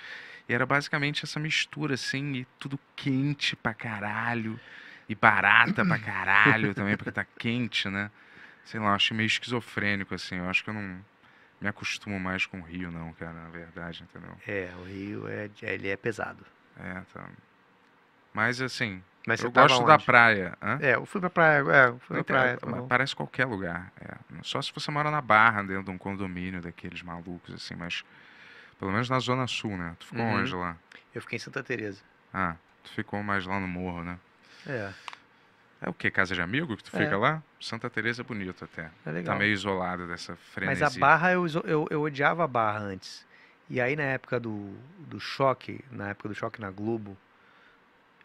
E era basicamente essa mistura, assim, e tudo quente pra caralho. E barata pra caralho também, porque tá quente, né? Sei lá, eu achei meio esquizofrênico, assim. Eu acho que eu não me acostumo mais com o Rio, não, cara, na verdade, entendeu? É, o Rio é, é ele é pesado. É, tá. Mas assim, Mas eu gosto onde? da praia. Hã? É, eu fui pra praia, é, fui pra praia. Tá parece qualquer lugar. É. Só se você mora na Barra, dentro de um condomínio daqueles malucos, assim, mas pelo menos na Zona Sul, né? Tu ficou uhum. onde lá? Eu fiquei em Santa Teresa. Ah, tu ficou mais lá no morro, né? É. É o que? Casa de amigo que tu é. fica é. lá? Santa Teresa é bonito até. É tá legal. Tá meio isolado dessa frenesi. Mas a Barra, eu, eu, eu odiava a Barra antes. E aí na época do, do choque, na época do choque na Globo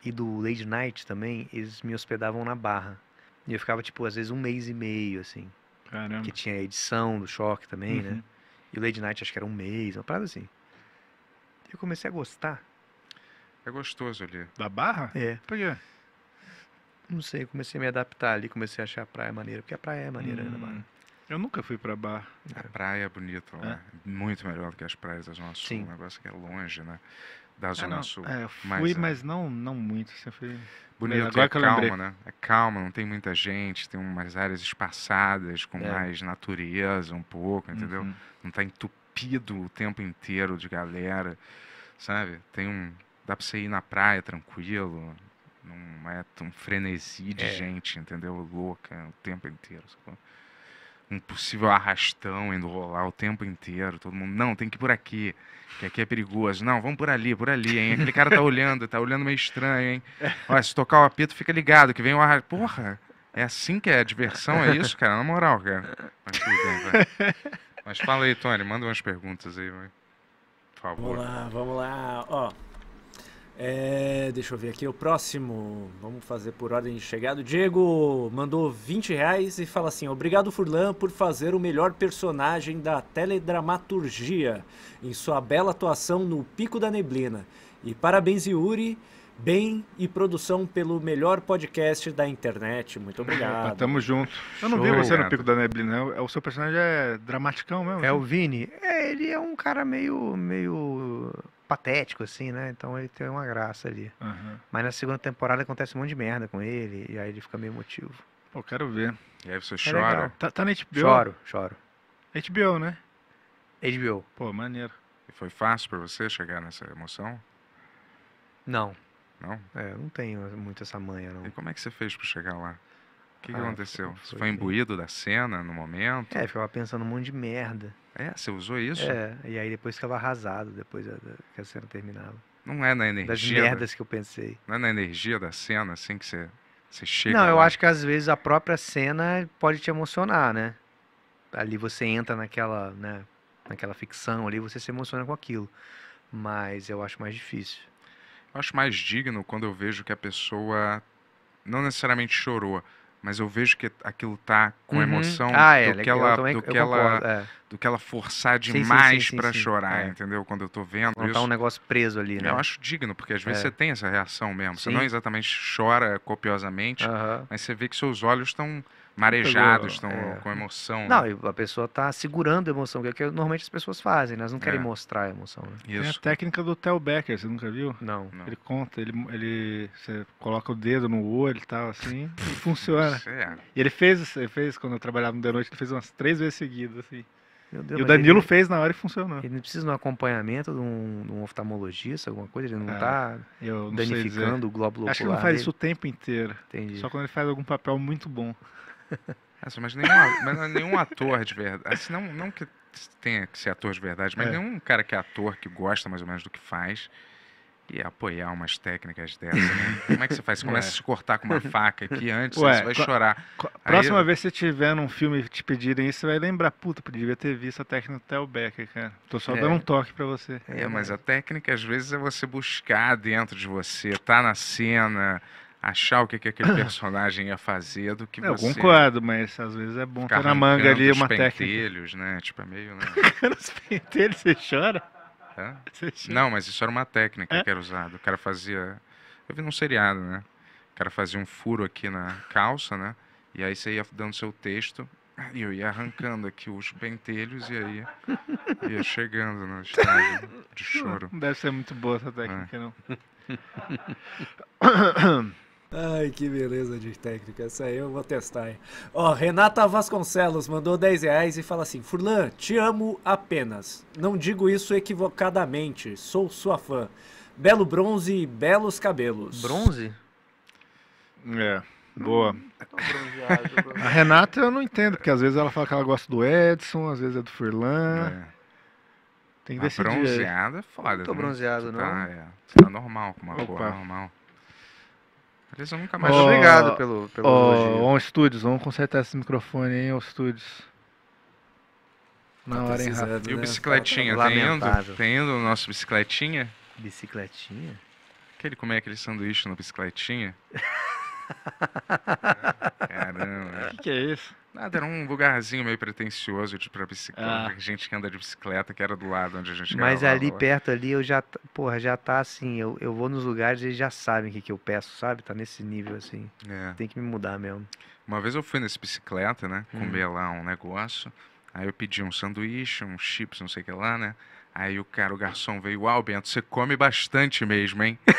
e do Lady Night também, eles me hospedavam na Barra. E eu ficava, tipo, às vezes um mês e meio, assim. Caramba. Que tinha edição do choque também, né? uhum. né? E o Lady Night acho que era um mês, uma parada assim. Eu comecei a gostar. É gostoso ali. Da Barra? É. Por quê? não sei, comecei a me adaptar ali, comecei a achar a praia maneira, porque a praia é maneira, né, hum. né, Eu nunca fui para Bar. A praia é bonita lá, é? muito melhor do que as praias da Zona Sul, um negócio né? que é longe, né? Da é, Zona é, não, Sul. É, fui, mas, é. mas não, não muito, assim, fui... Bonito, agora é calma, né? É calma, não tem muita gente, tem umas áreas espaçadas, com é. mais natureza um pouco, entendeu? Uhum. Não está entupido o tempo inteiro de galera, sabe? Tem um... Dá para você ir na praia tranquilo, não é um frenesi de é. gente, entendeu? Louca o tempo inteiro. Sacou? Um possível arrastão indo rolar o tempo inteiro. Todo mundo, não, tem que ir por aqui, que aqui é perigoso. Não, vamos por ali, por ali, hein? Aquele cara tá olhando, tá olhando meio estranho, hein? Olha, se tocar o apito, fica ligado, que vem o arrastão. Porra! É assim que é diversão, é isso, cara? Na moral, cara. Mas tudo bem, vai. Mas fala aí, Tony, manda umas perguntas aí, vai. Por favor. Vamos lá, vamos lá. Ó. É, deixa eu ver aqui o próximo. Vamos fazer por ordem de chegada. Diego mandou 20 reais e fala assim: Obrigado, Furlan, por fazer o melhor personagem da teledramaturgia em sua bela atuação no Pico da Neblina. E parabéns, Yuri, bem e produção pelo melhor podcast da internet. Muito obrigado. Tamo junto. Eu não vi você no Pico da Neblina. Né? O seu personagem é dramaticão mesmo? É gente. Assim? o Vini. É, ele é um cara meio. meio patético, assim, né? Então ele tem uma graça ali. Uhum. Mas na segunda temporada acontece um monte de merda com ele, e aí ele fica meio emotivo. Pô, quero ver. E aí você é chora? Tá, tá na HBO? Choro, choro. HBO, né? HBO. Pô, maneiro. E foi fácil para você chegar nessa emoção? Não. Não? É, eu não tenho muito essa manha, não. E como é que você fez para chegar lá? O que, ah, que aconteceu? Foi, foi, você foi imbuído da cena no momento? É, ficava pensando um monte de merda. É, você usou isso? É, e aí depois ficava arrasado, depois que a cena terminava. Não é na energia. Das merdas que eu pensei. Não é na energia da cena, assim que você, você chega. Não, lá. eu acho que às vezes a própria cena pode te emocionar, né? Ali você entra naquela, né, naquela ficção ali, você se emociona com aquilo. Mas eu acho mais difícil. Eu acho mais digno quando eu vejo que a pessoa não necessariamente chorou, mas eu vejo que aquilo tá com uhum. emoção ah, é, do, que ela, também, do, concordo, é. do que ela forçar demais para chorar, é. entendeu? Quando eu tô vendo Não tá isso. tá um negócio preso ali, né? Eu acho digno, porque às vezes é. você tem essa reação mesmo. Sim. Você não exatamente chora copiosamente, mas você vê que seus olhos estão marejados, estão é. com emoção. Não, né? a pessoa está segurando a emoção, que é o que normalmente as pessoas fazem, né? elas não querem é. mostrar a emoção. Né? Isso. Tem a técnica do Tel Becker, você nunca viu? Não. não. Ele conta, ele, ele você coloca o dedo no olho e tal, assim, e funciona. É. E ele fez, ele fez, quando eu trabalhava no The Noite, ele fez umas três vezes seguidas, assim. Deus, e o Danilo ele, fez na hora e funcionou. Ele precisa de um acompanhamento de um, de um oftalmologista, alguma coisa? Ele não está é, tá danificando o glóbulo Acho ocular. Acho que ele não faz dele. isso o tempo inteiro. Entendi. Só quando ele faz algum papel muito bom. Nossa, mas, nenhum, mas é nenhum ator de verdade. Assim, não, não que tenha que ser ator de verdade, mas é. nenhum cara que é ator, que gosta mais ou menos do que faz, e apoiar umas técnicas dessas, né? Como é que você faz? Você *laughs* é. começa a se cortar com uma faca aqui antes, Ué, você vai chorar. Próxima vez que você estiver num filme te pedirem isso, você vai lembrar, puta, devia ter visto a técnica do Theo Becker, cara. Tô só é. dando um toque para você. É, é mas a técnica às vezes é você buscar dentro de você, tá na cena, achar o que, que aquele personagem ia fazer do que você. Eu concordo, mas às vezes é bom ter na manga ali uma pentelhos, técnica. né? Tipo, é meio. Né? os pentelhos, você chora? Você chora? Não, mas isso era uma técnica é? que era usada. O cara fazia. Eu vi num seriado, né? O cara fazia um furo aqui na calça, né? E aí você ia dando seu texto e eu ia arrancando aqui os pentelhos e aí ia chegando no estágio de choro. Deve ser muito boa essa técnica, é. não. *coughs* Ai, que beleza de técnica. Essa aí eu vou testar, hein? Ó, Renata Vasconcelos mandou 10 reais e fala assim: Furlan, te amo apenas. Não digo isso equivocadamente. Sou sua fã. Belo bronze e belos cabelos. Bronze? É, boa. Hum, tá A Renata eu não entendo, porque às vezes ela fala que ela gosta do Edson, às vezes é do Furlan. É. Tem que decidir. Bronzeada é foda. Não tô né? bronzeado, não. Tá, é. Você tá normal, com uma Opa. cor normal vão nunca mais. Oh, Obrigado pelo, pelo oh, elogio. On Studios, vamos consertar esse microfone aí, On Studios. Na tá hora, hein, Rafa? E o né? bicicletinha, tá indo? o nosso bicicletinha? Bicicletinha? Aquele, como é aquele sanduíche no bicicletinha? *laughs* Caramba. O que, que, é isso? Nada, era um lugarzinho meio pretencioso de pra bicicleta, ah. gente que anda de bicicleta, que era do lado onde a gente Mas ali lá. perto ali eu já, porra, já tá assim, eu, eu vou nos lugares e eles já sabem o que, que eu peço, sabe? Tá nesse nível assim. É. Tem que me mudar mesmo. Uma vez eu fui nesse bicicleta, né? Comer hum. lá um negócio. Aí eu pedi um sanduíche, um chips, não sei o que lá, né? Aí o cara, o garçom veio, uau, Bento, você come bastante mesmo, hein? *laughs*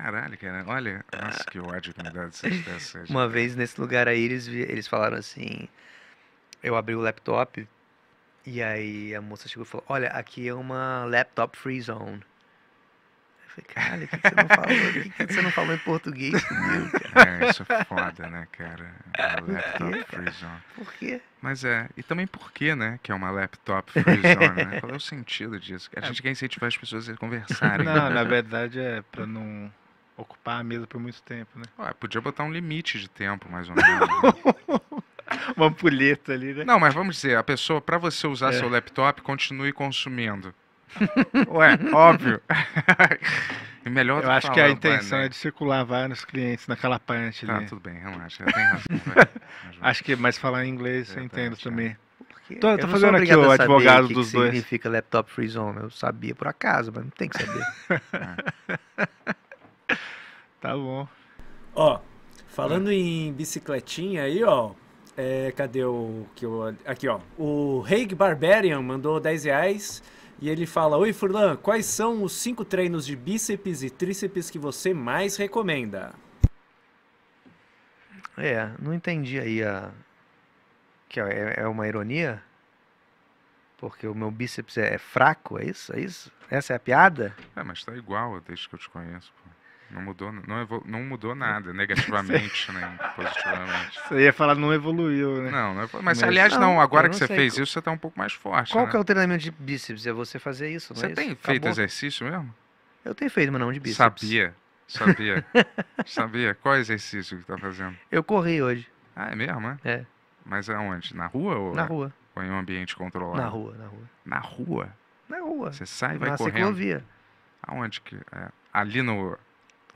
Caralho, cara. Olha, nossa, que ódio que me dá dessas, dessas. Uma vez nesse lugar aí, eles, eles falaram assim. Eu abri o laptop e aí a moça chegou e falou: Olha, aqui é uma laptop free zone. Eu falei, caralho, por que, que, você não falou? Por que, que, você não falou em português comigo, *laughs* cara? É, isso é foda, né, cara? *laughs* A laptop free zone. Por quê? Mas é, e também por que né, que é uma laptop free zone, né? Qual é o sentido disso? A *laughs* é. gente é. quer incentivar as pessoas a conversarem. Não, né? na verdade é pra não ocupar a mesa por muito tempo, né? Ué, podia botar um limite de tempo, mais ou menos. Né? *laughs* Uma ampulheta ali, né? Não, mas vamos dizer, a pessoa, para você usar é. seu laptop, continue consumindo. *laughs* Ué, óbvio. *laughs* e melhor Eu acho que a intenção né? é de circular vários clientes naquela parte tá, ali. Tá, tudo bem, relaxa. Tem razão. acho que, mas falar em inglês é, eu entendo também. Tô, eu tô fazendo aqui o advogado o que dos que dois. significa laptop free zone. Eu sabia por acaso, mas não tem que saber. É. Tá bom. Ó, falando em bicicletinha aí, ó. É, cadê o que eu. Aqui, ó. O Reig Barbarian mandou 10 reais. E ele fala: Oi, Furlan, quais são os cinco treinos de bíceps e tríceps que você mais recomenda? É, não entendi aí a. Que é, é uma ironia? Porque o meu bíceps é, é fraco, é isso? É isso? Essa é a piada? É, mas tá igual desde que eu te conheço. Pô. Não mudou, não, evolu não mudou nada, negativamente, *laughs* nem né, positivamente. Você ia falar não evoluiu, né? Não, não evoluiu, mas, mas aliás, não, não agora não que você fez isso, você está um pouco mais forte. Qual né? que é o treinamento de bíceps? É você fazer isso, Você é tem isso? feito Acabou. exercício mesmo? Eu tenho feito, mas não de bíceps. Sabia, sabia. *laughs* sabia. Qual exercício que está fazendo? Eu corri hoje. Ah, é mesmo, né? É. Mas aonde? É na rua ou? Na é rua. Ou em um ambiente controlado? Na rua, na rua. Na rua? Na rua. Você sai e vai na correndo. Na ciclovia. Aonde que? É? Ali no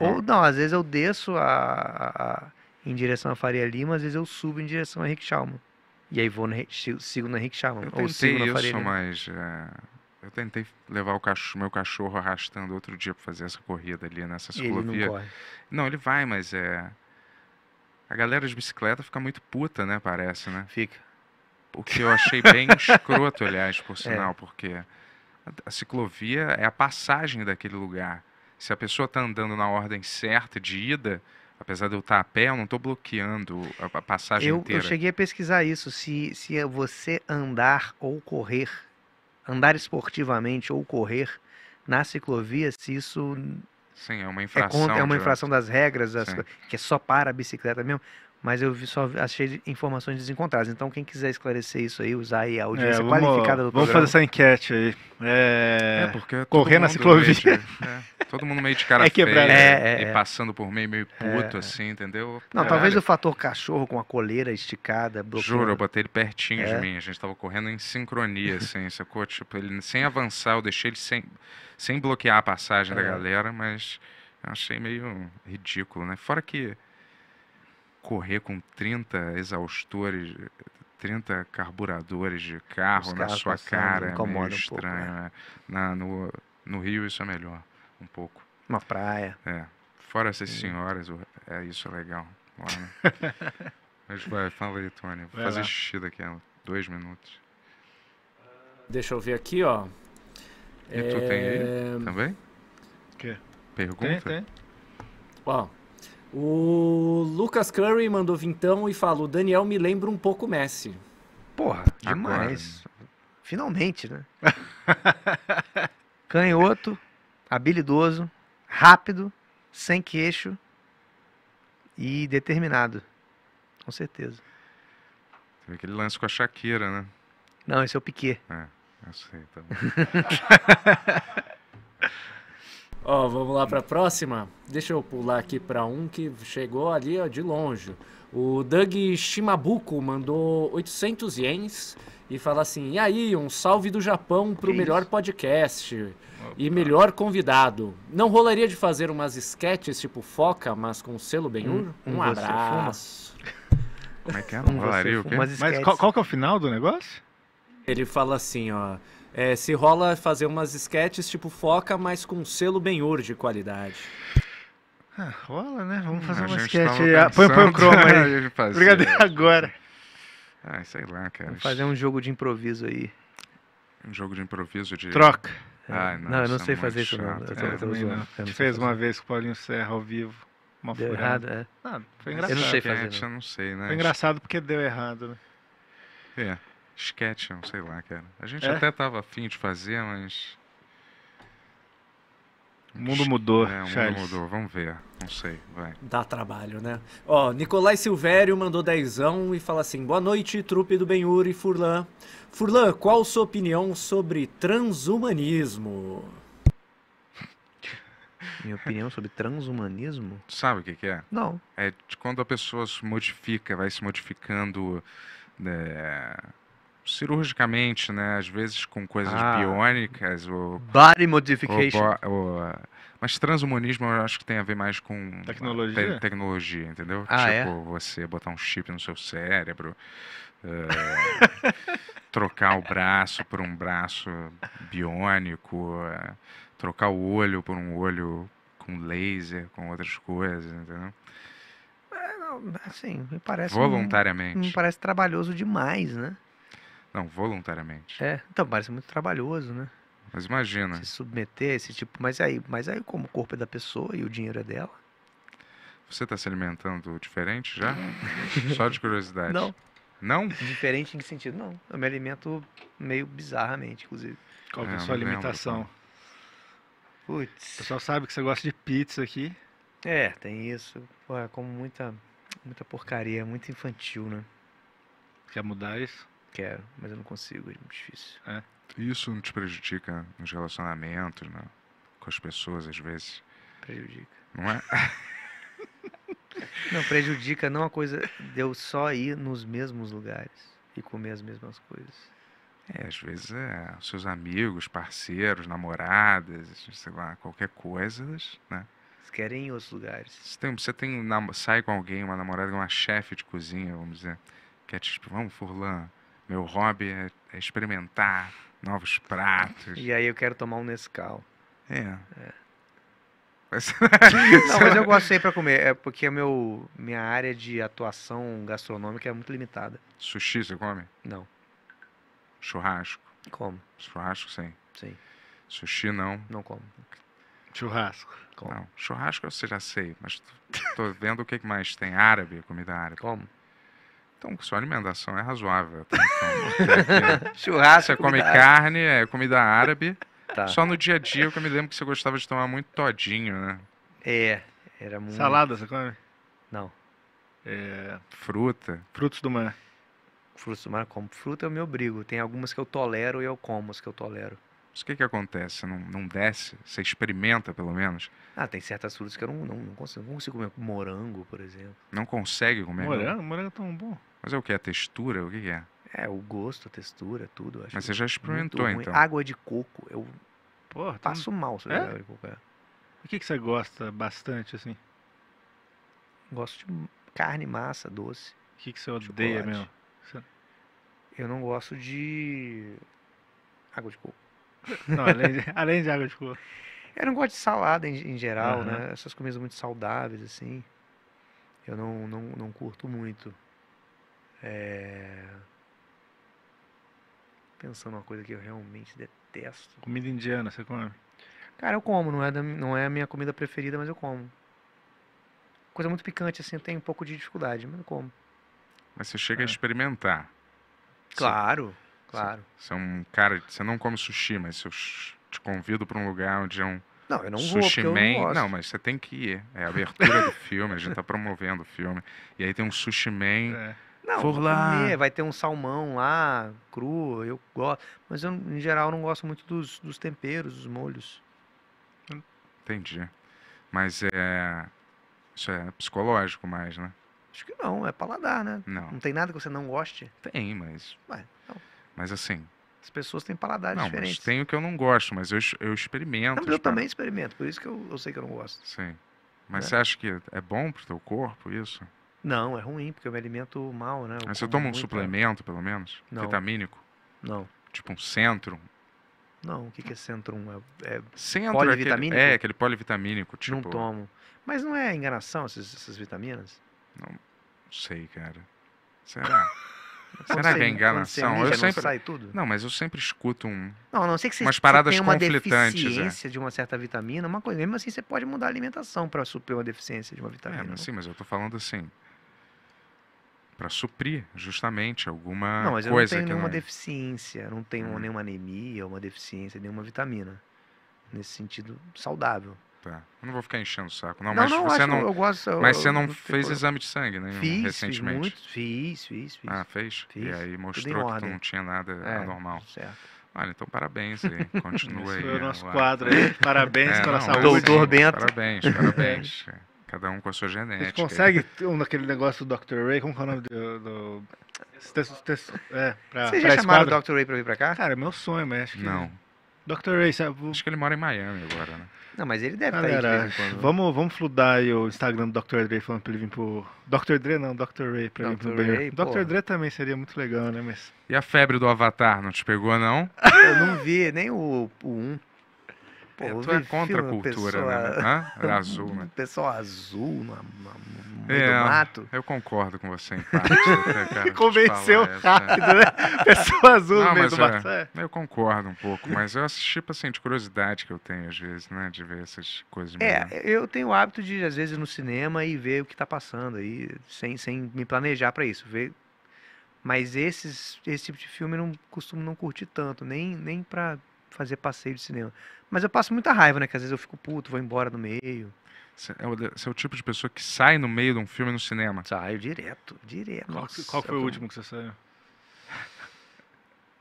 ou é. não, às vezes eu desço a, a, a, em direção à Faria Lima, às vezes eu subo em direção a Henrique Schalman. E aí vou sigo na Henrique Schalman. Eu ou sigo na Faria isso, Lima. mas... É, eu tentei levar o cachorro, meu cachorro arrastando outro dia para fazer essa corrida ali nessa ciclovia. Ele não, corre. não, ele vai, mas é... A galera de bicicleta fica muito puta, né? Parece, né? Fica. O que eu achei bem *laughs* escroto, aliás, por é. sinal, é. porque a ciclovia é a passagem daquele lugar. Se a pessoa está andando na ordem certa de ida, apesar de eu estar tá a pé, eu não estou bloqueando a, passagem eu, inteira. Eu cheguei a pesquisar isso. Se, se você andar ou correr, andar esportivamente ou correr na ciclovia, se isso Sim, é uma é infração. É, contra, é uma infração das regras, que é só para a bicicleta mesmo mas eu só achei informações desencontradas. Então, quem quiser esclarecer isso aí, usar aí a audiência é, vamos, qualificada do vamos programa. Vamos fazer essa enquete aí. É, é porque correr na ciclovia. Meio, é, todo mundo meio de cara *laughs* é quebrado. É feia é, e é, passando por meio meio puto, assim, entendeu? Não, talvez o fator cachorro com a coleira esticada, bloqueando. Juro, eu botei ele pertinho de mim. A gente tava correndo em sincronia, assim, sacou? Tipo, ele sem avançar, eu deixei ele sem, sem bloquear a passagem da galera, mas achei meio ridículo, né? Fora que correr com 30 exaustores, 30 carburadores de carro Os na sua cara. É meio estranho. Um pouco, né? É. na, no, no Rio isso é melhor, um pouco. Uma praia. É. Fora essas Sim. senhoras, é isso legal. Lá, né? *laughs* Mas vai, fala aí, Tony. Vou vai fazer lá. xixi daqui a dois minutos. Deixa eu ver aqui, ó. E é... tu tem ele é. também? Que? Pergunta? Tem, tem. Ó, o Lucas Curry mandou vintão e falou: Daniel me lembra um pouco Messi. Porra, demais. Agora. Né? Finalmente, né? *laughs* Canhoto, habilidoso, rápido, sem queixo e determinado. Com certeza. Teve aquele lance com a Shakira, né? Não, esse é o Piquet. É, eu sei, tá bom. *laughs* Ó, oh, vamos lá para a próxima. Deixa eu pular aqui para um que chegou ali ó, de longe. O Doug Shimabuko mandou 800 ienes e fala assim: E aí, um salve do Japão para o melhor podcast Opa. Ah, e tá. melhor convidado. Não rolaria de fazer umas sketches tipo foca, mas com selo bem hum, um, um abraço. Como é que é? *laughs* Não rolaria o quê? Mas qual, qual que é o final do negócio? Ele fala assim, ó. É, se rola fazer umas sketches tipo foca, mas com selo bem de qualidade. Ah, rola, né? Vamos hum, fazer umas uma sketch. Ah, põe, põe o Chroma aí. *laughs* Obrigado, agora. Ah, sei lá, cara. Vamos fazer um jogo de improviso aí. Um jogo de improviso de. Troca. Ai, não, eu não é sei fazer isso não. Eu tô, é, eu tô Não. Eu não fez uma vez com o Paulinho Serra ao vivo. Uma deu furada. errado, é. Ah, foi engraçado. Eu não sei fazer. Não. Eu não sei, né? Foi engraçado porque deu errado, né? É sketch, não sei lá, cara. A gente é? até tava afim de fazer, mas. O mundo mudou, é, o Charles. mundo mudou, vamos ver. Não sei, vai. Dá trabalho, né? Ó, Nicolai Silvério mandou dezão e fala assim: Boa noite, trupe do Benhur e Furlan. Furlan, qual sua opinião sobre transhumanismo? Minha opinião sobre transhumanismo? Sabe o que, que é? Não. É quando a pessoa se modifica, vai se modificando. É cirurgicamente, né? Às vezes com coisas ah, biônicas. body modification. mas transhumanismo eu acho que tem a ver mais com tecnologia, te tecnologia entendeu? Ah, é? tipo, é? você botar um chip no seu cérebro, uh, *laughs* trocar o braço por um braço biônico, uh, trocar o olho por um olho com laser, com outras coisas, entendeu? É, não, assim, me parece. Voluntariamente. parece trabalhoso demais, né? Não, voluntariamente. É, então parece muito trabalhoso, né? Mas imagina. Se submeter a esse tipo. Mas aí, mas aí como o corpo é da pessoa e o dinheiro é dela. Você está se alimentando diferente já? *laughs* Só de curiosidade. Não. Não? Diferente em que sentido? Não. Eu me alimento meio bizarramente, inclusive. Qual é, é a sua alimentação? Então. Putz. O pessoal sabe que você gosta de pizza aqui. É, tem isso. é como muita, muita porcaria, muito infantil, né? Quer mudar isso? quero, mas eu não consigo, é muito difícil. É. Isso não te prejudica nos relacionamentos, né? com as pessoas, às vezes? Prejudica. Não é? não, prejudica não a coisa de eu só ir nos mesmos lugares e comer as mesmas coisas. É, às vezes é, seus amigos, parceiros, namoradas, sei lá, qualquer coisa, né? Eles querem ir em outros lugares. Você tem, você tem sai com alguém, uma namorada, uma chefe de cozinha, vamos dizer, que é tipo, vamos, Furlan, meu hobby é, é, experimentar novos pratos. E aí eu quero tomar um Nescau. É. é. Mas... *laughs* Não, mas eu gostei para comer, é porque meu minha área de atuação gastronômica é muito limitada. Sushi você come? Não. Churrasco? Como. Churrasco sim. Sim. Sushi não. Não como. Churrasco. Como? Não, churrasco eu já sei, mas tô vendo o que mais tem árabe, comida árabe. Como? Então, sua alimentação é razoável. Tá? Então, *laughs* né? Churrasco. Você come carne, é comida árabe. Tá. Só no dia a dia eu me lembro que você gostava de tomar muito todinho, né? É, era muito. Salada, você come? Não. É... Fruta. Frutos do mar. Frutos do mar eu como. Fruta eu me obrigo. Tem algumas que eu tolero e eu como as que eu tolero. Mas o que que acontece? Não, não desce? Você experimenta, pelo menos? Ah, tem certas frutas que eu não, não, não, consigo, não consigo comer. Morango, por exemplo. Não consegue comer? Morango? Morango é tá tão bom. Mas é o que? É a textura? O que é? É, o gosto, a textura, tudo. Mas você já experimentou, então? Água de coco, eu Porra, então passo mal se é? água de coco. É. O que, que você gosta bastante, assim? Gosto de carne, massa, doce. O que, que você odeia, meu? Você... Eu não gosto de água de coco. Não, além, de, *laughs* além de água de coco. Eu não gosto de salada em, em geral, uhum. né? Essas comidas muito saudáveis, assim. Eu não, não, não curto muito. É... Pensando uma coisa que eu realmente detesto. Comida indiana, você come? Cara, eu como, não é, da, não é a minha comida preferida, mas eu como. Coisa muito picante, assim, eu tenho um pouco de dificuldade, mas eu como. Mas você chega é. a experimentar. Claro, você, claro. Você, é um cara, você não come sushi, mas eu te convido para um lugar onde é um não, eu não sushi vou, man. Não, não, mas você tem que ir. É a abertura do filme, a gente está promovendo o filme. E aí tem um sushi man. *laughs* É não, for lá. Comer, vai ter um salmão lá, cru, eu gosto. Mas eu, em geral, não gosto muito dos, dos temperos, dos molhos. Entendi. Mas é. Isso é psicológico mais, né? Acho que não, é paladar, né? Não. Não tem nada que você não goste? Tem, mas. Ué, mas assim. As pessoas têm paladares não, diferentes. Mas tem o que eu não gosto, mas eu, eu experimento. Não, eu também experimento, por isso que eu, eu sei que eu não gosto. Sim. Mas é. você acha que é bom pro teu corpo isso? Não, é ruim, porque eu me alimento mal, né? Eu Mas você toma um né? suplemento, pelo menos? Não. Vitamínico? Não. Tipo um centro? Não, o que, é centro? É, é centro é polivitamínico? É aquele, é, aquele polivitamínico, tipo... Não tomo. Mas não é enganação essas, essas vitaminas? Não sei, cara. Será? *laughs* Será que é enganação? eu sempre... não sai tudo? Não, mas eu sempre escuto um... Não, não sei que você, umas paradas tem uma é. deficiência é. de uma certa vitamina, uma coisa. Mesmo assim, você pode mudar a alimentação para suprir uma deficiência de uma é, vitamina. É, mas, né? sim, mas eu tô falando assim, para suprir justamente alguma coisa. Não, mas eu não tenho nenhuma não é. deficiência, não tenho hum. nenhuma anemia, uma deficiência, nenhuma vitamina. Nesse sentido, saudável. Tá. Eu não vou ficar enchendo o saco. Não, não mas não, você não. Eu gosto, eu, mas você não, fez exame de sangue, né? Fiz, recentemente. Fiz, muito, fiz, fiz, fiz. Ah, fez? Fiz. E aí mostrou que tu não tinha nada é, anormal. Certo. Olha, então parabéns aí. *laughs* Continua aí. Foi o nosso quadro aí. Parabéns é, pela não, saúde. Doutor Bento. Parabéns, parabéns. *laughs* Cada um com a sua genética. Eles *laughs* um daquele negócio do Dr. Ray, como é o nome do... do... Texto, é, pra, já chamaram o Dr. Ray pra vir pra cá? Cara, é meu sonho, mas acho que... Não. Dr. Ray, sabe? Acho que ele mora em Miami agora, né? Não, mas ele deve tá Galera, estar aí Vamos, vamos fludar o Instagram do Dr. Dre falando pra ele vir pro... Dr. Dre não, Dr. Ray pra Dr. vir pro Ray, Dr. Dre também seria muito legal, né? Mas... E a febre do Avatar, não te pegou, não? Eu não vi, nem o, o é, Pô, é, tu é contra a cultura, pessoa... né? Hã? É? É azul, né? *laughs* Pessoal azul na, na, no é, mato. Eu concordo com você em parte. Me *laughs* convenceu rápido, né? *laughs* Pessoa azul Não, no meio do mato. eu concordo um pouco, mas eu assisti tipo, assim, de curiosidade que eu tenho às vezes, né? De ver essas coisas. É, melhor. eu tenho o hábito de às vezes ir no cinema e ver o que está passando aí, sem, sem me planejar para isso. Ver mas esses, esse tipo de filme eu não costumo não curtir tanto, nem, nem para fazer passeio de cinema. Mas eu passo muita raiva, né? Que às vezes eu fico puto, vou embora no meio. Você é, o, é o tipo de pessoa que sai no meio de um filme no cinema. Saio direto, direto. Qual, Nossa, qual foi o último que você saiu?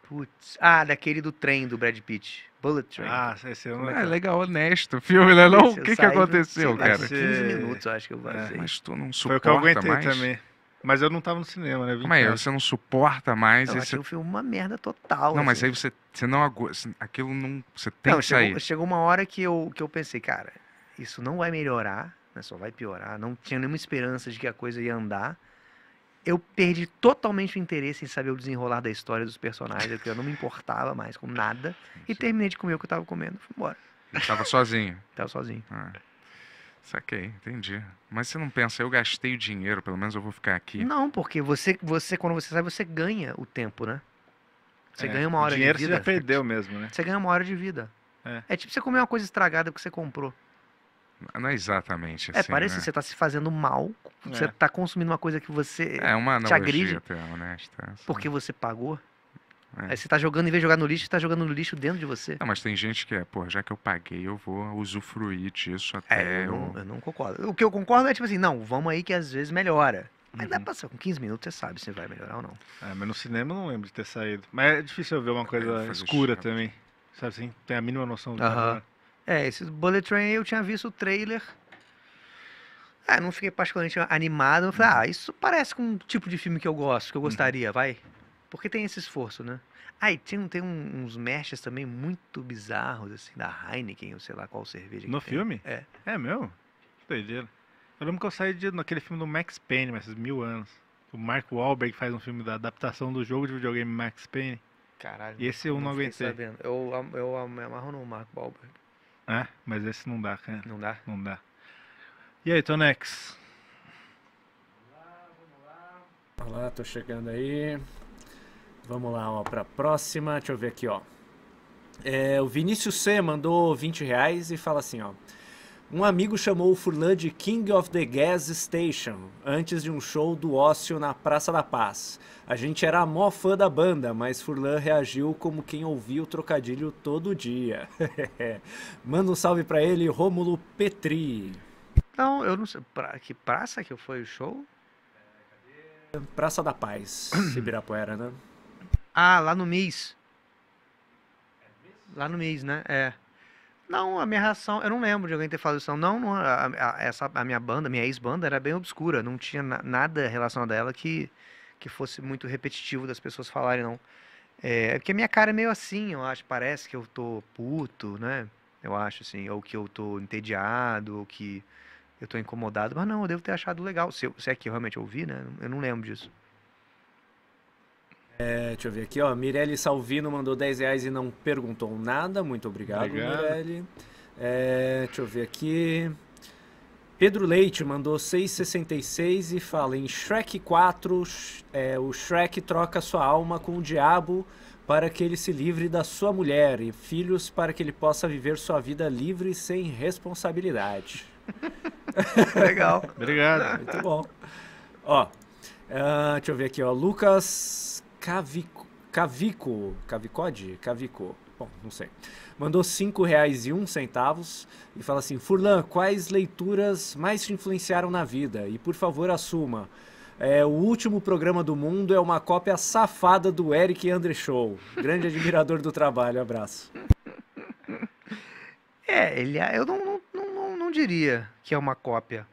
Putz. Ah, daquele do trem do Brad Pitt. Bullet Train. Ah, esse é, um... é legal, honesto filme, né? longo o que, que aconteceu, cara? 15 minutos, acho que eu vou É, mas tu não suporta mais? Foi o que eu aguentei mais? também. Mas eu não tava no cinema, né? Mas você não suporta mais. Não, esse... o filme uma merda total. Não, assim. mas aí você, você não aguenta. Assim, aquilo não. Você tem não, que chegou, sair. Chegou uma hora que eu, que eu pensei, cara, isso não vai melhorar, né? Só vai piorar. Não tinha nenhuma esperança de que a coisa ia andar. Eu perdi totalmente o interesse em saber o desenrolar da história dos personagens, porque eu não me importava mais com nada. E terminei de comer o que eu tava comendo fui embora. Estava sozinho. Tava sozinho. Ah. Saquei, entendi. Mas você não pensa, eu gastei o dinheiro, pelo menos eu vou ficar aqui. Não, porque você, você quando você sai, você ganha o tempo, né? Você é, ganha uma hora de vida. Dinheiro você já perdeu mesmo, né? Você ganha uma hora de vida. É. é tipo você comer uma coisa estragada que você comprou. Não é exatamente é, assim. É, parece né? que você está se fazendo mal, você está é. consumindo uma coisa que você é uma te agride. Até, honesta, assim. Porque né? você pagou. É. Aí você está jogando, em vez de jogar no lixo, está jogando no lixo dentro de você. Não, mas tem gente que é, pô, já que eu paguei, eu vou usufruir disso é, até. É, eu, Não, eu não concordo. O que eu concordo é tipo assim, não, vamos aí que às vezes melhora. Mas dá uhum. pra com 15 minutos, você sabe se vai melhorar ou não. É, mas no cinema eu não lembro de ter saído. Mas é difícil eu ver uma coisa escura isso, também. Sabe assim? Tem a mínima noção do uh É, esse Bullet Train eu tinha visto o trailer. Ah, não fiquei particularmente animado. Eu falei, uhum. ah, isso parece com um tipo de filme que eu gosto, que eu uhum. gostaria, vai. Porque tem esse esforço, né? Ah, e tem, tem uns mexes também muito bizarros, assim, da Heineken, ou sei lá qual cerveja. No filme? Tem. É. É meu? Doideira. Eu lembro que eu saí de, naquele filme do Max Payne, mas mil anos. O Mark Wahlberg faz um filme da adaptação do jogo de videogame Max Payne. Caralho. E esse eu não, não aguentei. Sabendo. Eu, eu me amarro no Mark Wahlberg. Ah, mas esse não dá, cara. Não dá? Não dá. E aí, Tonex? Olá, tô chegando aí. Vamos lá, ó, pra próxima. Deixa eu ver aqui, ó. É, o Vinícius C mandou 20 reais e fala assim, ó. Um amigo chamou o Furlan de King of the Gas Station antes de um show do Ócio na Praça da Paz. A gente era mó fã da banda, mas Furlan reagiu como quem ouvia o trocadilho todo dia. *laughs* Manda um salve para ele, Rômulo Petri. Não, eu não sei. Pra, que praça que foi o show? Praça da Paz, *clears throat* Ibirapuera, né? Ah, lá no mês. Lá no mês, né? É. Não, a minha reação, eu não lembro de alguém ter falado isso. Não, não a, a, essa, a minha banda, minha ex-banda era bem obscura, não tinha na, nada relacionado a ela que, que fosse muito repetitivo das pessoas falarem, não. É, é, porque a minha cara é meio assim, eu acho, parece que eu tô puto, né? Eu acho, assim, ou que eu tô entediado, ou que eu tô incomodado, mas não, eu devo ter achado legal, se, eu, se é que eu realmente ouvi, né? Eu não lembro disso. É, deixa eu ver aqui, ó. Mirelle Salvino mandou 10 reais e não perguntou nada. Muito obrigado, obrigado. Mirelle. É, deixa eu ver aqui. Pedro Leite mandou 6,66 e fala: em Shrek 4, é, o Shrek troca sua alma com o diabo para que ele se livre da sua mulher e filhos para que ele possa viver sua vida livre e sem responsabilidade. *laughs* Legal. Obrigado. Muito bom. Ó, uh, deixa eu ver aqui, ó. Lucas Cavico, Cavico, Cavicode? Cavico, bom, não sei. Mandou cinco reais e um centavos e fala assim, Furlan, quais leituras mais te influenciaram na vida? E por favor, assuma. É, o último programa do mundo é uma cópia safada do Eric Andre Show. Grande admirador do trabalho, abraço. É, ele, é, eu não, não, não, não diria que é uma cópia.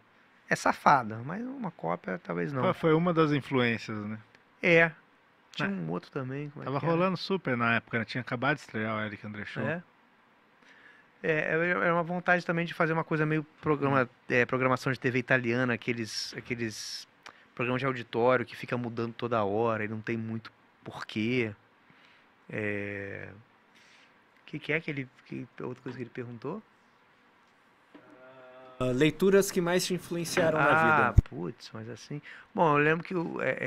É safada, mas uma cópia talvez não. foi uma das influências, né? É, né? tinha um outro também. Como é tava rolando super na época, né? tinha acabado de estrear o Eric André Show. É. É, era uma vontade também de fazer uma coisa meio programa, é, programação de TV italiana, aqueles, aqueles programas de auditório que fica mudando toda hora e não tem muito porquê. O é... que, que é que ele. Que, outra coisa que ele perguntou? Ah, leituras que mais te influenciaram ah, na vida? Ah, putz, mas assim. Bom, eu lembro que o, é,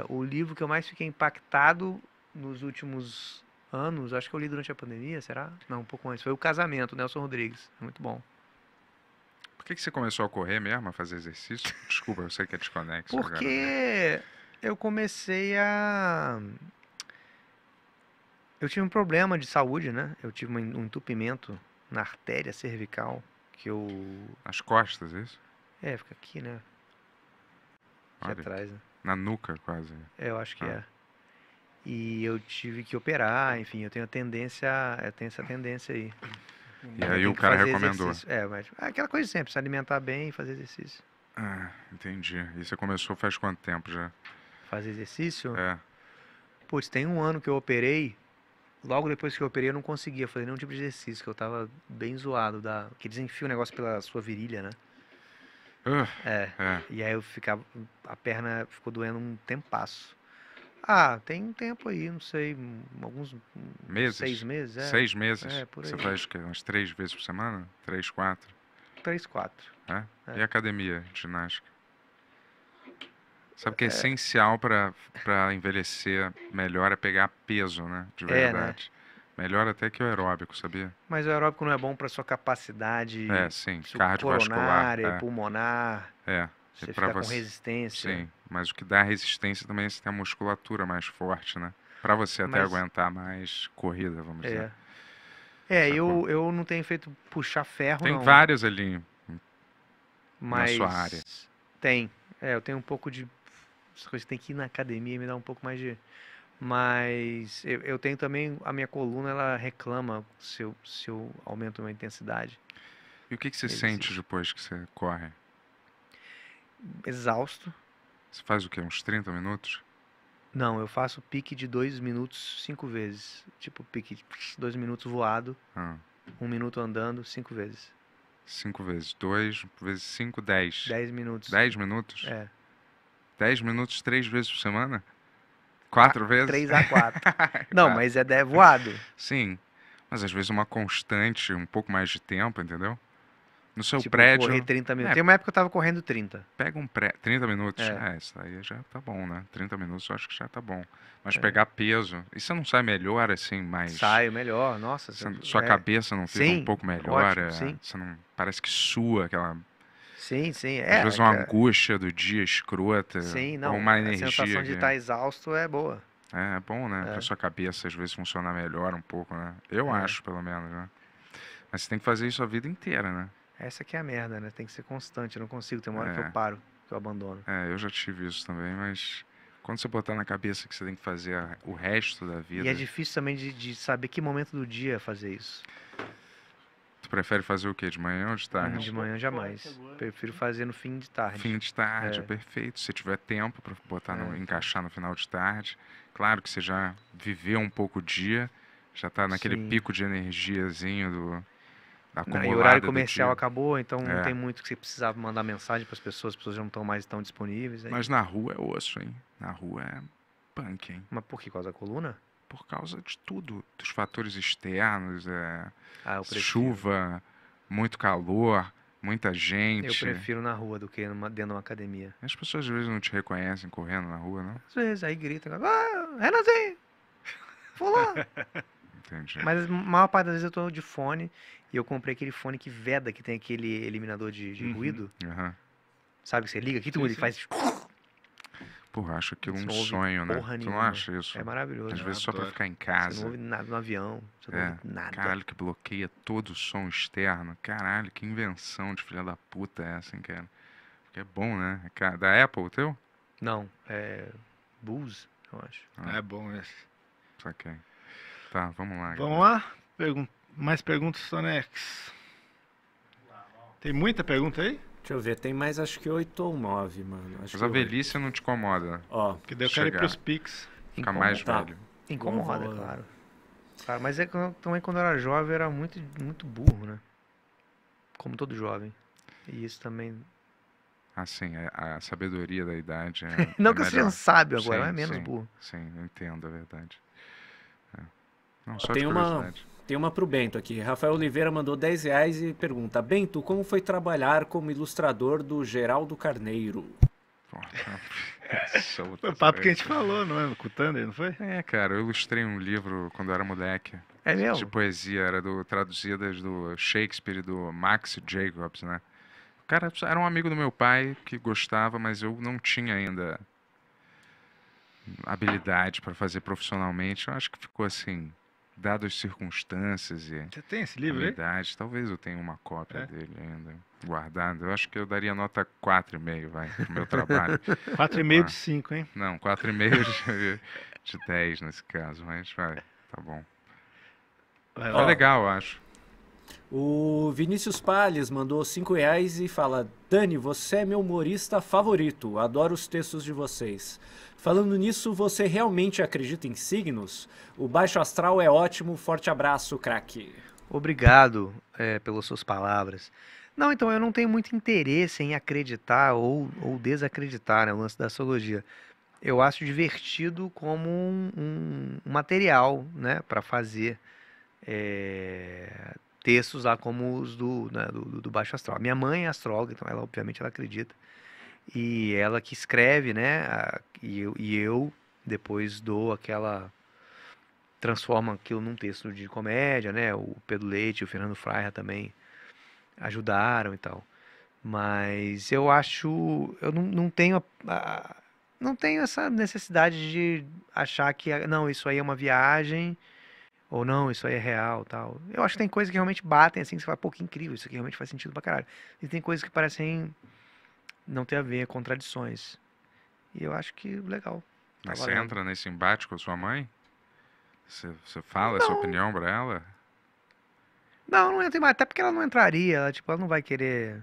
é, o livro que eu mais fiquei impactado nos últimos anos, acho que eu li durante a pandemia, será? Não, um pouco antes. Foi O Casamento, Nelson Rodrigues. É muito bom. Por que, que você começou a correr mesmo, a fazer exercício? *laughs* Desculpa, eu sei que é desconexo. Porque agora, né? eu comecei a. Eu tive um problema de saúde, né? Eu tive um entupimento na artéria cervical que eu. as costas, é isso? É, fica aqui, né? Aqui Olha, atrás, né? Na nuca, quase. É, eu acho que ah. é. E eu tive que operar, enfim, eu tenho a tendência, eu tenho essa tendência aí. E então, aí o cara recomendou. Exercício. É, mas ah, aquela coisa sempre, se alimentar bem e fazer exercício. Ah, entendi. E você começou faz quanto tempo já? Fazer exercício? É. pois tem um ano que eu operei Logo depois que eu operei, eu não conseguia fazer nenhum tipo de exercício, que eu tava bem zoado. Da... Que desenfia o negócio pela sua virilha, né? Uh, é. é. E aí eu ficava. A perna ficou doendo um tempasso. Ah, tem um tempo aí, não sei, alguns meses. Seis meses, é. Seis meses. É, por aí. Você faz que, umas três vezes por semana? Três, quatro? Três, quatro. É? É. E academia, ginástica? Sabe que é, é. essencial para envelhecer melhor é pegar peso, né? De verdade. É, né? Melhor até que o aeróbico, sabia? Mas o aeróbico não é bom para sua capacidade é, sim, cardiovascular, é. pulmonar. É. Você fica você... com resistência. Sim, mas o que dá resistência também é você ter a musculatura mais forte, né? Para você até mas... aguentar mais corrida, vamos é. dizer. É, eu, eu não tenho feito puxar ferro, Tem não. várias ali mas... na sua área. Tem. É, eu tenho um pouco de essas coisas tem que ir na academia e me dar um pouco mais de. Mas eu, eu, tenho também, a minha coluna ela reclama se eu, se eu aumento a minha intensidade. E o que, que você Ele sente depois que você corre? Exausto. Você faz o quê? Uns 30 minutos? Não, eu faço pique de dois minutos cinco vezes. Tipo, pique dois minutos voado, ah. um minuto andando, cinco vezes. Cinco vezes dois, vezes cinco, dez. Dez minutos. Dez minutos? É. 10 minutos três vezes por semana? Quatro ah, vezes? Três a quatro. *laughs* Não, mas é voado. Sim, mas às vezes uma constante, um pouco mais de tempo, entendeu? No seu tipo, prédio. Correr 30 minutos. É, Tem uma época que eu tava correndo 30. Pega um pré. 30 minutos. É, é isso aí já tá bom, né? 30 minutos eu acho que já tá bom. Mas é. pegar peso. E você não sai melhor, assim, mais. Saio melhor, nossa. Você, é. sua cabeça não fica sim, um pouco melhor. Ótimo, é, sim. Você não. Parece que sua aquela Sim, sim. É, Às vezes uma cara... É angústia do dia escrota. Sim, não. Uma energia. A sensação de estar tá exausto é boa. É, é bom, né? É. Pra sua cabeça às vezes funcionar melhor um pouco, né? Eu é. acho, pelo menos, né? Mas você tem que fazer isso a vida inteira, né? Essa que é a merda, né? Tem que ser constante. Eu não consigo. Tem uma hora é. que eu é. paro, que eu abandono. É, eu já tive isso também, mas quando você botar na cabeça que você tem que fazer o resto da vida. E é difícil também de, de saber que momento do dia fazer isso prefere fazer o quê? De manhã ou de tarde? de manhã jamais. Prefiro fazer no fim de tarde. Fim de tarde, é. perfeito. Se tiver tempo para botar no, é. encaixar no final de tarde. Claro que você já viveu um pouco o dia, já está naquele Sim. pico de energiazinho do, acumulada. Não, o horário comercial acabou, então é. não tem muito que você precisava mandar mensagem para as pessoas, as pessoas já não estão mais tão disponíveis. Aí. É Mas na rua é osso, hein? Na rua é punk, hein? Mas por que? Por causa da coluna? por causa de tudo, dos fatores externos, é, ah, chuva, muito calor, muita gente. Eu prefiro na rua do que numa, dentro de uma academia. As pessoas às vezes não te reconhecem correndo na rua, não? Às vezes, aí gritam, ah, Renanzinho, lá. *laughs* Entendi. Mas a maior parte das vezes eu tô de fone e eu comprei aquele fone que veda, que tem aquele eliminador de, de uhum. ruído. Uhum. Sabe, que você liga aqui, tu sim, sim. faz... Porra, acho aquilo um sonho, né? Porra Tu não acha isso? É maravilhoso. Às vezes só pra ficar em casa. Você não ouve nada no avião, você não é. ouve nada. Caralho, que bloqueia todo o som externo. Caralho, que invenção de filha da puta é essa, hein, cara? Porque é bom, né? É da Apple, o teu? Não, é Bose, eu acho. Ah. É bom esse. Saquei. Tá, vamos lá. Vamos galera. lá? Pergun mais perguntas, Sonex. Tem muita pergunta aí? Deixa eu ver, tem mais acho que oito ou nove, mano. Acho Mas a velhice não te incomoda. Ó, que deu cara ir pros Pix. Fica mais tá. velho. Incomoda, claro. Cara, mas é que também quando era jovem era muito, muito burro, né? Como todo jovem. E isso também. Assim, ah, a, é, a sabedoria da idade. É, *laughs* é não é que melhor. você não sabe agora, sim, é menos sim, burro. Sim, entendo a é verdade. É. Não, só Tem uma, tem uma pro Bento aqui. Rafael Oliveira mandou 10 reais e pergunta: Bento, como foi trabalhar como ilustrador do Geraldo Carneiro? Nossa, é foi o papo que a gente falou, não é? Com o Thunder, não foi? É, cara, eu ilustrei um livro quando eu era moleque. É mesmo? De poesia, era do, traduzidas do Shakespeare e do Max Jacobs, né? O cara era um amigo do meu pai que gostava, mas eu não tinha ainda habilidade para fazer profissionalmente. Eu acho que ficou assim, dadas as circunstâncias e. Você tem esse livro verdade, aí? Talvez eu tenha uma cópia é. dele ainda guardada. Eu acho que eu daria nota 4,5, vai, pro meu trabalho. 4,5 *laughs* ah, de 5, hein? Não, 4,5 de, de 10 nesse caso, mas vai, tá bom. Vai, tá legal, eu acho. O Vinícius Palles mandou 5 reais e fala: Dani, você é meu humorista favorito, adoro os textos de vocês. Falando nisso, você realmente acredita em signos? O Baixo Astral é ótimo, forte abraço, craque. Obrigado é, pelas suas palavras. Não, então eu não tenho muito interesse em acreditar ou, ou desacreditar né, lance da astrologia. Eu acho divertido como um, um material né, para fazer. É, textos lá como os do, né, do, do, Baixo Astral. Minha mãe é astróloga, então ela obviamente ela acredita. E ela que escreve, né? A, e, eu, e eu depois dou aquela transforma aquilo num texto de comédia, né? O Pedro Leite e o Fernando Fraia também ajudaram e tal. Mas eu acho, eu não, não tenho a, a, não tenho essa necessidade de achar que ah, não, isso aí é uma viagem ou não, isso aí é real tal. Eu acho que tem coisas que realmente batem assim, que você fala, pô, que incrível, isso aqui realmente faz sentido pra caralho. E tem coisas que parecem não ter a ver, contradições. E eu acho que legal. Tá Mas você entra nesse embate com a sua mãe? Você, você fala não. sua opinião pra ela? Não, não entra, até porque ela não entraria, ela, tipo, ela não vai querer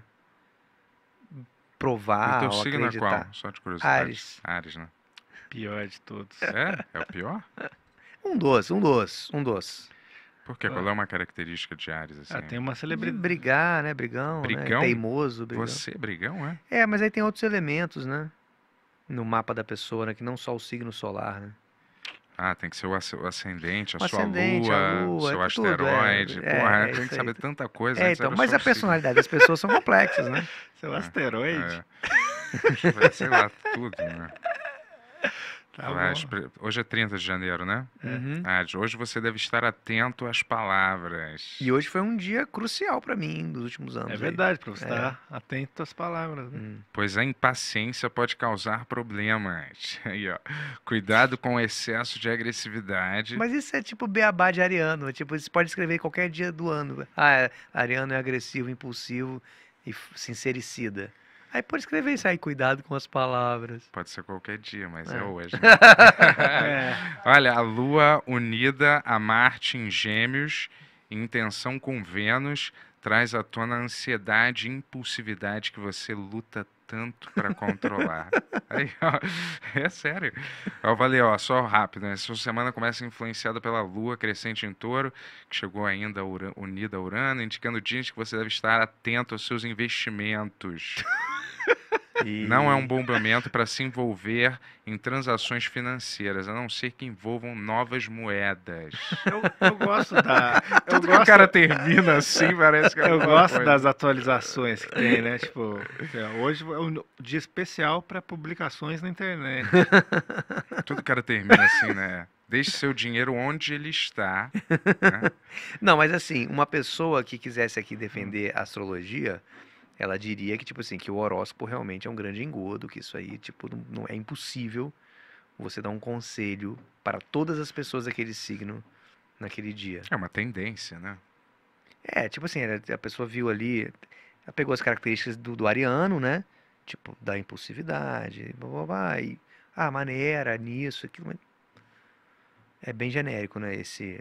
provar então, ou signo acreditar. É qual? Só de curiosidade. Ares. Ares, né? Pior de todos. É? É o pior? *laughs* Um doce, um doce, um doce. Por quê? Qual é uma característica de Ares, ah, assim? Ah, tem uma celebridade. Hum. Brigar, né? Brigão, né? brigão? Né? teimoso. Brigão. Você é brigão, é? É, mas aí tem outros elementos, né? No mapa da pessoa, né? Que não só o signo solar, né? Ah, tem que ser o ascendente, a o sua ascendente, lua, o lua, seu é asteroide. Tudo, é. é. Porra, é, tem que saber tanta coisa. É, então, mas a personalidade das pessoas são complexas, né? *laughs* Seu é, asteroide. É. sei lá, tudo, né? *laughs* Tá hoje é 30 de janeiro, né? Uhum. Ah, hoje você deve estar atento às palavras. E hoje foi um dia crucial para mim nos últimos anos. É verdade, para você é. estar atento às palavras. Né? Hum. Pois a impaciência pode causar problemas. *laughs* Aí, ó. Cuidado com o excesso de agressividade. Mas isso é tipo beabá de ariano. É tipo, você pode escrever qualquer dia do ano. Ah, é, ariano é agressivo, impulsivo e sincericida. Aí por escrever isso aí, cuidado com as palavras. Pode ser qualquer dia, mas é, é hoje. Né? *laughs* é. Olha, a Lua unida a Marte em Gêmeos, em tensão com Vênus, traz à tona a ansiedade e impulsividade que você luta tanto para controlar. *laughs* Aí, ó, é sério. Eu falei, ó, só rápido, né? Essa semana começa influenciada pela lua crescente em touro, que chegou ainda unida a Urano, indicando dias que você deve estar atento aos seus investimentos. *laughs* E... Não é um bom momento para se envolver em transações financeiras, a não ser que envolvam novas moedas. Eu, eu gosto da. Tudo que o cara termina assim, parece que é Eu gosto coisa. das atualizações que tem, né? Tipo, é, hoje é um dia especial para publicações na internet. *laughs* *laughs* Tudo o cara termina assim, né? Deixe seu dinheiro onde ele está. Né? Não, mas assim, uma pessoa que quisesse aqui defender a astrologia ela diria que, tipo assim, que o horóscopo realmente é um grande engodo, que isso aí, tipo, não, é impossível você dar um conselho para todas as pessoas daquele signo naquele dia. É uma tendência, né? É, tipo assim, a pessoa viu ali, ela pegou as características do, do ariano, né? Tipo, da impulsividade, blá blá blá, e, ah, maneira, nisso, aquilo. É bem genérico, né? Esse,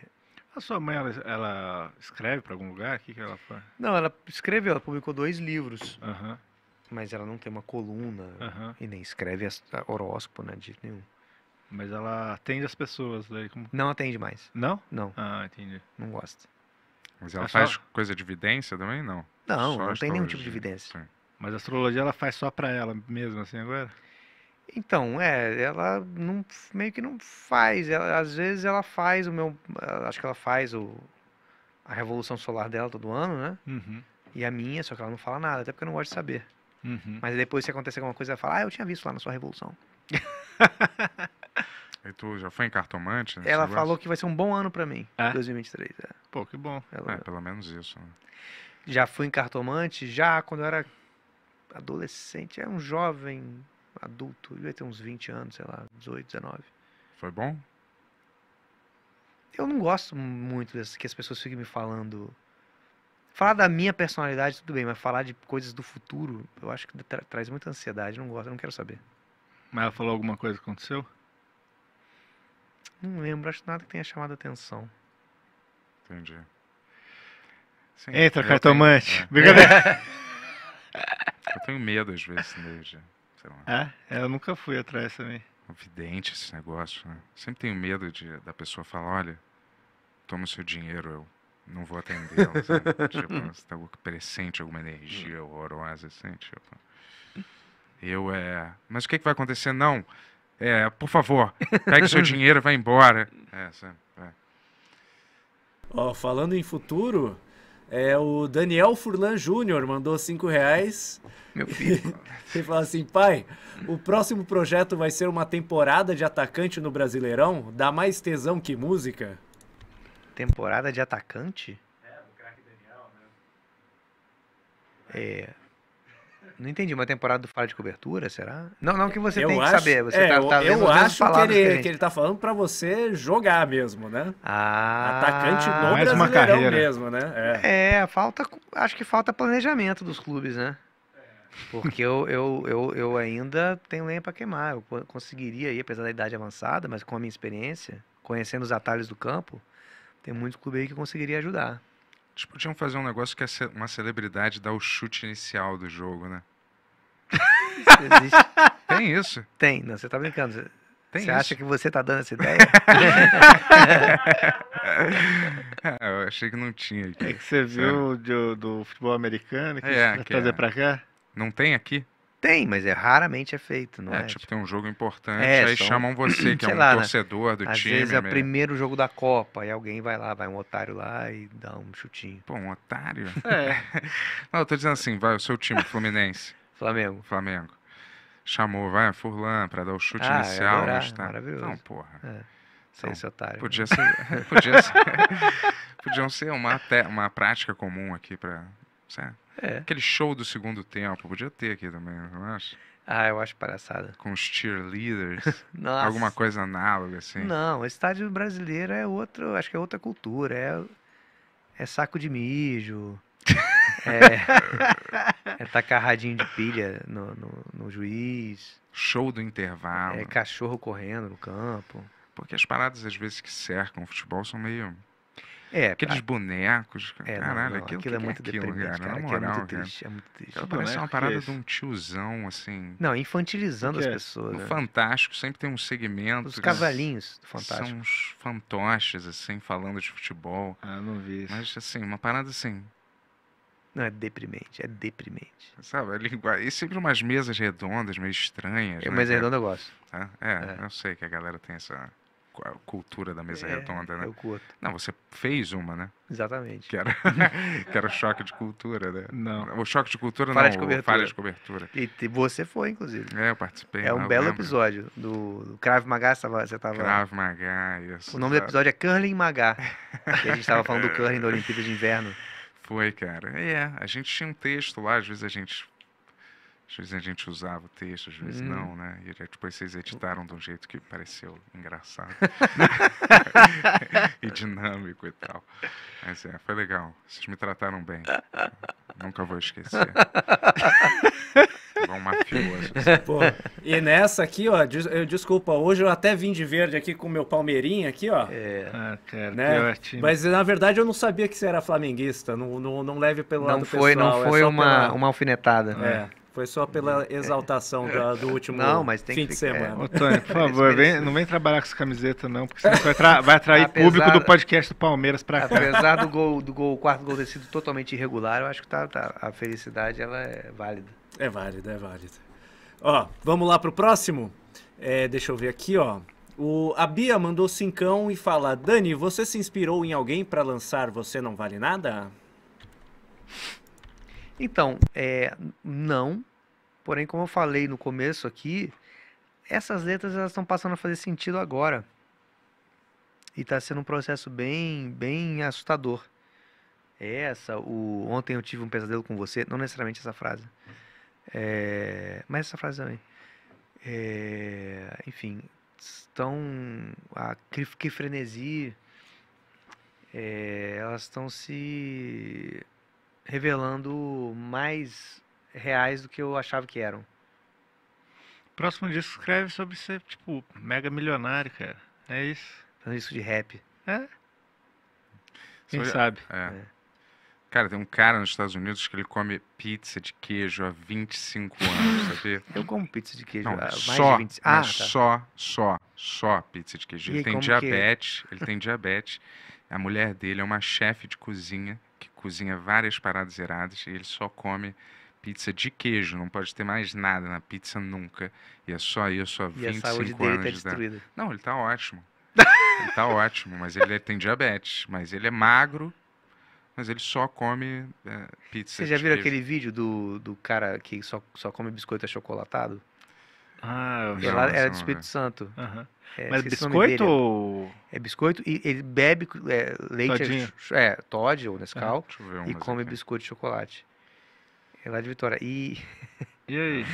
a sua mãe, ela, ela escreve para algum lugar? O que, que ela faz? Não, ela escreveu, ela publicou dois livros. Uhum. Mas ela não tem uma coluna uhum. e nem escreve horóscopo, né? De nenhum. Mas ela atende as pessoas daí? Como... Não atende mais. Não? Não. Ah, entendi. Não gosta. Mas ela é faz só... coisa de evidência também? Não. Não, só não tem nenhum tipo de evidência. Sim. Mas a astrologia ela faz só para ela mesmo, assim, agora? Então, é, ela não, meio que não faz. Ela, às vezes ela faz o meu. Acho que ela faz o, a revolução solar dela todo ano, né? Uhum. E a minha, só que ela não fala nada, até porque eu não gosto de saber. Uhum. Mas depois, se acontecer alguma coisa, ela fala: Ah, eu tinha visto lá na sua revolução. *laughs* e tu já foi em cartomante? Ela negócio? falou que vai ser um bom ano para mim, é? 2023. É. Pô, que bom. Ela... É, pelo menos isso. Né? Já fui em cartomante, já quando eu era adolescente, era um jovem adulto, devia ter uns 20 anos, sei lá, 18, 19. Foi bom? Eu não gosto muito dessas, que as pessoas fiquem me falando. Falar da minha personalidade, tudo bem, mas falar de coisas do futuro, eu acho que tra traz muita ansiedade, não gosto, não quero saber. Mas ela falou alguma coisa que aconteceu? Não lembro, acho nada que tenha chamado a atenção. Entendi. Sim, Entra, cartomante. Tenho... É. Brincadeira. *laughs* Eu tenho medo às vezes, gente? É? é? Eu nunca fui atrás também. Vidente esse negócio, né? Sempre tenho medo de, da pessoa falar, olha, toma o seu dinheiro, eu não vou atender ela, *laughs* tipo, você tá presente alguma energia horrorosa, assim, tipo... Eu, é... Mas o que, que vai acontecer? Não, é, por favor, pegue seu *laughs* dinheiro e vai embora. É, sabe? É. Ó, falando em futuro, é o Daniel Furlan Júnior mandou cinco reais. Meu filho. *laughs* Ele falou assim: pai, o próximo projeto vai ser uma temporada de atacante no Brasileirão? Dá mais tesão que música? Temporada de atacante? É, do craque Daniel, né? É. Não entendi, uma temporada do Fala de Cobertura, será? Não, não que você eu tem acho, que saber. Você é, tá, tá eu, eu acho que ele, está que ele tá falando para você jogar mesmo, né? Ah, Atacante no mais uma carreira. mesmo, né? É. é, falta, acho que falta planejamento dos clubes, né? Porque eu, eu, eu, eu ainda tenho lenha para queimar. Eu conseguiria aí, apesar da idade avançada, mas com a minha experiência, conhecendo os atalhos do campo, tem muitos clubes aí que conseguiria ajudar. Eles podiam fazer um negócio que é uma celebridade dá o chute inicial do jogo, né? Existe. *laughs* Tem isso. Tem, não, você tá brincando. Você, Tem você isso. acha que você tá dando essa ideia? *laughs* É, eu achei que não tinha. Aqui. É que você é viu do, do, futebol americano que é, que trazer é. pra cá? Não tem aqui? Tem, mas é raramente é feito, não é? é tipo, tipo, tem um jogo importante, é, aí só... chamam você, *clears throat* que é um lá, né? torcedor né? do Às time. Às vezes é o né? primeiro jogo da Copa, e alguém vai lá, vai um otário lá e dá um chutinho. Pô, um otário? É. *laughs* não, eu tô dizendo assim, vai, o seu time, Fluminense. Flamengo. Flamengo. Chamou, vai, Furlan, pra dar o chute ah, inicial. Ah, está... Maravilhoso. Não, porra. É. Então, sem então, esse otário. Podia ser, *laughs* podia ser, *laughs* podiam ser uma, te, uma prática comum aqui para né? é. Aquele show do segundo tempo, podia ter aqui também, não acho. Ah, eu acho palhaçada. Com os cheerleaders. *laughs* alguma coisa análoga, assim. Não, o estádio brasileiro é outro, acho que é outra cultura. É, é saco de mijo. É, é tacar de pilha no, no, no juiz. Show do intervalo. É cachorro correndo no campo. Porque as paradas, às vezes, que cercam o futebol são meio. É, Aqueles bonecos. É, caralho, não, não, aquilo, aquilo é, é muito aquilo, deprimente, cara. cara é moral, é muito triste. Cara. É muito triste. parece uma parada de um tiozão, assim. Não, infantilizando as pessoas. No né? Fantástico sempre tem um segmento. Os cavalinhos do Fantástico. São uns fantoches, assim, falando de futebol. Ah, não vi isso. Mas, assim, uma parada assim. Não, é deprimente, é deprimente. Sabe, a linguagem. E sempre umas mesas redondas, meio estranhas. É, né? Mesa é redonda eu gosto. É? É, é, eu sei que a galera tem essa cultura da mesa é, redonda, né? Eu curto. Não, você fez uma, né? Exatamente. Que era, *laughs* que era choque de cultura, né? Não. O choque de cultura falha não, de cobertura. falha de cobertura. E você foi, inclusive. É, eu participei. É um belo lembro. episódio do, Crave Magá, você tava... Crave Magá, isso. O nome sabe. do episódio é Curling Magá, a gente estava falando do curling da Olimpíada de Inverno. Foi, cara. É, a gente tinha um texto lá, às vezes a gente. Às vezes a gente usava o texto, às vezes hum. não, né? E depois vocês editaram de um jeito que pareceu engraçado. *laughs* e dinâmico e tal. Mas é, foi legal. Vocês me trataram bem. Nunca vou esquecer. *laughs* um mafioso. Assim. Pô, e nessa aqui, ó, des eu, desculpa, hoje eu até vim de verde aqui com o meu palmeirinho aqui, ó. É, ah, cara, né? Mas na verdade eu não sabia que você era flamenguista, não, não, não leve pelo não lado foi, pessoal. Não é foi, é uma, pela... uma alfinetada. Né? É. Foi só pela é. exaltação é. da, do último não, mas tem fim que ficar. de é. semana. Ô, Tony, por favor, vem, não vem trabalhar com essa camiseta, não, porque senão vai, vai atrair apesar, público do podcast do Palmeiras para cá. Apesar do gol, do gol, quarto gol ter sido totalmente irregular, eu acho que tá, tá, a felicidade ela é válida. É válido, é válido. Ó, vamos lá pro próximo? É, deixa eu ver aqui, ó. O, a Bia mandou cincão e fala: Dani, você se inspirou em alguém para lançar Você Não Vale Nada? Então, é, não. Porém, como eu falei no começo aqui, essas letras elas estão passando a fazer sentido agora. E está sendo um processo bem, bem assustador. Essa, o ontem eu tive um pesadelo com você, não necessariamente essa frase. É, mas essa frase também. É, enfim, estão. A que frenesi. É, elas estão se revelando mais reais do que eu achava que eram. Próximo disco escreve sobre ser, tipo, mega milionário, cara. É isso. É um de rap. É? Quem sobre... sabe? É. é. Cara, tem um cara nos Estados Unidos que ele come pizza de queijo há 25 anos, sabia? Eu como pizza de queijo Não, há mais só, de 25 anos. Ah, tá. só, só, só pizza de queijo. E ele tem é? diabetes, que... ele tem diabetes. A mulher dele é uma chefe de cozinha que cozinha várias paradas erradas e ele só come pizza de queijo, não pode ter mais nada na pizza nunca. E é só isso há 25 e a saúde anos. Dele tá destruída. Da... Não, ele tá ótimo. ele tá *laughs* ótimo, mas ele tem diabetes, mas ele é magro mas ele só come é, pizza. Você já viu tipo, aquele vídeo do, do cara que só, só come biscoito achocolatado? Ah, eu vi é é era do Espírito é. Santo. Uhum. É, Mas biscoito ou... É biscoito e ele bebe é, leite... Todinho. É, Todd ou Nescau. É, e come aqui. biscoito de chocolate. É lá de Vitória. E... E aí?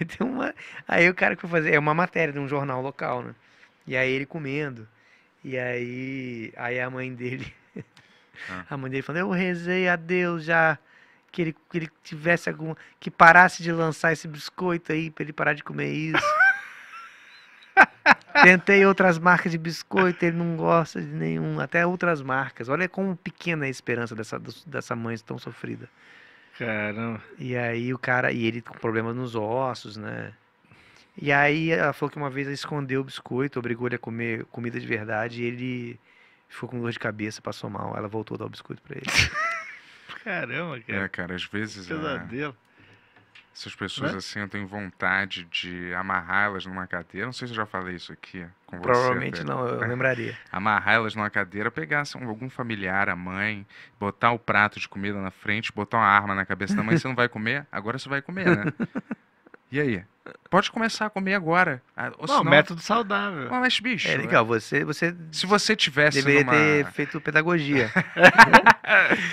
aí, *laughs* tem uma... aí o cara que foi fazer... É uma matéria de um jornal local, né? E aí ele comendo. E aí, aí a mãe dele ah. A mãe dele falando, eu rezei a Deus já que ele, que ele tivesse algum. que parasse de lançar esse biscoito aí pra ele parar de comer isso. *laughs* Tentei outras marcas de biscoito, ele não gosta de nenhum, até outras marcas. Olha como pequena é a esperança dessa, dessa mãe tão sofrida. Caramba. E aí o cara, e ele com problemas nos ossos, né? E aí ela falou que uma vez ela escondeu o biscoito, obrigou ele a comer comida de verdade, e ele ficou com dor de cabeça, passou mal. Ela voltou a dar o biscoito pra ele. *laughs* Caramba, cara. É, cara, às vezes. É. Pesadelo. É... Essas pessoas, é? assim, eu tenho vontade de amarrá-las numa cadeira. Não sei se eu já falei isso aqui com você. Provavelmente não, eu *laughs* lembraria. Amarrá-las numa cadeira, pegar assim, algum familiar, a mãe, botar o prato de comida na frente, botar uma arma na cabeça da mãe. você não vai comer? Agora você vai comer, né? *laughs* E aí? Pode começar a comer agora. Ah, ou senão... método saudável. Não, mas, bicho. É legal, é. você. você se você tivesse. Deveria numa... ter feito pedagogia.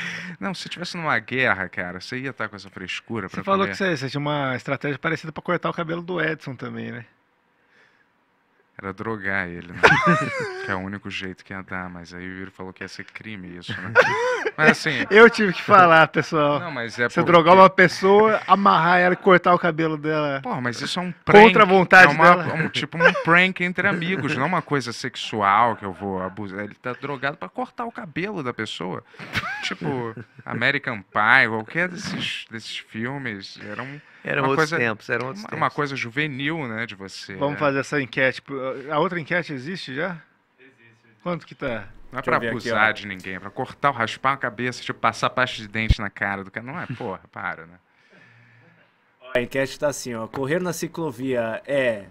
*laughs* não, se tivesse numa guerra, cara, você ia estar com essa frescura. Você falou comer. que você, você tinha uma estratégia parecida para cortar o cabelo do Edson também, né? Era drogar ele, né? *laughs* que é o único jeito que ia dar, mas aí o Yuri falou que ia ser crime isso, né? *laughs* Mas assim. Eu tive que falar, pessoal. Não, mas é Você porque... drogar uma pessoa, amarrar ela e cortar o cabelo dela. Porra, mas isso é um prank. Contra a vontade é uma, dela. Um, tipo um prank entre amigos, não uma coisa sexual que eu vou abusar. Ele tá drogado para cortar o cabelo da pessoa. tipo, American Pie, qualquer desses, desses filmes. Era um eram outros coisa, tempos, eram outros uma, tempos. Uma coisa juvenil, né, de você. Vamos né? fazer essa enquete. A outra enquete existe já? Existe. Quanto que tá? Não é Deixa pra abusar aqui, de ninguém, é pra cortar ou raspar a cabeça, tipo, passar pasta de dente na cara do cara. Não é, porra, para, né? A enquete tá assim, ó. Correr na ciclovia é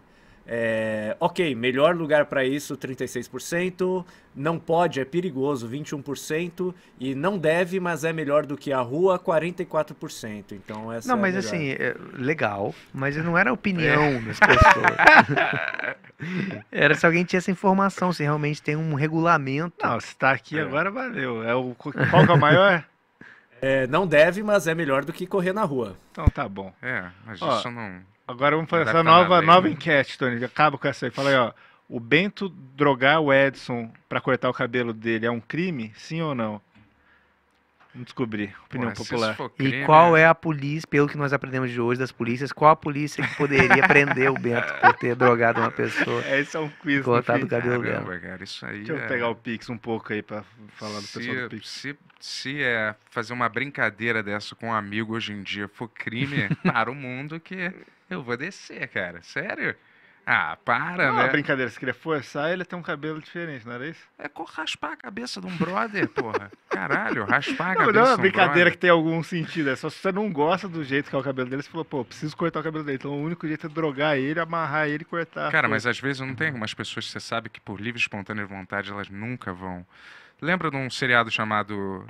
é, ok, melhor lugar para isso, 36%. Não pode, é perigoso, 21%. E não deve, mas é melhor do que a rua, 44%. Então, essa Não, é mas assim, é, legal, mas não era opinião é. das pessoas. *laughs* era se alguém tinha essa informação, se realmente tem um regulamento. Não, se está aqui é. agora, valeu. É o, qual que é o maior? É, não deve, mas é melhor do que correr na rua. Então tá bom. É, mas Ó, isso não. Agora vamos fazer essa nova, nova enquete, Tony. Acaba com essa aí. Fala aí, ó. O Bento drogar o Edson para cortar o cabelo dele é um crime? Sim ou não? Vamos descobrir. Opinião Pô, popular. Crime, e qual né? é a polícia, pelo que nós aprendemos de hoje das polícias, qual a polícia que poderia prender o Bento por ter drogado uma pessoa? *laughs* Esse é um quiz. Cortado o cabelo Caramba, ah, dela. Cara, Deixa é... eu pegar o Pix um pouco aí para falar do se, pessoal do Pix. Se, se é fazer uma brincadeira dessa com um amigo hoje em dia for crime, *laughs* para o mundo que eu vou descer, cara. Sério? Ah, para, não, é né? brincadeira, se queria forçar, ele tem um cabelo diferente, não era isso? É raspar a cabeça de um brother, porra. Caralho, raspar a cabeça. Não, é uma brincadeira um que tem algum sentido, é só se você não gosta do jeito que é o cabelo dele, você falou, pô, preciso cortar o cabelo dele. Então o único jeito é drogar ele, amarrar ele e cortar. Cara, pô. mas às vezes não tem algumas pessoas que você sabe que por livre e espontânea vontade elas nunca vão. Lembra de um seriado chamado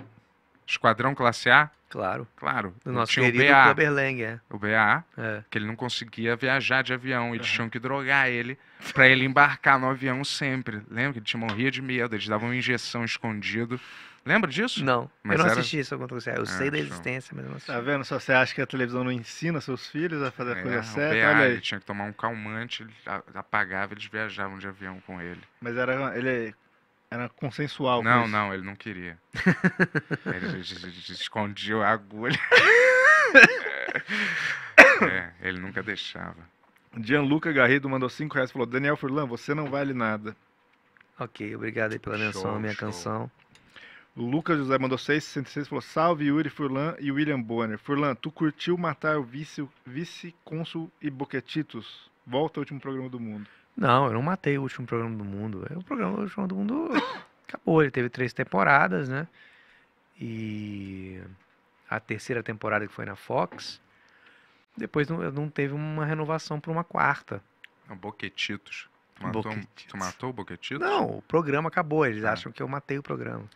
Esquadrão Classe A? Claro. Claro. Do nosso tinha querido o BA, é. O BA, é. que ele não conseguia viajar de avião. Eles uhum. tinham que drogar ele para ele embarcar no avião sempre. Lembra que ele tinha morria de medo, eles davam uma injeção escondido. Lembra disso? Não. Mas eu não era... assisti isso acontecer. Eu ah, sei da existência, mas não assisti. Tá vendo? Só você acha que a televisão não ensina seus filhos a fazer é, a coisa certa. BA, Olha aí. Ele tinha que tomar um calmante, ele apagava, eles viajavam de avião com ele. Mas era ele era consensual. Não, não, ele não queria. *laughs* ele escondia a agulha. *coughs* é, ele nunca deixava. Gianluca Garrido mandou 5 reais e falou: Daniel Furlan, você não vale nada. Ok, obrigado aí pela menção à minha show. canção. Lucas José mandou 666 falou: Salve Yuri Furlan e William Bonner. Furlan, tu curtiu matar o vice-cônsul e Boquetitos? Volta o último programa do mundo. Não, eu não matei o último programa do mundo. É, o programa do último do mundo acabou. Ele teve três temporadas, né? E a terceira temporada que foi na Fox. Depois não, não teve uma renovação para uma quarta. um Boquetitos. Tu matou, Boquetitos. tu matou o Boquetitos? Não, o programa acabou. Eles ah. acham que eu matei o programa.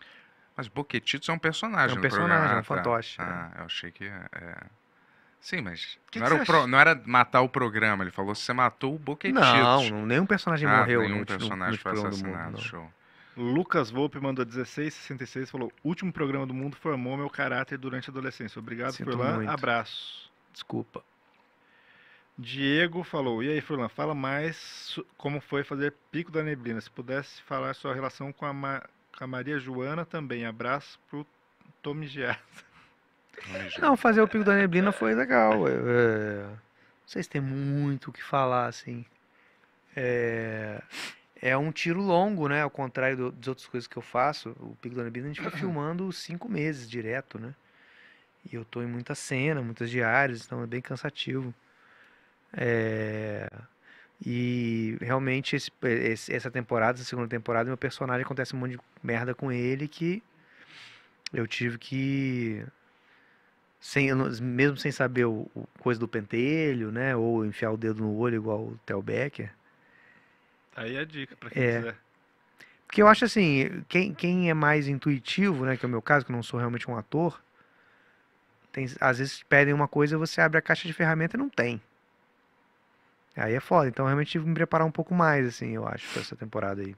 Mas Boquetitos é um personagem. É um personagem, é um né? fantoche. Ah, tá. ah, eu achei que. É... é Sim, mas que não, que era pro, não, era matar o programa, ele falou você matou o Boquetitos. Não, nenhum personagem ah, morreu. Nenhum né? tipo, no, personagem no, foi assassinado, mundo, show. Lucas Volpe mandou 1666 falou: último programa do mundo formou meu caráter durante a adolescência. Obrigado, Sinto Furlan. Muito. Abraço. Desculpa. Diego falou: E aí, Furlan, fala mais como foi fazer Pico da Neblina. Se pudesse falar sua relação com a, Ma com a Maria Joana também. Abraço pro Tomigiata. Não, fazer o Pico da Neblina foi legal. É, é, não sei se tem muito o que falar, assim. É, é um tiro longo, né? Ao contrário do, das outras coisas que eu faço. O Pico da Neblina a gente fica *clears throat* filmando cinco meses direto, né? E eu tô em muita cena, muitas diárias, então é bem cansativo. É... E realmente esse, esse, essa temporada, essa segunda temporada, meu personagem acontece um monte de merda com ele que eu tive que sem, mesmo sem saber o, o, coisa do pentelho, né? Ou enfiar o dedo no olho igual o Theo Becker. Aí é a dica para quem é. quiser. Porque eu acho assim, quem, quem é mais intuitivo, né? Que é o meu caso, que eu não sou realmente um ator. Tem, às vezes pedem uma coisa, você abre a caixa de ferramenta e não tem. Aí é foda. Então realmente tive que me preparar um pouco mais, assim, eu acho, para essa temporada aí.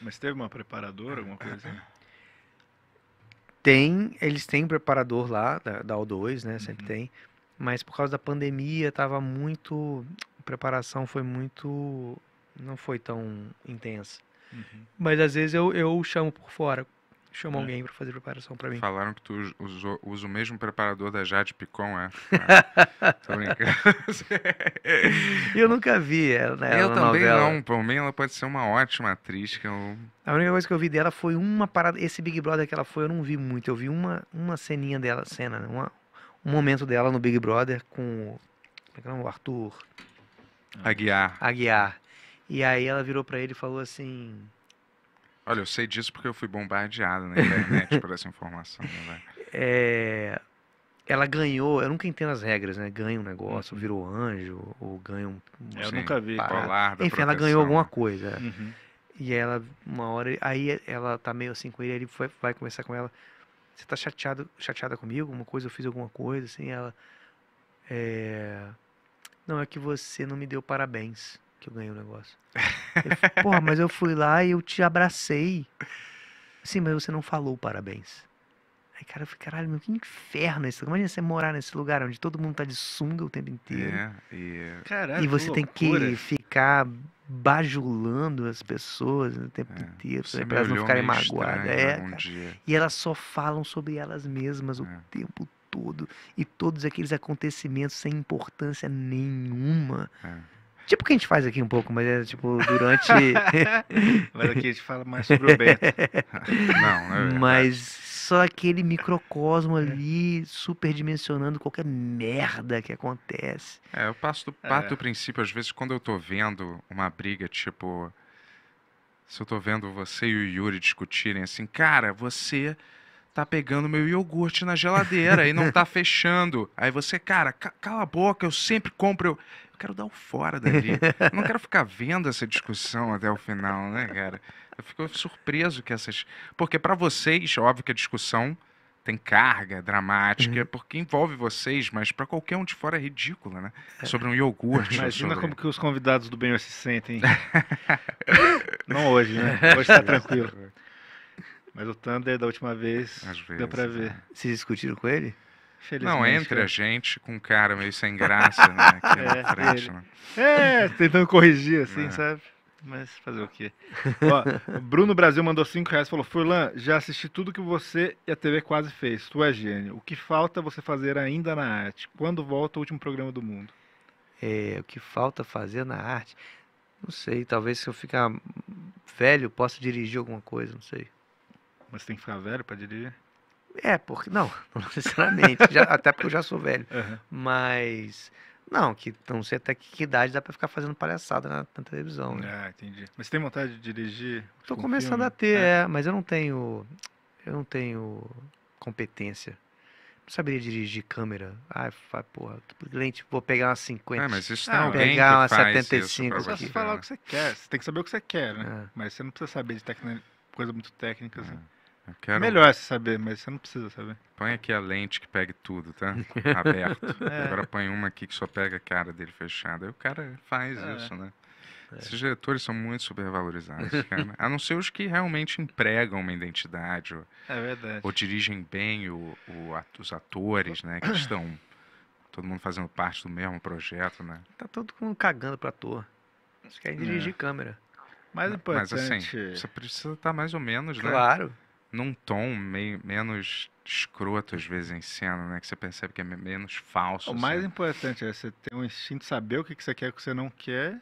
Mas teve uma preparadora, alguma coisa assim? Tem, eles têm preparador lá, da, da O2, né? Sempre uhum. tem. Mas por causa da pandemia, tava muito. A preparação foi muito. Não foi tão intensa. Uhum. Mas às vezes eu, eu chamo por fora chamou é. alguém para fazer preparação para mim. Falaram que tu usou, usa o mesmo preparador da Jade Picon, é? *laughs* é. tô brincando. eu nunca vi ela, né? Eu também novela. não. Por mim, ela pode ser uma ótima atriz. Que eu... A única coisa que eu vi dela foi uma parada. Esse Big Brother que ela foi, eu não vi muito. Eu vi uma, uma ceninha dela, cena, né? uma, um momento dela no Big Brother com. Como é que é o Arthur? Aguiar. Aguiar. E aí ela virou para ele e falou assim: Olha, eu sei disso porque eu fui bombardeado na internet por essa informação. Né, é, ela ganhou, eu nunca entendo as regras, né? Ganha um negócio, uhum. virou anjo, ou ganha um. É, eu sei, nunca vi. Colar, Enfim, ela ganhou alguma coisa. Uhum. E ela, uma hora, aí ela tá meio assim com ele, ele foi, vai conversar com ela. Você tá chateado, chateada comigo? Alguma coisa, eu fiz alguma coisa, assim, ela. É, não, é que você não me deu parabéns que eu ganhei o negócio. *laughs* Porra, mas eu fui lá e eu te abracei. Sim, mas você não falou parabéns. Aí, cara, eu falei, caralho, meu, que inferno isso. É Imagina você morar nesse lugar onde todo mundo tá de sunga o tempo inteiro. Yeah, é, yeah. É caralho, e você que tem que ficar bajulando as pessoas o tempo é. inteiro, para elas não ficarem magoadas. É, e elas só falam sobre elas mesmas é. o tempo todo. E todos aqueles acontecimentos sem importância nenhuma. É Tipo o que a gente faz aqui um pouco, mas é tipo durante. *laughs* mas aqui a gente fala mais sobre o Beto. *laughs* não, não é Mas só aquele microcosmo ali superdimensionando qualquer merda que acontece. É, eu passo do, pato é. do princípio, às vezes, quando eu tô vendo uma briga, tipo. Se eu tô vendo você e o Yuri discutirem assim, cara, você tá pegando meu iogurte na geladeira e não tá *laughs* fechando. Aí você, cara, cala a boca, eu sempre compro. Eu, eu quero dar o fora dali. Eu não quero ficar vendo essa discussão até o final, né, cara? Eu fico surpreso que essas. Porque para vocês, óbvio que a discussão tem carga dramática, uhum. porque envolve vocês, mas para qualquer um de fora é ridícula, né? É. Sobre um iogurte. Imagina sobre... como que os convidados do bem se sentem. *laughs* não hoje, né? Hoje tá tranquilo. Mas o Thunder, da última vez, Às vezes, deu pra ver. É. Vocês discutiram com ele? Não, né? entre a gente com um cara meio sem graça, né? *laughs* é, na frente, né? é, tentando corrigir, assim, é. sabe? Mas fazer o quê? Ó, Bruno Brasil mandou 5 reais e falou: Furlan, já assisti tudo que você e a TV quase fez. Tu é gênio. O que falta você fazer ainda na arte? Quando volta o último programa do mundo? É, o que falta fazer na arte? Não sei, talvez se eu ficar velho possa dirigir alguma coisa, não sei. Mas tem que ficar velho para dirigir? É, porque. Não, *laughs* não necessariamente. já, até porque eu já sou velho. Uhum. Mas. Não, que não sei até que, idade dá para ficar fazendo palhaçada na, na televisão. Né? Ah, entendi. Mas tem vontade de dirigir? Estou começando filme? a ter, é. é. mas eu não tenho. Eu não tenho competência. Não saberia dirigir câmera. Ai, vai, porra, lente, vou pegar uma 50. Ah, mas isso tem ah, pegar uma 75. você falar o que você quer. Você tem que saber o que você quer, né? É. Mas você não precisa saber de tecno... coisa muito técnica, assim. É. Quero... Melhor saber, mas você não precisa saber. Põe aqui a lente que pegue tudo, tá? *laughs* Aberto. *laughs* É. Agora põe uma aqui que só pega a cara dele fechada. Aí o cara faz é. isso, né? É. Esses diretores são muito supervalorizados, cara. a não ser os que realmente empregam uma identidade. Ou, é ou dirigem bem o, o os atores, né? Que estão todo mundo fazendo parte do mesmo projeto, né? Tá todo mundo cagando pra ator. Eles querem é. dirigir câmera. Mas, importante... mas assim, você precisa estar tá mais ou menos, claro. né? Claro num tom meio menos escroto às vezes em cena, né? Que você percebe que é menos falso. O assim. mais importante é você ter um instinto de saber o que você quer e o que você não quer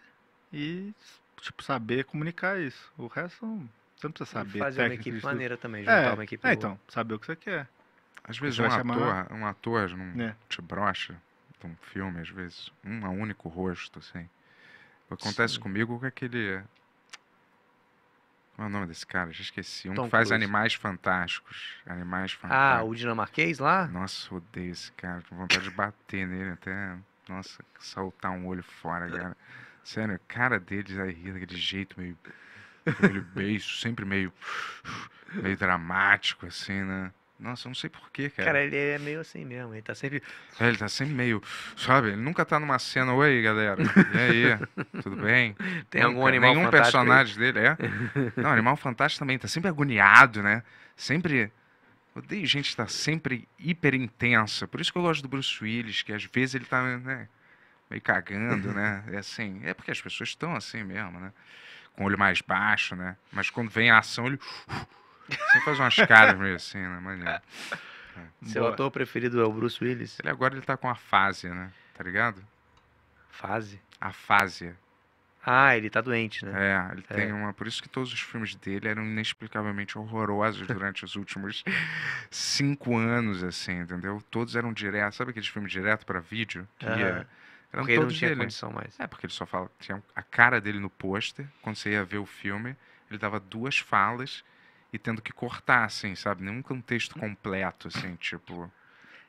e tipo saber comunicar isso. O resto você não precisa saber. E fazer uma equipe maneira também, é, juntar é, uma equipe. É, boa. então saber o que você quer. Às vezes um ator, um ator não é. te brocha de um filme, às vezes um único rosto, assim. Acontece Sim. comigo com aquele qual é o nome desse cara? Já esqueci. Um Tom que faz Animais Fantásticos. Animais Fantásticos. Ah, o dinamarquês lá? Nossa, odeio esse cara. Com vontade de bater nele até. Nossa, saltar um olho fora, cara. Sério, a cara deles aí é ri daquele jeito meio. Aquele *laughs* beijo, sempre meio. meio dramático, assim, né? Nossa, eu não sei porquê, cara. Cara, ele é meio assim mesmo, ele tá sempre. É, ele tá sempre meio. Sabe, ele nunca tá numa cena, oi galera. E aí? Tudo bem? *laughs* Tem algum animal nenhum fantástico? Nenhum personagem dele, é. Não, animal fantástico também, tá sempre agoniado, né? Sempre. Odeio gente que tá sempre hiper intensa. Por isso que eu gosto do Bruce Willis, que às vezes ele tá né, meio cagando, né? É assim. É porque as pessoas estão assim mesmo, né? Com o olho mais baixo, né? Mas quando vem a ação, ele. Ele você faz umas caras meio assim, né? Maneiro. *laughs* É. Seu Boa. ator preferido é o Bruce Willis? Ele agora ele tá com a fase, né? Tá ligado? Fase? A fase. Ah, ele tá doente, né? É, ele é. tem uma. Por isso que todos os filmes dele eram inexplicavelmente horrorosos durante os últimos *laughs* cinco anos, assim, entendeu? Todos eram direto. Sabe aqueles filmes direto para vídeo? Que ah, ia, eram porque todos ele não tinha dele. condição mais. É, porque ele só fala. Tinha a cara dele no pôster, quando você ia ver o filme, ele dava duas falas e tendo que cortar, assim, sabe? Nenhum contexto completo, assim, tipo.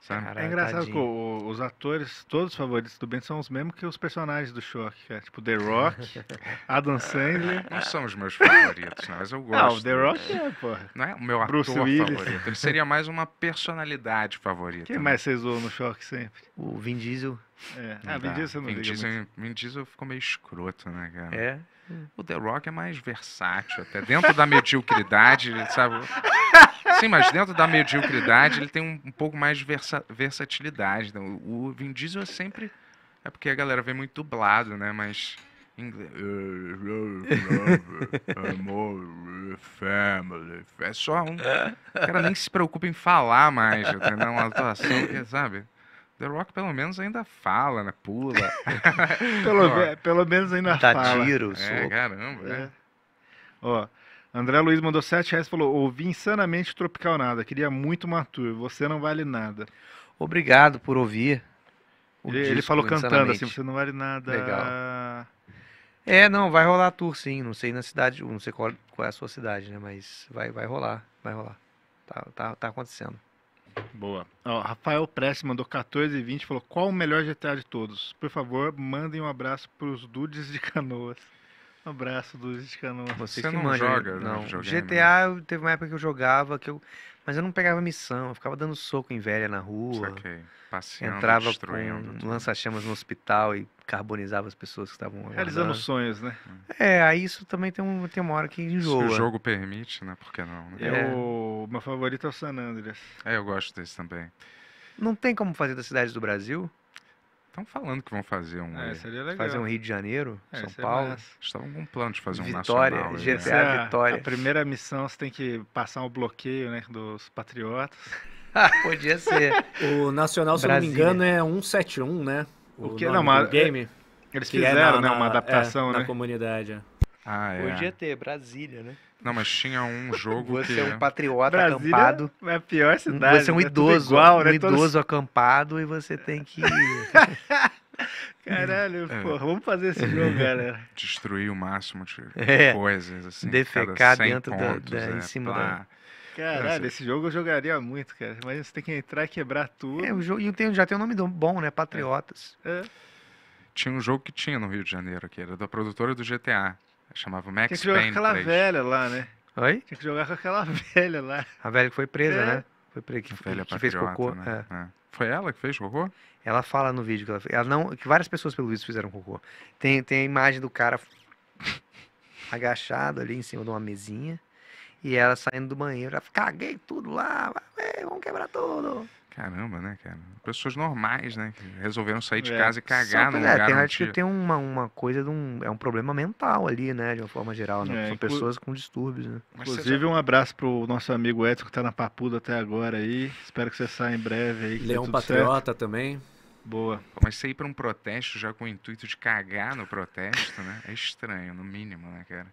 Cara, é engraçado que os atores, todos favoritos do Ben são os mesmos que os personagens do show, que é tipo The Rock, *laughs* Adam Sandler. Não são os meus favoritos, mas eu gosto. Não, o The Rock é, porra. Não é o meu Bruce ator Willis. favorito. Ele seria mais uma personalidade favorita. Quem né? mais vocês zoam no choque sempre? O Vin Diesel. É. Ah, Vin Diesel não Vin Diesel, Vin Diesel ficou meio escroto, né, cara? É. O The Rock é mais versátil, até dentro da mediocridade, sabe? Sim, mas dentro da mediocridade ele tem um, um pouco mais de versa versatilidade. Então, o Vin Diesel é sempre. É porque a galera vê muito dublado, né? Mas. Inglês. Oh, oh, oh, amor, family. É só um. É. O cara nem se preocupa em falar mais, entendeu? É uma atuação sabe? The Rock pelo menos ainda fala, né? Pula. *laughs* pelo, pelo menos ainda fala. Dá tiro, É, caramba. É. É. Ó, André Luiz mandou 7 reais e falou: ouvi insanamente Tropical Nada, queria muito uma tour, você não vale nada. Obrigado por ouvir. Ele, disco, ele, falou cantando assim: você não vale nada. Legal. É, não, vai rolar tour sim, não sei na cidade, não sei qual, qual é a sua cidade, né? Mas vai, vai rolar, vai rolar. Tá, tá, tá acontecendo. Boa. Ó, Rafael Prestes mandou 14 e 20 falou: qual o melhor GTA de todos? Por favor, mandem um abraço para os dudes de canoas. Abraço do Escanor. Você, Você não manja, joga, não. não. GTA né? eu, teve uma época que eu jogava, que eu, mas eu não pegava missão, eu ficava dando soco em velha na rua. Passeando, entrava com lança-chamas no hospital e carbonizava as pessoas que estavam realizando sonhos, né? É, aí isso também tem, um, tem uma hora que enjoa. Se o jogo permite, né? Por que não? Né? É. é. O meu favorito é o San Andreas. É, eu gosto desse também. Não tem como fazer das cidades do Brasil? Estão falando que vão fazer um. É, fazer um Rio de Janeiro, é, São é Paulo. Estavam com um plano de fazer um Vitória, nacional. GTA, né? É Vitória. A primeira missão você tem que passar o um bloqueio né, dos patriotas. *laughs* Podia ser. O Nacional, se eu não me engano, é 171, né? O, o que? Não, mas, game. Eles é fizeram, é na, né, uma adaptação, né? Na comunidade, ah, é. ter Brasília, né? Não, mas tinha um jogo Você que... é um é- patriota Brasília acampado. É a pior cidade. Você é um né? idoso, igual, um né? idoso Todos... acampado e você tem que... *laughs* Caralho, é. porra, vamos fazer esse jogo, galera. *laughs* Destruir o máximo de é. coisas, assim. Defecar dentro pontos, da, da é, em cima pra... da... Caralho, esse jogo eu jogaria muito, cara. Mas você tem que entrar e quebrar tudo. É, o jogo, e já tem um nome bom, né? Patriotas. É. é. Tinha um jogo que tinha no Rio de Janeiro, que era da produtora do GTA Chamava Max Tinha que jogar Payne aquela 3. velha lá, né? Oi? Tinha que jogar com aquela *laughs* velha lá. A velha que foi presa, é. né? Foi presa, que, que, que, que fez cocô. Né? É. É. Foi ela que fez cocô? Ela fala no vídeo que ela, ela não, que várias pessoas pelo visto fizeram cocô. Tem, tem a imagem do cara *laughs* agachado ali em cima de uma mesinha e ela saindo do banheiro, ela caguei tudo lá, vamos quebrar tudo. Caramba, né, cara? Pessoas normais, né? Que resolveram sair de é. casa e cagar Só, no é, lugar. É, tem acho que tem uma, uma coisa de um. É um problema mental ali, né? De uma forma geral. Né? É, São inclu... pessoas com distúrbios, né? Mas Inclusive, já... um abraço pro nosso amigo Edson, que tá na Papuda até agora aí. Espero que você saia em breve aí. Leão é Patriota certo. também. Boa. Mas você ir pra um protesto já com o intuito de cagar no protesto, né? É estranho, no mínimo, né, cara?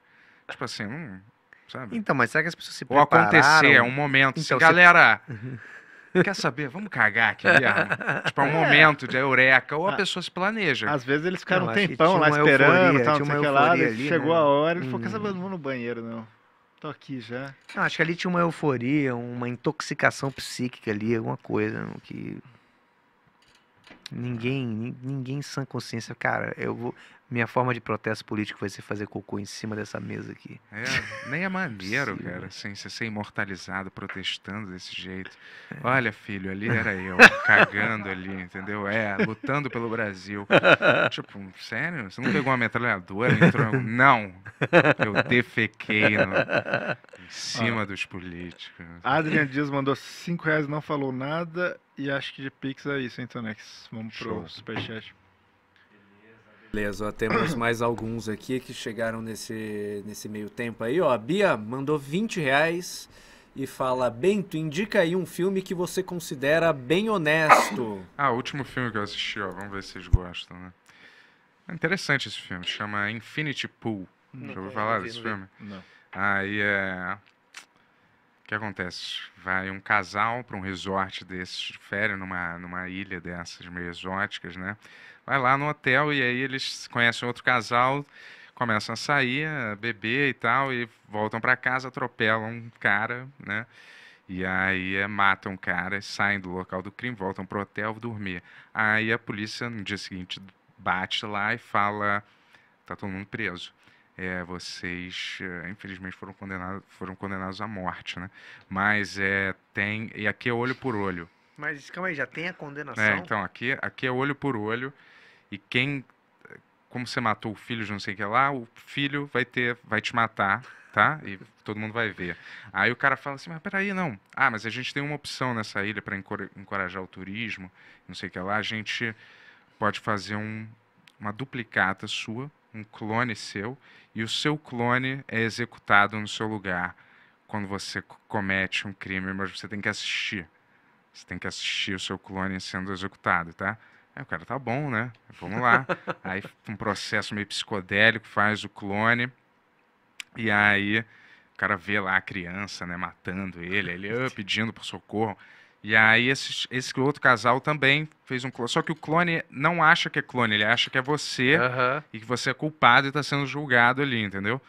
Tipo assim, não. Hum, sabe? Então, mas será que as pessoas se Ou prepararam? Ou acontecer, é um momento. Assim, então, assim, você... Galera, uhum. Quer saber? Vamos cagar aqui *laughs* viado. tipo, é um é. momento de eureka. Ou a ah, pessoa se planeja. Às vezes eles ficaram um é tempão lá esperando, euforia, tal, uma sei lá. Ali, chegou né? a hora, ele hum. falou, quer saber, não uhum. vou no banheiro, não. Tô aqui já. Não, acho que ali tinha uma euforia, uma intoxicação psíquica ali, alguma coisa que... Ninguém, ninguém sã consciência, cara, eu vou, minha forma de protesto político vai ser fazer cocô em cima dessa mesa aqui. É, nem é maneiro, *laughs* Sim, cara, assim, você ser imortalizado protestando desse jeito. É. Olha, filho, ali era eu, *laughs* cagando ali, entendeu? É, lutando pelo Brasil. *laughs* tipo, sério? Você não pegou uma metralhadora? Entrou... Não! Eu defequei no... em cima ah. dos políticos. Adrian Dias mandou 5 reais, não falou nada. E acho que de Pix é isso, então, Nex. Vamos Show. pro Superchat. Beleza, ó, temos mais alguns aqui que chegaram nesse, nesse meio tempo aí. Ó, a Bia mandou 20 reais e fala: Bento, indica aí um filme que você considera bem honesto. Ah, o último filme que eu assisti, ó, vamos ver se vocês gostam, né? É interessante esse filme, chama Infinity Pool. Não, Já ouviu falar desse filme? Não. Aí ah, é que acontece? Vai um casal para um resort desses de férias, numa, numa ilha dessas meio exóticas, né? Vai lá no hotel e aí eles conhecem outro casal, começam a sair, a beber e tal, e voltam para casa, atropelam um cara, né? E aí é, matam o cara, saem do local do crime, voltam pro hotel dormir. Aí a polícia, no dia seguinte, bate lá e fala: tá todo mundo preso é, vocês eh, infelizmente foram condenados, foram condenados à morte, né? Mas é, tem e aqui é olho por olho. Mas calma aí, já tem a é, condenação? É, então aqui aqui é olho por olho e quem como você matou o filho de não sei o que lá, o filho vai ter, vai te matar, tá? E todo mundo vai ver. Aí o cara fala assim, mas peraí, não. Ah, mas a gente tem uma opção nessa ilha para encorajar o turismo, não sei o que lá. A gente pode fazer um, uma duplicata sua, um clone seu, e o seu clone é executado no seu lugar quando você comete um crime, mas você tem que assistir. Você tem que assistir o seu clone sendo executado, tá? Aí o cara tá bom, né? Vamos lá. *laughs* aí um processo meio psicodélico faz o clone e aí o cara vê lá a criança, né, matando ele, ele oh, pedindo por socorro. E aí esse, esse outro casal também fez um clone. Só que o clone não acha que é clone, ele acha que é você uhum. e que você é culpado e está sendo julgado ali, entendeu?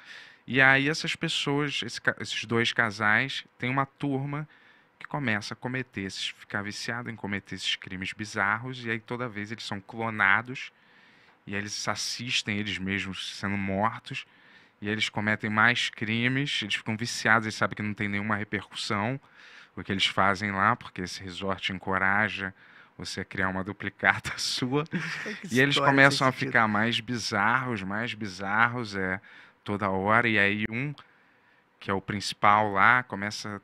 E aí essas pessoas, esse, esses dois casais, tem uma turma que começa a cometer esses, ficar viciado em cometer esses crimes bizarros, e aí toda vez eles são clonados, e aí eles assistem eles mesmos sendo mortos, e aí eles cometem mais crimes, eles ficam viciados, eles sabem que não tem nenhuma repercussão o que eles fazem lá, porque esse resort encoraja você a criar uma duplicata *laughs* sua. e eles começam a ficar mais bizarros, mais bizarros, é toda hora. E aí um, que é o principal lá, começa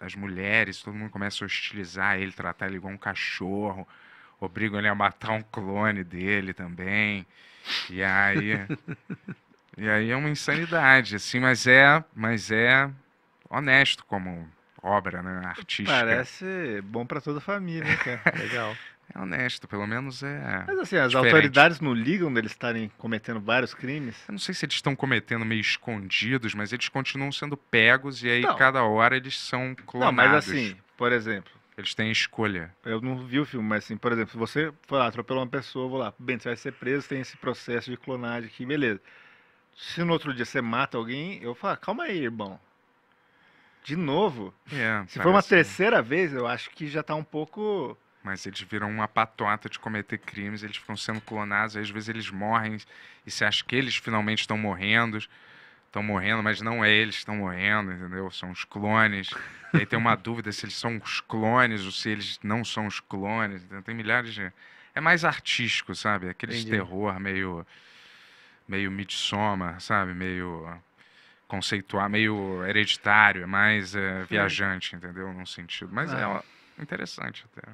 as mulheres, todo mundo começa a hostilizar ele, tratar ele igual um cachorro, obrigam ele a matar um clone dele também. E aí *laughs* E aí é uma insanidade, assim, mas é, mas é honesto como obra, né? Artística. Parece bom para toda a família, né, cara? *laughs* Legal. É honesto, pelo menos é. Mas assim, as diferente. autoridades não ligam deles estarem cometendo vários crimes? Eu não sei se eles estão cometendo meio escondidos, mas eles continuam sendo pegos e aí não. cada hora eles são clonados. Não, mas assim, por exemplo. Eles têm escolha. Eu não vi o filme, mas assim, por exemplo, se você for lá, atropelou uma pessoa, vou lá, bem, você vai ser preso, tem esse processo de clonagem aqui, beleza. Se no outro dia você mata alguém, eu falo, calma aí, irmão de novo. É, Se for uma é. terceira vez, eu acho que já tá um pouco. Mas eles viram uma patota de cometer crimes, eles ficam sendo clonados, às vezes eles morrem e se acha que eles finalmente estão morrendo. Estão morrendo, mas não é eles que estão morrendo, entendeu? São os clones. e aí tem uma *laughs* dúvida se eles são os clones ou se eles não são os clones. Tem milhares de. É mais artístico, sabe? Aquele terror meio. meio midsoma, sabe? Meio conceituar, meio hereditário, é mais é, viajante, entendeu? Num sentido. Mas ah. é interessante até.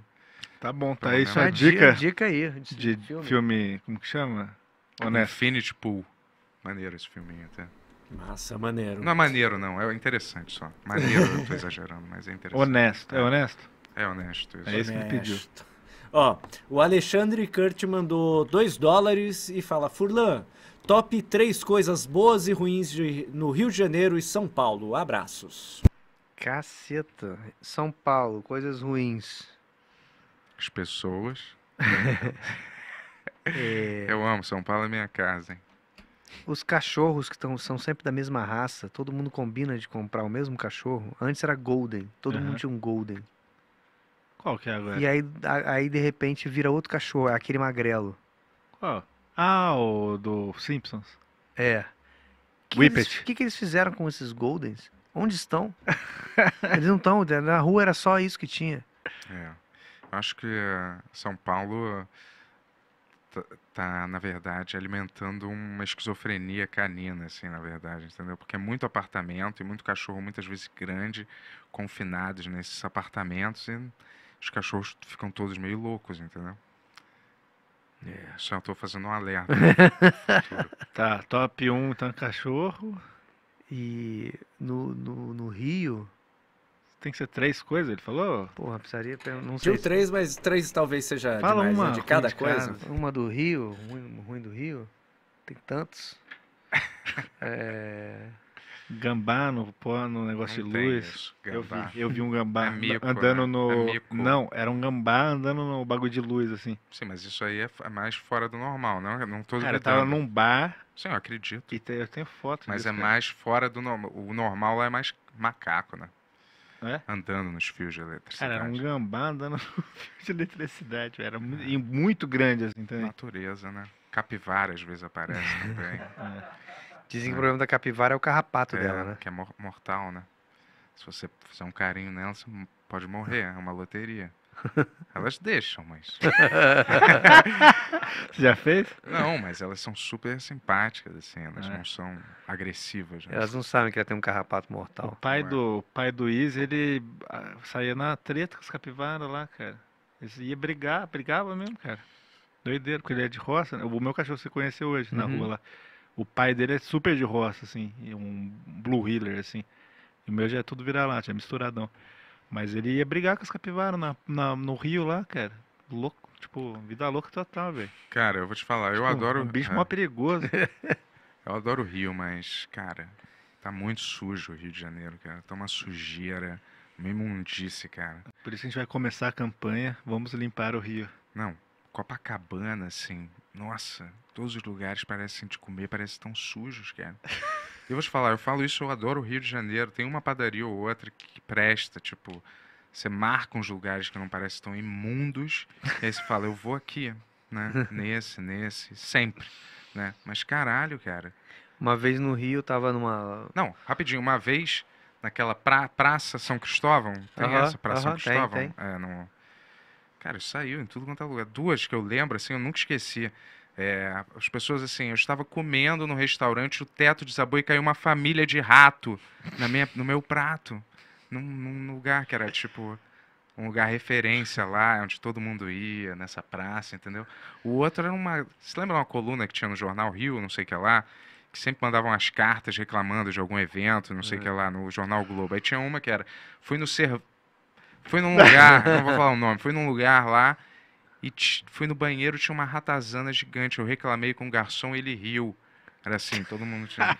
Tá bom, tá aí sua dica. Dica aí. De, de filme. filme. como que chama? Honesto. Infinity Pool. Maneiro esse filminho até. Massa, maneiro. Não é maneiro, não. É interessante só. Maneiro, eu tô exagerando, mas é interessante. Honesto. É, é. honesto? É honesto. Isso. É isso que ele pediu. Ó, o Alexandre Kurt mandou dois dólares e fala: Furlan, Top 3 coisas boas e ruins de, no Rio de Janeiro e São Paulo. Abraços. Caceta. São Paulo, coisas ruins. As pessoas. *laughs* é... Eu amo, São Paulo é minha casa, hein? Os cachorros que tão, são sempre da mesma raça, todo mundo combina de comprar o mesmo cachorro. Antes era Golden, todo uhum. mundo tinha um Golden. Qual que é agora? E aí, a, aí de repente vira outro cachorro, é aquele magrelo. Qual? Ah, o do Simpsons. É. Que Whippet. O que, que eles fizeram com esses Goldens? Onde estão? *laughs* eles não estão, né? na rua era só isso que tinha. É. Acho que eh, São Paulo tá, tá, na verdade, alimentando uma esquizofrenia canina, assim, na verdade, entendeu? Porque é muito apartamento e muito cachorro, muitas vezes grande, confinados nesses apartamentos e os cachorros ficam todos meio loucos, entendeu? É, só estou fazendo um alerta. *laughs* tá, top 1 então cachorro. E no, no, no Rio. Tem que ser três coisas, ele falou? Porra, precisaria não sei. Tinha três, mas três talvez seja Fala demais, né, uma, né? de cada de coisa. Casa. Uma do Rio, ruim, ruim do Rio. Tem tantos. *laughs* é... Gambá no no negócio não de luz. Eu vi, eu vi, um gambá é mico, andando né? no. É não, era um gambá andando no bagulho de luz, assim. Sim, mas isso aí é, é mais fora do normal, não? Eu não tô Cara, eu tava num bar. Sim, eu acredito. E te, eu tenho foto. Mas disso, é cara. mais fora do normal. O normal lá é mais macaco, né? É? Andando nos fios de eletricidade. Cara, era um gambá andando *laughs* nos fios de eletricidade. Era muito, muito grande, assim, também. Natureza, né? Capivara às vezes aparece *laughs* também. é. Dizem que o é. problema da capivara é o carrapato é, dela, né? Que é mortal, né? Se você fizer um carinho nela, você pode morrer. É uma loteria. *laughs* Elas deixam, mas. Você *laughs* já fez? Não, mas elas são super simpáticas, assim, elas é. não são agressivas. Né? Elas não sabem que ela tem um carrapato mortal. O pai, é. do, pai do Izzy, ele ah, saía na treta com as capivaras lá, cara. Ele ia brigar, brigava mesmo, cara. doideiro porque ele é de roça. Né? O meu cachorro se conheceu hoje uhum. na rua lá. O pai dele é super de roça, assim, um blue healer, assim. E o meu já é tudo vira-lata, é misturadão. Mas ele ia brigar com as capivaras na, na, no rio lá, cara. Louco, tipo, vida louca total, velho. Cara, eu vou te falar, tipo, eu adoro. Um bicho é. mó perigoso. *laughs* eu adoro o rio, mas, cara, tá muito sujo o Rio de Janeiro, cara. Tá uma sujeira, uma imundice, cara. Por isso a gente vai começar a campanha, vamos limpar o rio. Não, Copacabana, assim, nossa, todos os lugares parecem de comer, parecem tão sujos, cara. *laughs* eu vou te falar, eu falo isso, eu adoro o Rio de Janeiro. Tem uma padaria ou outra que presta, tipo, você marca uns lugares que não parecem tão imundos, e aí você fala, eu vou aqui, né? *laughs* Nesse, nesse, sempre, né? Mas caralho, cara. Uma vez no Rio, tava numa... Não, rapidinho, uma vez naquela pra, Praça São Cristóvão, tem uh -huh, essa Praça uh -huh, São Cristóvão? Tem, tem. É, no Cara, saiu em tudo quanto é lugar. Duas que eu lembro, assim, eu nunca esqueci. É, as pessoas assim, eu estava comendo no restaurante, o teto desabou e caiu uma família de rato na minha, no meu prato. Num, num lugar que era tipo um lugar referência lá, onde todo mundo ia, nessa praça, entendeu? O outro era uma. Você lembra uma coluna que tinha no jornal Rio, não sei o que lá? que sempre mandavam as cartas reclamando de algum evento, não sei o é. que lá, no Jornal Globo. Aí tinha uma que era, fui no, foi num lugar, não vou falar o nome, foi num lugar lá e fui no banheiro, tinha uma ratazana gigante. Eu reclamei com o garçom, ele riu. Era assim, todo mundo tinha.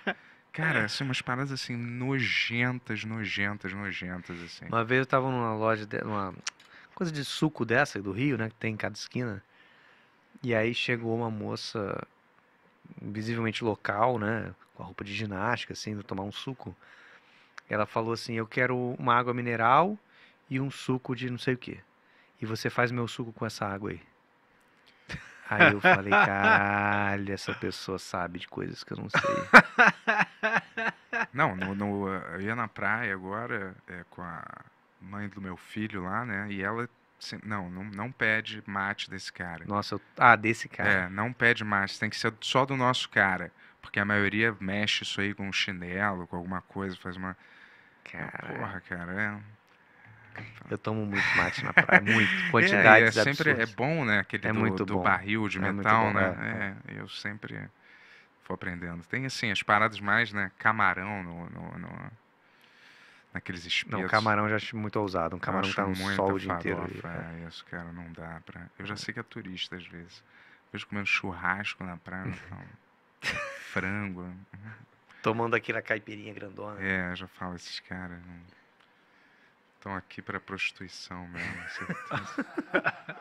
Cara, assim, umas paradas assim, nojentas, nojentas, nojentas, assim. Uma vez eu tava numa loja, de, uma coisa de suco dessa, do Rio, né, que tem em cada esquina. E aí chegou uma moça, visivelmente local, né, com a roupa de ginástica, assim, indo tomar um suco. Ela falou assim: Eu quero uma água mineral e um suco de não sei o que E você faz meu suco com essa água aí. *laughs* Aí eu falei, caralho, essa pessoa sabe de coisas que eu não sei. *laughs* Não, no, no, eu ia na praia agora é, com a mãe do meu filho lá, né? E ela não, não, não, pede mate desse cara. Nossa, eu... ah, desse cara. É, não pede mate, tem que ser só do nosso cara. Porque a maioria mexe isso aí com chinelo, com alguma coisa, faz uma. Cara. Porra, cara, é. Eu tomo muito mate na praia, *laughs* muito. É, Quantidades é, é sempre absurdas. É bom, né? Aquele é do, muito do bom. barril de é metal, né? É, é, é, eu sempre vou aprendendo. Tem, assim, as paradas mais, né? Camarão no... no, no naqueles espetos. Não, camarão já acho muito ousado. Um camarão tá no sol o dia inteiro. É. isso, cara, não dá pra... Eu já sei que é turista, às vezes. Vejo comendo churrasco na praia, então, *laughs* frango. Tomando aqui na caipirinha grandona. É, eu já falo, esses caras... Não estão aqui para prostituição mesmo, certeza. É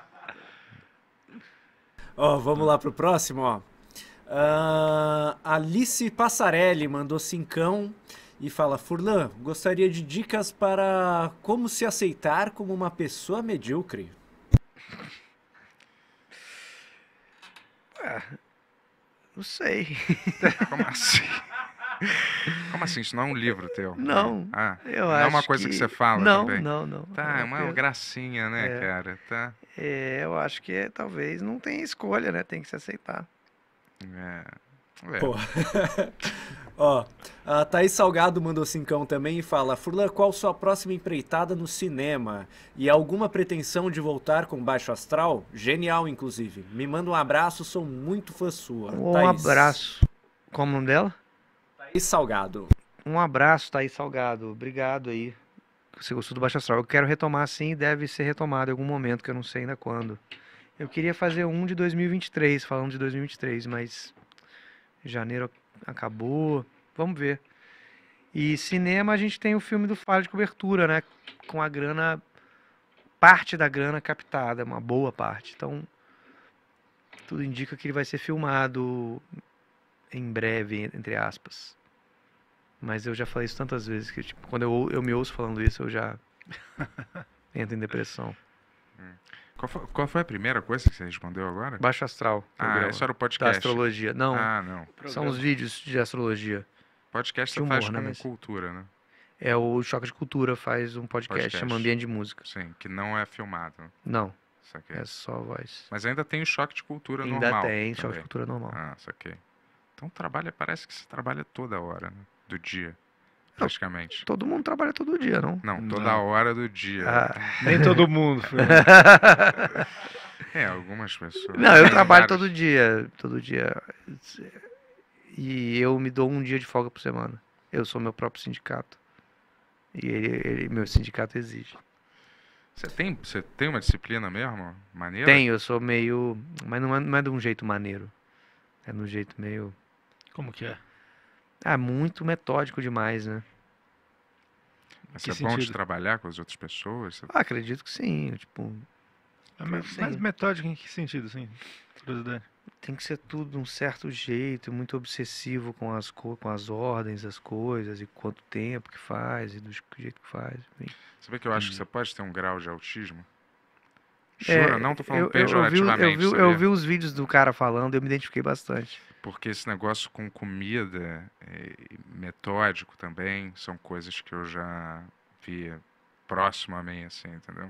*laughs* ó, oh, vamos lá para o próximo, ó. Uh, Alice Passarelli mandou cincão e fala: Furlan, gostaria de dicas para como se aceitar como uma pessoa medíocre. *laughs* Ah, não sei. como assim? *laughs* Como assim? Isso não é um livro teu? Não. Ah, eu não é uma coisa que... que você fala não, também? Não, não, tá, não. Tá, é uma gracinha, né, é. cara? Tá. É, eu acho que é, talvez não tem escolha, né? Tem que se aceitar. É. É. Pô. *laughs* Ó, a Thaís Salgado mandou cincão também e fala: Furlan, qual sua próxima empreitada no cinema? E alguma pretensão de voltar com Baixo Astral? Genial, inclusive. Me manda um abraço, sou muito fã sua. Um Thaís. abraço. Como o nome dela? Thaís Salgado. Um abraço, Thaís Salgado. Obrigado aí. Você gostou do Baixa Astral. Eu quero retomar sim, deve ser retomado em algum momento, que eu não sei ainda quando. Eu queria fazer um de 2023, falando de 2023, mas janeiro acabou. Vamos ver. E cinema, a gente tem o filme do Falha de Cobertura, né? Com a grana, parte da grana captada, uma boa parte. Então, tudo indica que ele vai ser filmado em breve, entre aspas. Mas eu já falei isso tantas vezes que, tipo, quando eu, eu me ouço falando isso, eu já *laughs* entro em depressão. Hum. Qual, foi, qual foi, a primeira coisa que você respondeu agora? Baixo Astral. Ah, isso era o podcast. Da astrologia. Não. Ah, não. São os vídeos de astrologia. Podcast de humor, você faz né, com cultura, né? É o Choque de Cultura faz um podcast, podcast. chama Ambiente de Música. Sim, que não é filmado. Não. aqui É só voz. Mas ainda tem o choque de cultura ainda normal. Ainda tem, também. choque de cultura normal. Ah, saquei. Então trabalha, parece que você trabalha toda hora, né? do dia. Praticamente. todo mundo trabalha todo dia, não? Não, toda não. hora do dia. Ah. *laughs* Nem todo mundo. é, algumas pessoas. Não, eu trabalho todo dia. Todo dia. E eu me dou um dia de folga por semana. Eu sou meu próprio sindicato. E ele, ele meu sindicato exige. Você tem, você tem uma disciplina mesmo? Maneira? Tenho, eu sou meio. Mas não é, não é de um jeito maneiro. É de um jeito meio. Como que é? Ah, muito metódico demais, né? Mas que é sentido? bom de trabalhar com as outras pessoas? Ah, acredito que sim. Tipo, é mas, mas metódico em que sentido, assim? Curiosidade. Tem que ser tudo de um certo jeito, muito obsessivo com as, com as ordens, as coisas, e quanto tempo que faz, e do jeito que faz. Enfim. Você vê que eu acho que você pode ter um grau de autismo é, não tô falando eu, pejorativamente. Eu vi, eu, vi, eu vi os vídeos do cara falando, eu me identifiquei bastante. Porque esse negócio com comida, é, metódico também, são coisas que eu já vi próximo a mim, assim, entendeu?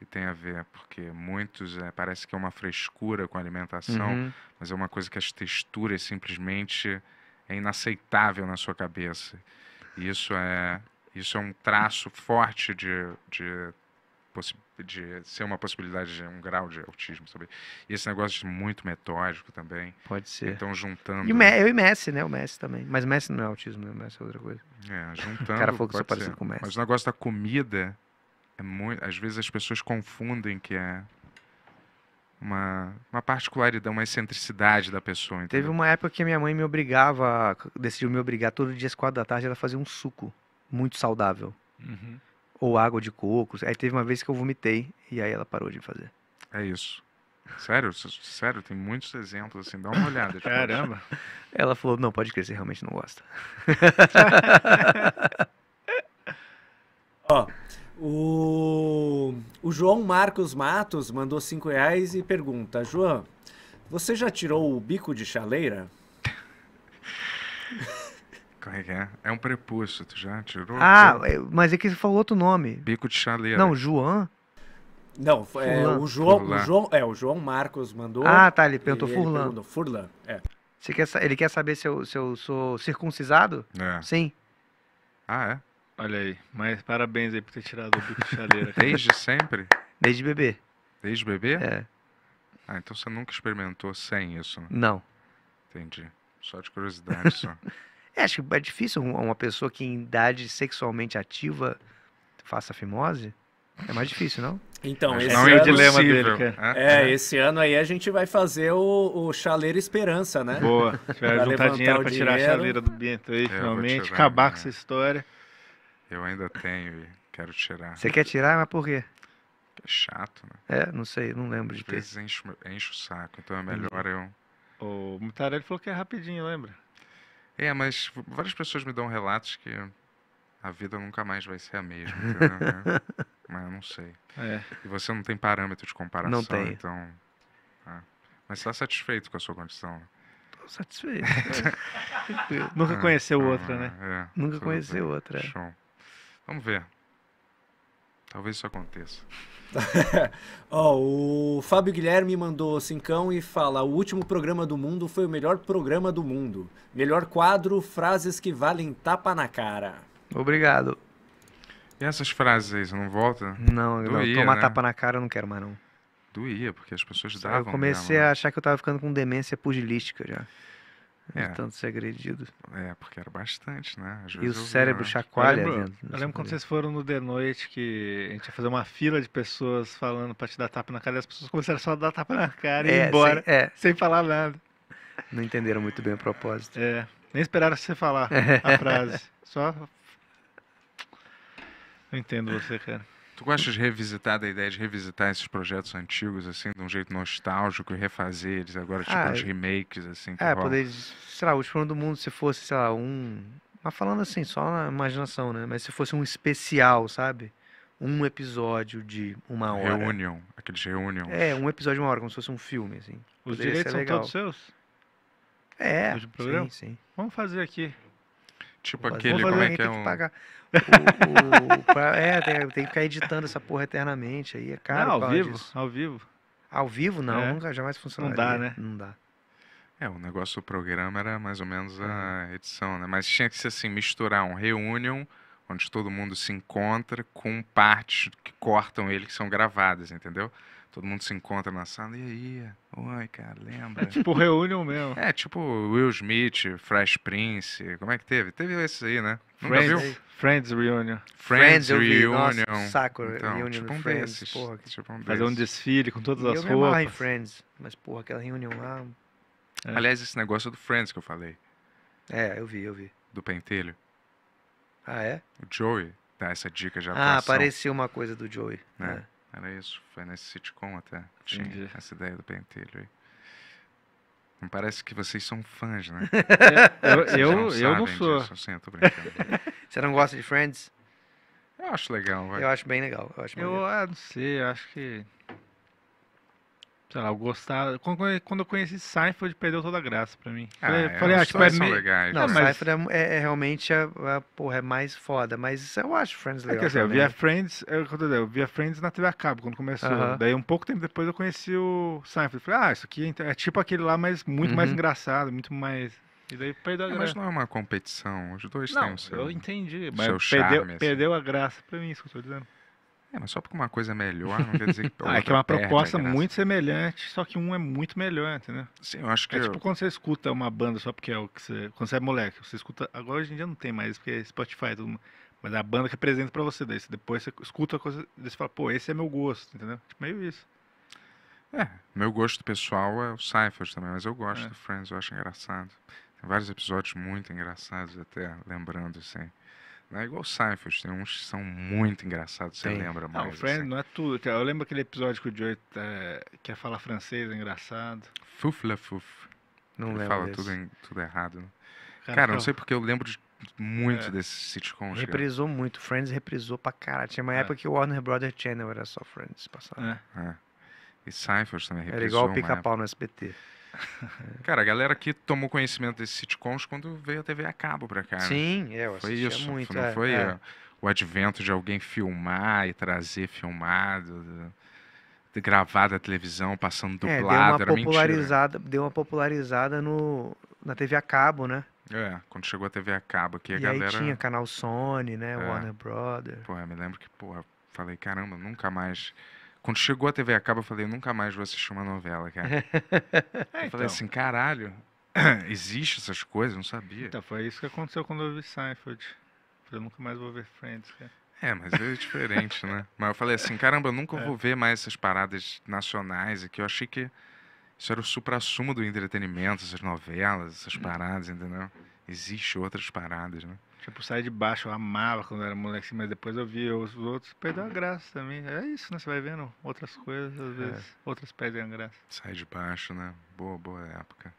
E tem a ver, porque muitos, é, parece que é uma frescura com a alimentação, uhum. mas é uma coisa que as texturas simplesmente é inaceitável na sua cabeça. E isso é, isso é um traço forte de, de de ser uma possibilidade de um grau de autismo, sabe? E esse negócio muito metódico também. Pode ser. Então, juntando... E o eu e Messi, né? O Messi também. Mas Messi não é autismo, né? Messi é outra coisa. É, *laughs* juntando... o cara falou que você parecia com o Messi. Mas o negócio da comida é muito... Às vezes as pessoas confundem que é uma, uma particularidade, uma excentricidade da pessoa. Entendeu? Teve uma época que minha mãe me obrigava, decidiu me obrigar todo dia às quatro da tarde, ela fazia um suco muito saudável. Uhum. Ou água de coco. Aí teve uma vez que eu vomitei e aí ela parou de fazer. É isso. Sério, sério, tem muitos exemplos assim, dá uma olhada. Tipo. Caramba. Ela falou, não, pode crescer, realmente não gosta. *laughs* Ó, o, o João Marcos Matos mandou 5 reais e pergunta, João, você já tirou o bico de chaleira? *laughs* Como é que é? É um prepúcio, tu já tirou? Ah, é, mas é que você falou outro nome. Bico de chaleira. Não, João. Não, é, o, João, o João, é o João Marcos mandou. Ah, tá, ele perguntou Furlan. Ele Furlan, é. Você quer, ele quer saber se eu, se eu sou circuncisado? É. Sim. Ah, é? Olha aí, mas parabéns aí por ter tirado o bico de chaleira. Desde sempre? Desde bebê. Desde bebê? É. Ah, então você nunca experimentou sem isso? Né? Não. Entendi. Só de curiosidade só. *laughs* É, acho que é difícil uma pessoa que em idade sexualmente ativa faça fimose. É mais difícil, não? Então, esse não é ano... o dilema dele, cara. É, é, é, esse ano aí a gente vai fazer o, o Chaleira Esperança, né? Boa. A gente vai juntar dinheiro pra tirar dinheiro. a chaleira do Bento aí, eu finalmente. Acabar com né? essa história. Eu ainda tenho e quero tirar. Você quer tirar, mas por quê? É chato, né? É, não sei, não lembro Às de ter. Às vezes enche, enche o saco, então é melhor eu... O Mutarelli falou que é rapidinho, lembra? É, mas várias pessoas me dão relatos que a vida nunca mais vai ser a mesma, *laughs* é, mas eu não sei. É. E você não tem parâmetro de comparação, não tem, então. É. Tá. Mas está satisfeito com a sua condição? Estou né? satisfeito. *laughs* *laughs* Nunca é, conheceu é, outra, né? É. Nunca conheceu outra. Show. Vamos ver. Talvez isso aconteça oh, *laughs* o Fábio Guilherme mandou cincão e fala: o último programa do mundo foi o melhor programa do mundo. Melhor quadro, frases que valem tapa na cara. Obrigado. E essas frases aí, você não volta? Não, Doía, não. Tomar né? tapa na cara eu não quero mais, não. Doía, porque as pessoas davam. Eu comecei a né? achar que eu tava ficando com demência pugilística já é. de tanto ser agredido. É, porque era bastante, né? Às e o cérebro vi, chacoalha. Eu lembro, dentro, eu lembro quando vocês foram no The Noite que a gente ia fazer uma fila de pessoas falando pra te dar tapa na cara e as pessoas começaram só a dar tapa na cara é, e ir embora, sem, é. sem falar nada. Não entenderam muito bem o propósito. É, nem esperaram você falar *laughs* a frase. Só. Eu entendo você, cara. Tu gostas de revisitar, da ideia de revisitar esses projetos antigos, assim, de um jeito nostálgico e refazer eles agora, tipo ah, uns é. remakes, assim? é, poder, sei lá, o último do mundo, se fosse, sei lá, um. Mas falando assim, só na imaginação, né? Mas se fosse um especial, sabe? Um episódio de uma hora. Reunion, aqueles reunions. É, um episódio de uma hora, como se fosse um filme, assim. Os poderia direitos são legal. todos seus? É, sim, sim. Vamos fazer aqui. Tipo aquele, como é que é? Um... Pagar. O, o, é, tem, tem, que ficar editando essa porra eternamente. Aí é caro. Não, ao vivo, disso. ao vivo. Ao vivo não, é. nunca jamais funcionaria. Não dá, né? Não dá. É, o negócio do programa era mais ou menos a é. edição, né? Mas tinha que ser assim, misturar um reunion, onde todo mundo se encontra, com partes que cortam ele, que são gravadas, entendeu? Todo mundo se encontra na sala, e aí? Oi, cara, lembra? É tipo reunião mesmo. É, tipo Will Smith, Fresh Prince, como é que teve? Teve esses aí, né? Não Friends, viu? Friends Reunion. Friends, Friends Reunion. Nossa, saco, então, Reunion tipo um Friends, desses, porra. Tipo um Fazer um desfile com todas e as eu roupas. Eu me Friends, mas porra, aquela reunião lá... É. Aliás, esse negócio é do Friends que eu falei. É, eu vi, eu vi. Do pentelho. Ah, é? O Joey dá essa dica já. Ah, apareceu uma coisa do Joey. É. Né? É. Era isso, foi nesse sitcom até. Tinha Entendi. essa ideia do pentelho aí. Não parece que vocês são fãs, né? *laughs* É, eu, eu, não, eu não sou. assim, eu *laughs* Você não gosta de Friends? Eu acho legal, vai. Eu acho bem legal. Eu, acho eu ah, não sei, eu acho que sei lá, eu gostava. Quando eu conheci Seinfeld, perdeu toda a graça pra mim. Ah, falei, é, falei, ah, tipo, é Não, né? mas... Seinfeld é, é, é, realmente a, a, porra, é mais foda, mas eu acho Friends é legal. É, quer dizer, assim, também. eu via Friends, é eu, eu via Friends na TV a cabo quando começou. Uh -huh. Daí um pouco tempo depois eu conheci o Seinfeld. Falei, ah, isso aqui é tipo aquele lá, mas muito uh -huh. mais uhum. engraçado, muito mais. E daí perdeu a graça. Mas não é uma competição, os dois não, têm o seu. Eu entendi, mas seu perdeu, charme, assim. perdeu assim. a graça pra mim, isso que eu tô dizendo. É, mas só porque uma coisa é melhor não quer dizer que. *laughs* ah, é que é uma proposta muito semelhante, só que um é muito melhor, entendeu? Sim, eu acho que. É eu... tipo quando você escuta uma banda só porque é o que você. Quando você é moleque, você escuta. Agora hoje em dia não tem mais, porque é Spotify, tudo. Mas é a banda que apresenta pra você, depois você escuta a coisa, desse você fala, pô, esse é meu gosto, entendeu? Tipo, meio isso. É, meu gosto pessoal é o Cypher também, mas eu gosto é. do Friends, eu acho engraçado. Tem vários episódios muito engraçados, até lembrando, assim. Não é igual Seinfeld, tem uns que são muito engraçados, você lembra mais. Não, o Friends assim. não é tudo. Eu lembro aquele episódio que o Joey é, quer falar francês, é engraçado. Fufla fuf. Não Ele lembro fala tudo, em, tudo errado. Né? Cara, Cara, não então sei porque eu lembro de muito é. sitcom. sitcoms. Reprisou cara. muito. Friends reprisou pra caralho. Tinha uma é. época que o Warner Brother Channel era só Friends passava. É. é. E Seinfeld também reprisou. Era igual o pica-pau no SBT. *laughs* Cara, a galera aqui tomou conhecimento desses sitcoms quando veio a TV a cabo pra cá. Né? Sim, né? eu foi isso. muito. Não é, foi é. Eh, o advento de alguém filmar e trazer filmado, gravado a televisão, passando dublado, é, deu uma era popularizada, mentira. Deu uma popularizada no, na TV a cabo, né? É, quando chegou a TV a cabo aqui, a e galera... E tinha canal Sony, né, é. Warner Brothers. Porra, me lembro que, porra, falei, caramba, nunca mais quando chegou a TV acaba, eu falei, nunca mais vou assistir uma novela, cara. é, *laughs* eu falei então. assim, caralho, *clears throat* existe essas coisas, eu não sabia. Então, foi isso que aconteceu quando eu vi Seinfeld. Eu nunca mais vou ver Friends, cara. É, mas é diferente, né? *laughs* Mas eu falei assim, caramba, eu nunca é. vou ver mais essas paradas nacionais aqui. Eu achei que isso era o supra-sumo do entretenimento, essas novelas, essas uhum. paradas, entendeu? existe outras paradas, né? Tipo, sai de baixo, eu amava quando era moleque, mas depois eu vi os outros, perdeu a graça também. É isso, né? Você vai vendo outras coisas, às é. vezes, outros outras perdem a graça. Sai de baixo, né? Boa, boa época.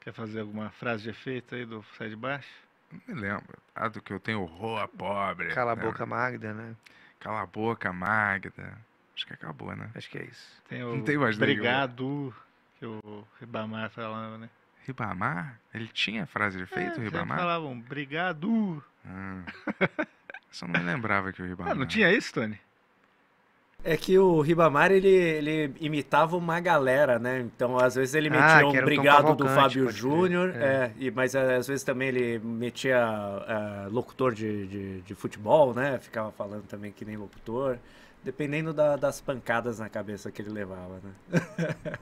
Quer fazer alguma frase de efeito aí do Sai de Baixo? Não me lembro. Ah, do que eu tenho horror a pobre. Cala né? a boca, Magda, né? Cala a boca, Magda. Acho que acabou, né? Acho que é isso. Tem o Não tem mais Obrigado, nenhum. que o Ribamar falava, né? Ribamar? Ele tinha frase de efeito, é, Ribamar? falavam, obrigado. Ah, *laughs* só não me lembrava que o Ribamar... Ah, não tinha isso, Tony? É que o Ribamar, ele, ele imitava uma galera, né? Então, às vezes ele ah, metia ah, um brigado do Fábio Júnior, é. é. mas é, às vezes também ele metia uh, locutor de, de, de, futebol, né? Ficava falando também que nem locutor, dependendo da, das pancadas na cabeça que ele levava, né? *laughs*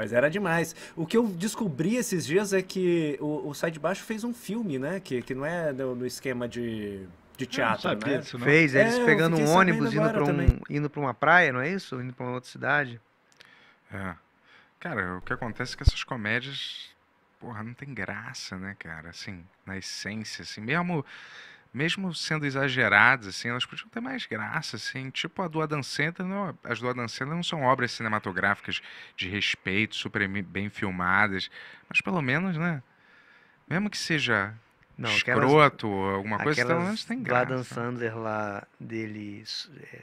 Mas era demais. O que eu descobri esses dias é que o, o Sai de Baixo fez um filme, né? Que, que não é no, no esquema de de ah, teatro, não sabia, né? não. Fez, eles é, pegando um ônibus indo para um, indo para uma praia, não é isso? Indo para uma outra cidade. É. Cara, o que acontece é que essas comédias, porra, não tem graça, né, cara? Assim, na essência, assim, mesmo mesmo sendo exageradas, assim, elas podiam ter mais graça, assim, tipo a do Adam Sandler, não, as do Adam Sandler não são obras cinematográficas de respeito, super bem filmadas, mas pelo menos, né, mesmo que seja não, escroto, aquelas, alguma coisa, pelo menos tem graça. Adam Sandler lá, dele, é,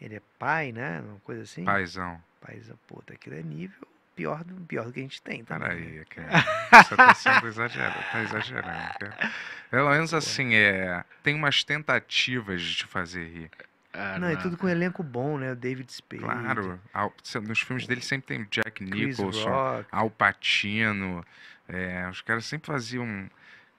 ele é pai, né, uma coisa assim. Paizão. Paizão, puta, aquilo é nível pior do, pior do que a gente tem. Também. Peraí, cara. Né? É você tá sendo exagerado. Tá exagerando, cara. Pelo menos assim, é, tem umas tentativas de te fazer rir. Ah, não, não, é tudo com um é. elenco bom, né? O David Spade. Claro. nos filmes dele sempre tem Jack Nicholson, Al Pacino. É, os caras sempre faziam.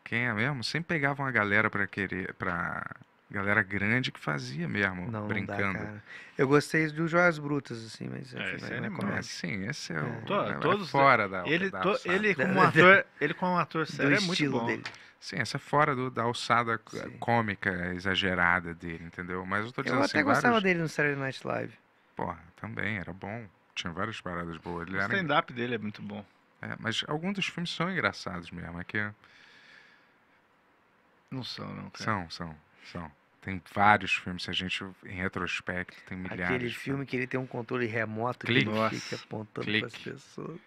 Quem é mesmo? Sempre pegavam a galera para querer. para Galera grande que fazia mesmo, não, brincando. Não dá, eu gostei do Joias Brutas, assim, mas assim é, esse é Sim, esse é, é. O, é todos é fora da, ele, da to, ele *laughs* como ator, ele como ator sério é muito bom. Dele. Sim, essa é fora do, da alçada Sim. cômica exagerada dele, entendeu? Mas eu tô dizendo eu assim, até vários... gostava dele no Saturday Night Live. Porra, também, era bom. Tinha várias paradas boas. Ele o stand-up dele é muito bom. É, mas alguns dos filmes são engraçados mesmo, é que... Não são, não, cara. São, são, são. Tem vários filmes, se a gente em retrospecto, tem milhares. Aquele filme que ele tem um controle remoto Clique. que ele fica apontando para as pessoas.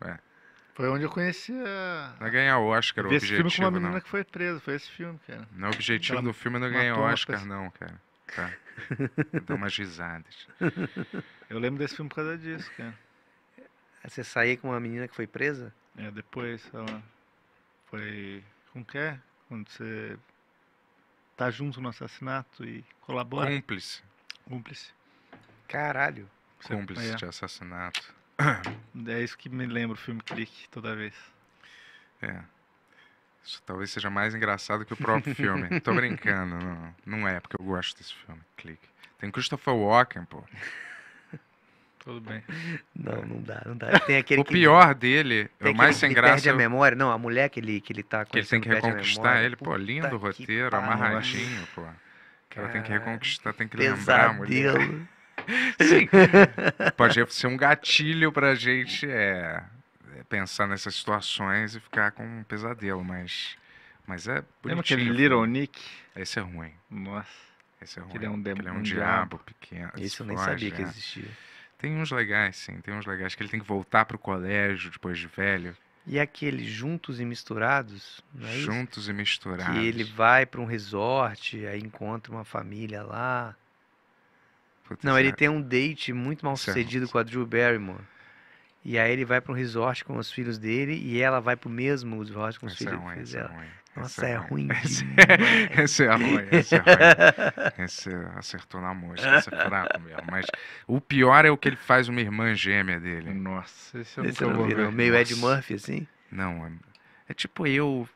É. Foi onde eu conheci a. Não ganhar o Oscar, o objetivo. Esse filme com uma menina não. que foi presa, foi esse filme, cara. Não, o objetivo Ela do filme é não ganhar o Oscar, não, cara. Tá. *laughs* Dá umas risadas. Eu lembro desse filme por causa disso, cara. Você saía com uma menina que foi presa? É, depois, sei lá. Foi. com o quê? Quando você tá junto no assassinato e colabora? Cúmplice. Cúmplice. Caralho. Cúmplice é. de assassinato. É isso que me lembra o filme Clique toda vez. É. Isso talvez seja mais engraçado que o próprio filme. Tô brincando, não, não é, porque eu gosto desse filme, Clique. Tem Christopher Walken, pô. Tudo bem. Não, não dá, não dá. Tem aquele o que, pior dele, o mais sem graça. perde a é memória. Não, a mulher que ele, que ele tá com. Que ele tem que reconquistar ele, pô, lindo roteiro, amarradinho, pô. Que ela tem que reconquistar, tem que lembrar a mulher. *laughs* Sim. Pode ser um gatilho pra gente é, é, pensar nessas situações e ficar com um pesadelo, mas. Mas é bonitinho. Lembra aquele Little Nick? Esse é ruim. Nossa. Esse é ruim. Ele é um, de... ele é um, um diabo, diabo pequeno. isso eu nem sabia que é. existia. Tem uns legais, sim, tem uns legais que ele tem que voltar pro colégio depois de velho. E é aquele Juntos e Misturados? É juntos isso? e Misturados. Que ele vai para um resort, aí encontra uma família lá. Puta não, ele é. tem um date muito mal é sucedido certo. com a Drew Barrymore. E aí ele vai para um resort com os filhos dele e ela vai para o mesmo resort com os essa é filhos, é ruim, filhos dela. É ruim. Nossa, é, é ruim. *laughs* Esse, é ruim, esse é ruim. Esse acertou na mosca, esse é fraco mesmo. Mas o pior é o que ele faz uma irmã gêmea dele. Nossa, esse é esse não, não vi, Meio Nossa. Ed Murphy, assim? Não, é, é tipo eu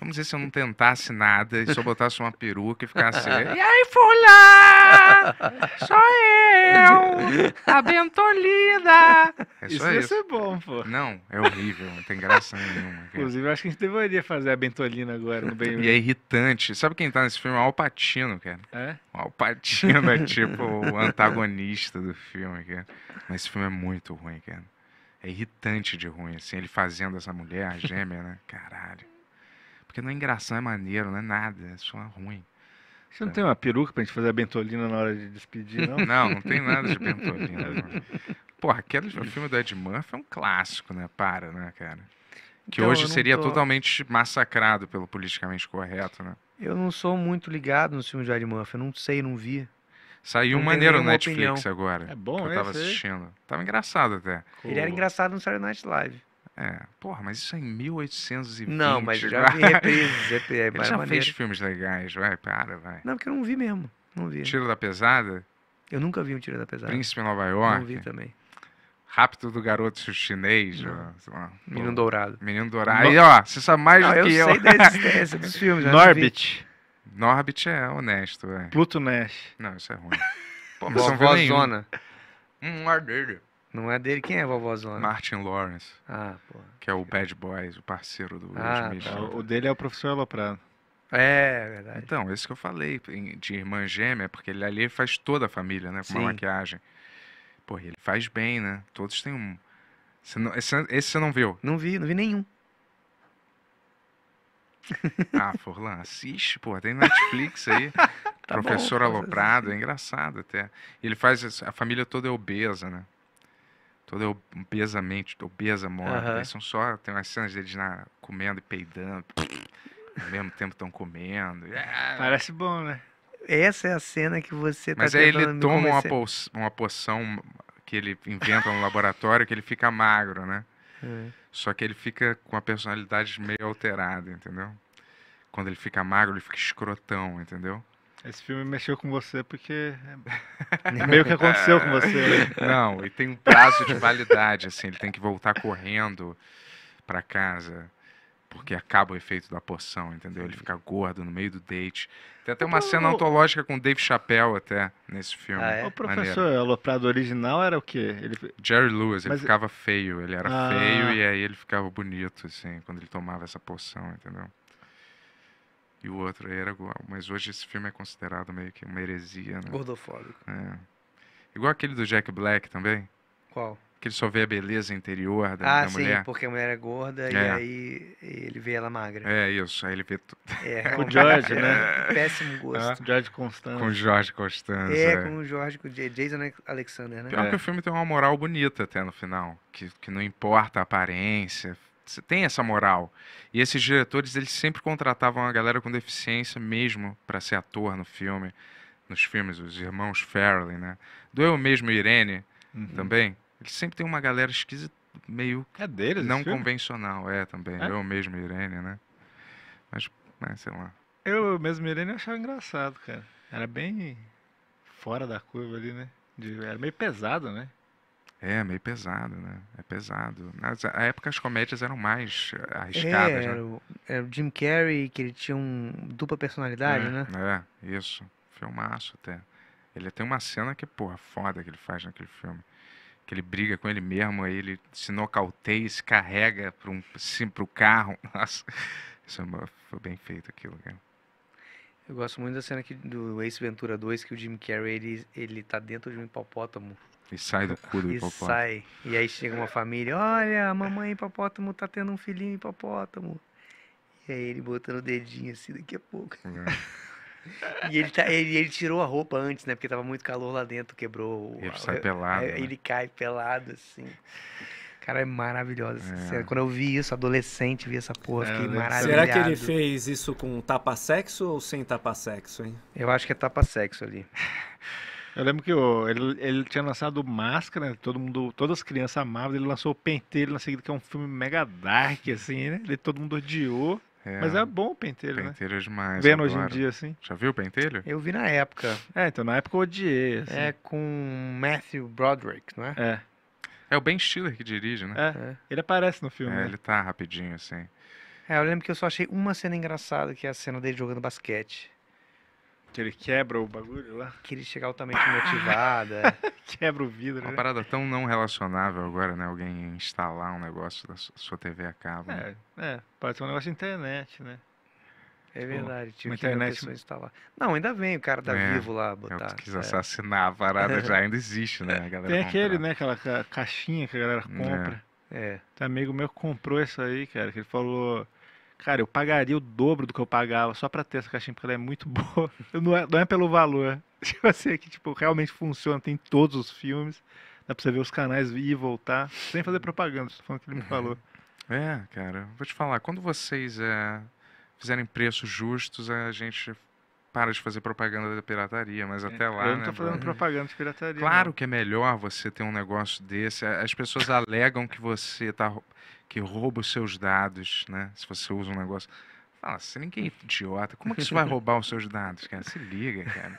Vamos dizer se eu não tentasse nada e só botasse uma peruca e ficasse. Assim, *laughs* e aí, Fulá! *laughs* Só eu! A Bentolina! *laughs* É isso ia ser bom, pô. Não, é horrível, não tem graça nenhuma. Cara. Inclusive, eu acho que a gente deveria fazer a Bentolina agora no bem. E é irritante. Sabe quem tá nesse filme? É o Alpatino, cara. É? O Alpatino é tipo o antagonista do filme, cara. Mas esse filme é muito ruim, cara. É irritante de ruim, assim, ele fazendo essa mulher, a gêmea, né? Caralho. Porque não é engraçado, é maneiro, não é nada, é só ruim. Você não tem uma peruca pra gente fazer a bentolina na hora de despedir, não? *laughs* não, não tem nada de bentolina. Porra, aquele filme do Ed Murphy é um clássico, né? Para, né, cara? Que então, hoje seria tô... totalmente massacrado pelo politicamente correto, né? Eu não sou muito ligado no filme de Ed Murphy, eu não sei, não vi. Saiu não maneiro no Netflix opinião. agora. É bom, né? Eu tava assistindo. Tava engraçado até. Ele era engraçado no Saturday Night Live. É, porra, mas isso é em 1820. Não, mas já, *laughs* é, é, é já vi reprises. Ele já maneira. fez filmes legais, vai, para, vai. Não, porque eu não vi mesmo. Não vi. Tiro da Pesada? Eu nunca vi um Tiro da Pesada. Príncipe Nova York? Não vi também. Rápido do Garoto Chinês. Ó, lá, Menino Dourado. Menino Dourado. Aí, ó, você sabe mais não, do que eu. Eu sei da existência *laughs* dos filmes. Norbit. Norbit é honesto, é. Pluto Nash. Não, isso é ruim. Pô, mas Vovó Zona. Hum, ardeiro. Não é dele? Quem é a vovózona? Martin Lawrence. Ah, pô. Que é o Bad Boys, o parceiro do ah, Smith. Tá. O dele é o professor Aloprado. É, verdade. Então, esse que eu falei de irmã gêmea, porque ele ali faz toda a família, né? Com Sim. uma maquiagem. Pô, ele faz bem, né? Todos têm um. Você não... esse, esse você não viu? Não vi, não vi nenhum. *laughs* Ah, Forlan, assiste, pô, tem Netflix aí. *laughs* tá Professor bom, Aloprado, assim. é engraçado até. Ele faz. A família toda é obesa, né? toda obesamente, obesa, morta. São só, tem umas cenas deles na, comendo e peidando. *laughs* ao mesmo tempo estão comendo. É, Parece bom, né? Essa é a cena que você tá Mas tá aí ele toma uma, po uma poção que ele inventa no laboratório que ele fica magro, né? É. Só que ele fica com a personalidade meio alterada, entendeu? Quando ele fica magro, ele fica escrotão, entendeu? Esse filme mexeu com você porque *laughs* é meio que aconteceu com você. Né? Não, e tem um prazo de validade, assim, ele tem que voltar correndo para casa porque acaba o efeito da poção, entendeu? Ele fica gordo no meio do date. Tem até uma cena antológica com Dave Chappelle até nesse filme. Ah, é? O professor aloprado original era o quê? Ele... Jerry Lewis, ele Mas... ficava feio, ele era ah. feio e aí ele ficava bonito, assim, quando ele tomava essa poção, entendeu? e o outro era igual. Mas hoje esse filme é considerado meio que uma heresia, né? Gordofóbico. É. Igual aquele do Jack Black também. Qual? Que ele só vê a beleza interior da, ah, da sim, mulher. Ah, sim, porque a mulher é gorda é. e aí ele vê ela magra. É, isso. Aí ele vê tudo. É, *laughs* com o George, né? *laughs* Péssimo gosto. Ah, George Constanza. Com o George Constanza. É, é, com o George, com o Jason Alexander, né? Pior é. que o filme tem uma moral bonita até no final. Que, que não importa a aparência você tem essa moral. E esses diretores, eles sempre contratavam a galera com deficiência mesmo para ser ator no filme, nos filmes, os irmãos Farrelly, né? Do eu mesmo Irene uhum. também. Eles sempre tem uma galera esquisita, meio é deles, não convencional, é também. É? Eu mesmo Irene, né? Mas, mas né, sei lá. Eu mesmo Irene achava engraçado, cara. Era bem fora da curva ali, né? De, era meio pesado, né? É, meio pesado, né? É pesado. Na época as comédias eram mais eh, é, arriscadas, é, né? era, o, era o, Jim Carrey, que ele tinha um dupla personalidade, é, né? É, isso. Filmaço até. Ele tem uma cena que, porra, é foda que ele faz naquele filme. Que ele briga com ele mesmo, aí ele se nocauteia e se carrega para um, sim, pro carro. *laughs* Nossa, isso é foi bem feito aquilo, cara. Eu gosto muito da cena aqui do Ace Ventura 2, que o Jim Carrey, ele, ele tá dentro de um hipopótamo. E sai do cu do *laughs* hipopótamo. Sai. E aí chega uma família, olha, a mamãe hipopótamo tá tendo um filhinho hipopótamo. E aí ele botando o dedinho assim daqui a pouco. É. *laughs* e ele, tá, ele, ele, tirou a roupa antes, né? Porque tava muito calor lá dentro, quebrou. Ele sai pelado. É, né? Ele, né? cai pelado, assim. Cara, é maravilhosa é. Quando eu vi isso, adolescente, vi essa porra, é, fiquei maravilhado. Será que ele fez isso com tapa-sexo ou sem tapa-sexo, hein? Eu acho que é tapa-sexo ali. *laughs* Eu lembro que ele, ele, tinha lançado Máscara, né? todo mundo, todas as crianças amavam, ele lançou Penteiro na seguida, que é um filme mega dark, assim, né? Ele, todo mundo odiou. É, mas é bom o pentelho, pentelho né? Pentelho é demais. Vendo agora. hoje em dia, assim. Já viu o pentelho? Eu vi na época. É, então na época eu odiei. Assim. É com Matthew Broderick, não é? É. É o Ben Stiller que dirige, né? É. é. Ele aparece no filme. É, né? ele tá rapidinho, assim. É, eu lembro que eu só achei uma cena engraçada, que é a cena dele jogando basquete. Que ele quebra o bagulho lá? Que ele chega altamente motivado. É. *laughs* quebra o vidro. Uma né? parada tão não relacionável agora, né? Alguém instalar um negócio da sua TV a cabo. Né? É, né? é pode ser um negócio de internet, né? É tipo, verdade, tinha que internet... pessoa instalar. Não, ainda vem o cara da é, Vivo lá botar. Eu quis é. assassinar a parada, já ainda existe, né? A *laughs* galera Tem aquele, comprar. né? Aquela caixinha que a galera é. compra. É. é. Tem amigo meu comprou isso aí, cara, que ele falou Cara, eu pagaria o dobro do que eu pagava só pra ter essa caixinha, porque ela é muito *laughs* boa. Não é, não é pelo valor. *laughs* Tipo assim, é que tipo, realmente funciona, tem todos os filmes. Dá pra você ver os canais ir e voltar, sem fazer propaganda, só falando o que ele me falou. É, é, cara, vou te falar, quando vocês é, fizerem preços justos, a gente para de fazer propaganda da pirataria, mas é, até lá. Eu não estou né, fazendo propaganda de pirataria. Claro não. que é melhor você ter um negócio desse. As pessoas alegam que você está que rouba os seus dados, né? Se você usa um negócio. Fala, você é ninguém é idiota. Como é que isso vai roubar os seus dados, cara? Se liga, cara.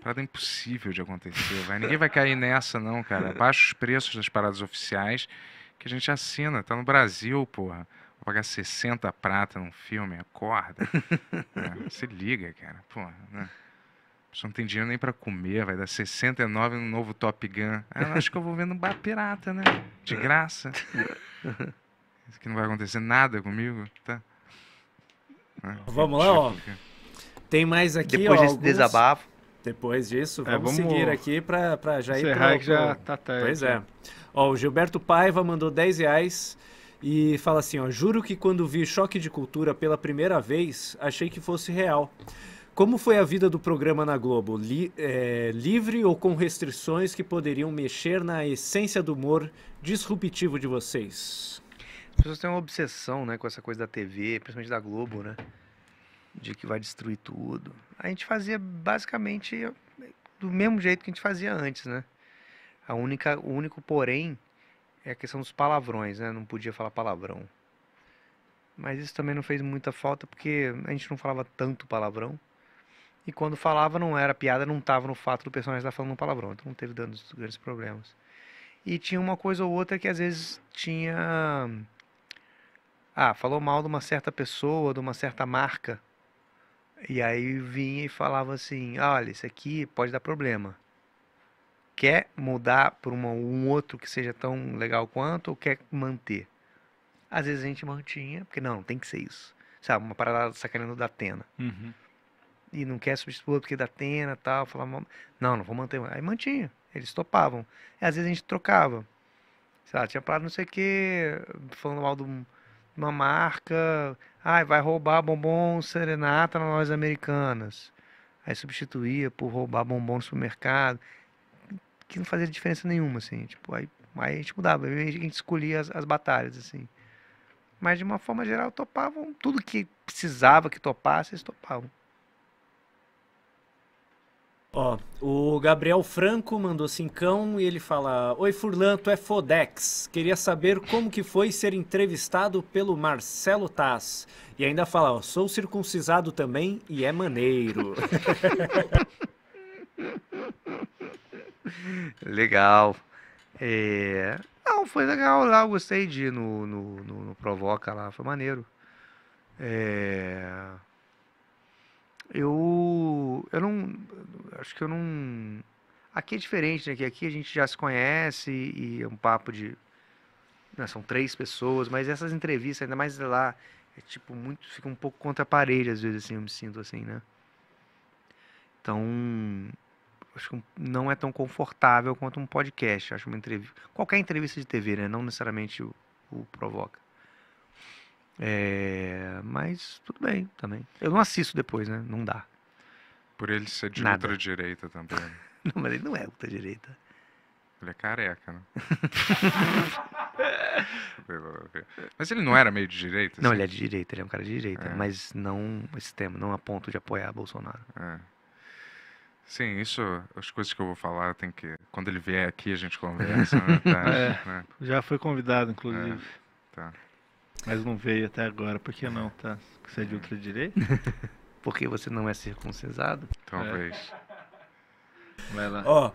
Parada impossível de acontecer, vai. Ninguém vai cair nessa, não, cara. Baixa os preços das paradas oficiais que a gente assina. Tá no Brasil, porra. Vou pagar 60 prata num filme, acorda. é, se liga, cara. Porra, né? pessoa não tem dinheiro nem para comer, vai dar 69 no novo Top Gun. Ah, acho que eu vou vendo no Bar Pirata, né? De graça. Isso não vai acontecer nada comigo, tá? Né? Vamos lá, tipo, ó. Tipo, tipo. Tem mais aqui, Depois ó, desse alguns... desabafo. Depois disso, é, vamos, é, vamos seguir aqui para já ir para... que já tá tarde. Pois é. Ó, o Gilberto Paiva mandou 10 reais e fala assim, ó. Juro que quando vi Choque de Cultura pela primeira vez, achei que fosse real. Como foi a vida do programa na Globo? Li, é, livre ou com restrições que poderiam mexer na essência do humor disruptivo de vocês? As pessoas têm uma obsessão, né, com essa coisa da TV, principalmente da Globo, né? De que vai destruir tudo. A gente fazia basicamente eh, do mesmo jeito que a gente fazia antes, né? A única, o único porém é a questão dos palavrões, né? Não podia falar palavrão. Mas isso também não fez muita falta porque a gente não falava tanto palavrão. E quando falava, não era piada, não estava no fato do personagem estar falando um palavrão. Então não teve dando grandes problemas. E tinha uma coisa ou outra que às vezes tinha ah, falou mal de uma certa pessoa, de uma certa marca. E aí vinha e falava assim: olha, isso aqui pode dar problema. Quer mudar para um outro que seja tão legal quanto ou quer manter? Às vezes a gente mantinha, porque não, tem que ser isso. Sabe, uma parada sacaneando da Atena. Uhum. E não quer substituir porque da Atena e tal. Falava, não, não vou manter. Aí mantinha, eles topavam. E às vezes a gente trocava. Sei lá, tinha parado não sei o quê, falando mal do uma marca, ah, vai roubar bombom serenata nas lojas americanas. Aí substituía por roubar bombom no supermercado, que não fazia diferença nenhuma, assim, tipo, aí, aí a gente mudava, aí a gente escolhia as, as batalhas, assim. Mas de uma forma geral topavam tudo que precisava que topasse, eles topavam. Ó, o Gabriel Franco mandou cincão e ele fala: Oi Furlan, tu é Fodex. Queria saber como que foi ser entrevistado pelo Marcelo Taz. E ainda fala, ó, sou circuncisado também e é maneiro. *laughs* legal. É... Não, foi legal lá, eu gostei de ir no, no, no, no Provoca lá, foi maneiro. É eu eu não acho que eu não aqui é diferente né que aqui a gente já se conhece e, é um papo de né, são três pessoas mas essas entrevistas ainda mais lá é tipo muito fica um pouco contra a parede às vezes assim eu me sinto assim né então acho que não é tão confortável quanto um podcast acho uma entrevista qualquer entrevista de TV né não necessariamente o, o provoca é, mas tudo bem também. Eu não assisto depois, né? Não dá. Por ele ser de outra direita também. Né? *laughs* não, mas ele não é direita Ele é careca, né? mas ele não era meio de direita? Não, assim? ele é de direita, ele é um cara de direita. É. Mas não esse tema não a ponto de apoiar Bolsonaro. É. Sim, isso, as coisas que eu vou falar, tem que. Quando ele vier aqui, a gente conversa. Né? *laughs* é, né? Já foi convidado, inclusive. É, tá. Mas não veio até agora. Por que não, tá? Você é de ultradireita? *laughs* Porque você não é circuncisado? Talvez. É. Vai lá. Ó,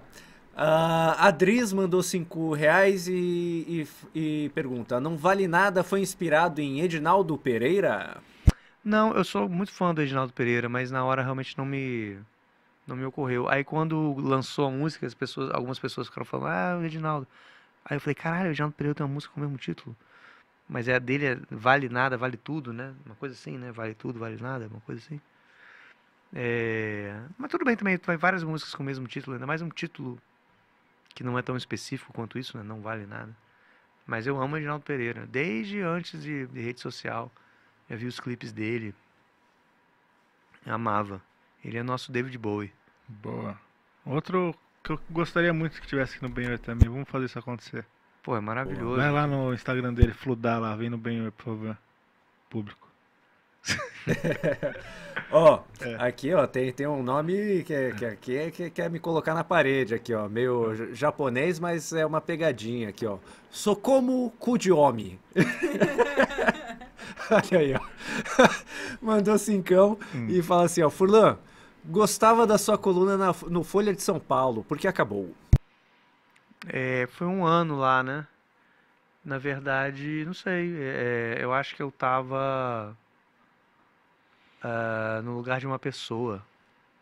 a Adris mandou 5 reais e, e, e pergunta: Não vale nada foi inspirado em Edinaldo Pereira? Não, eu sou muito fã do Edinaldo Pereira, mas na hora realmente não me não me ocorreu. Aí quando lançou a música, as pessoas, algumas pessoas ficaram falando: "Ah, o Edinaldo". Aí eu falei: "Caralho, o Edinaldo Pereira tem uma música com o mesmo título" mas é a dele é vale nada, vale tudo, né? Uma coisa assim, né? Vale tudo, vale nada, uma coisa assim. É... Mas tudo bem também, tem várias músicas com o mesmo título, ainda mais um título que não é tão específico quanto isso, né? Não vale nada. Mas eu amo Reginaldo Pereira, desde antes de, de rede social. Já vi os clipes dele. Eu amava. Ele é nosso David Bowie. Boa. Outro que eu gostaria muito que tivesse aqui no banheiro também. Vamos fazer isso acontecer. Pô, é maravilhoso. Pô, vai lá no Instagram dele, fludar lá, vem no bem, por favor. Público. *laughs* ó, oh, é. aqui ó, tem, tem um nome que, é. que, que, que, quer me colocar na parede aqui, ó. Meio é. japonês, mas é uma pegadinha aqui, ó. Sou como cu de homem. Olha aí, ó. *laughs* Mandou cincão hum. e fala assim, ó, Furlan, gostava da sua coluna na, no Folha de São Paulo, porque acabou. É, foi um ano lá, né? Na verdade, não sei. É, é eu acho que eu tava uh, no lugar de uma pessoa.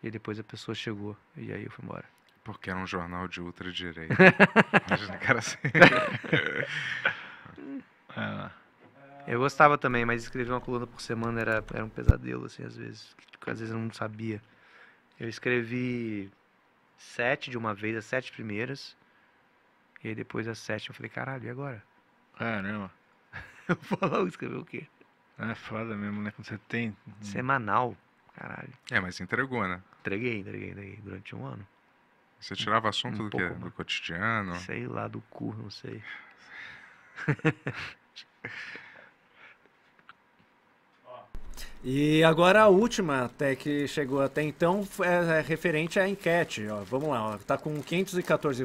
E depois a pessoa chegou. E aí eu fui embora. Porque era um jornal de ultradireita. *laughs* Imagina, era assim. *laughs* É. Eu gostava também, mas escrever uma coluna por semana era, era um pesadelo, assim, às vezes. Às vezes eu não sabia. Eu escrevi sete de uma vez, as sete primeiras. E aí depois a sétima eu falei, caralho, e agora? Caramba. *laughs* eu vou escreveu escrever o quê? É foda mesmo, né? Quando você tem. Semanal, caralho. É, mas entregou, né? Entreguei, entreguei, entreguei durante um ano. Você tirava assunto um do Do cotidiano? Sei lá, do cu, não sei. *laughs* E agora a última até que chegou até então é, é referente à enquete. Ó, vamos lá, ó, tá com 514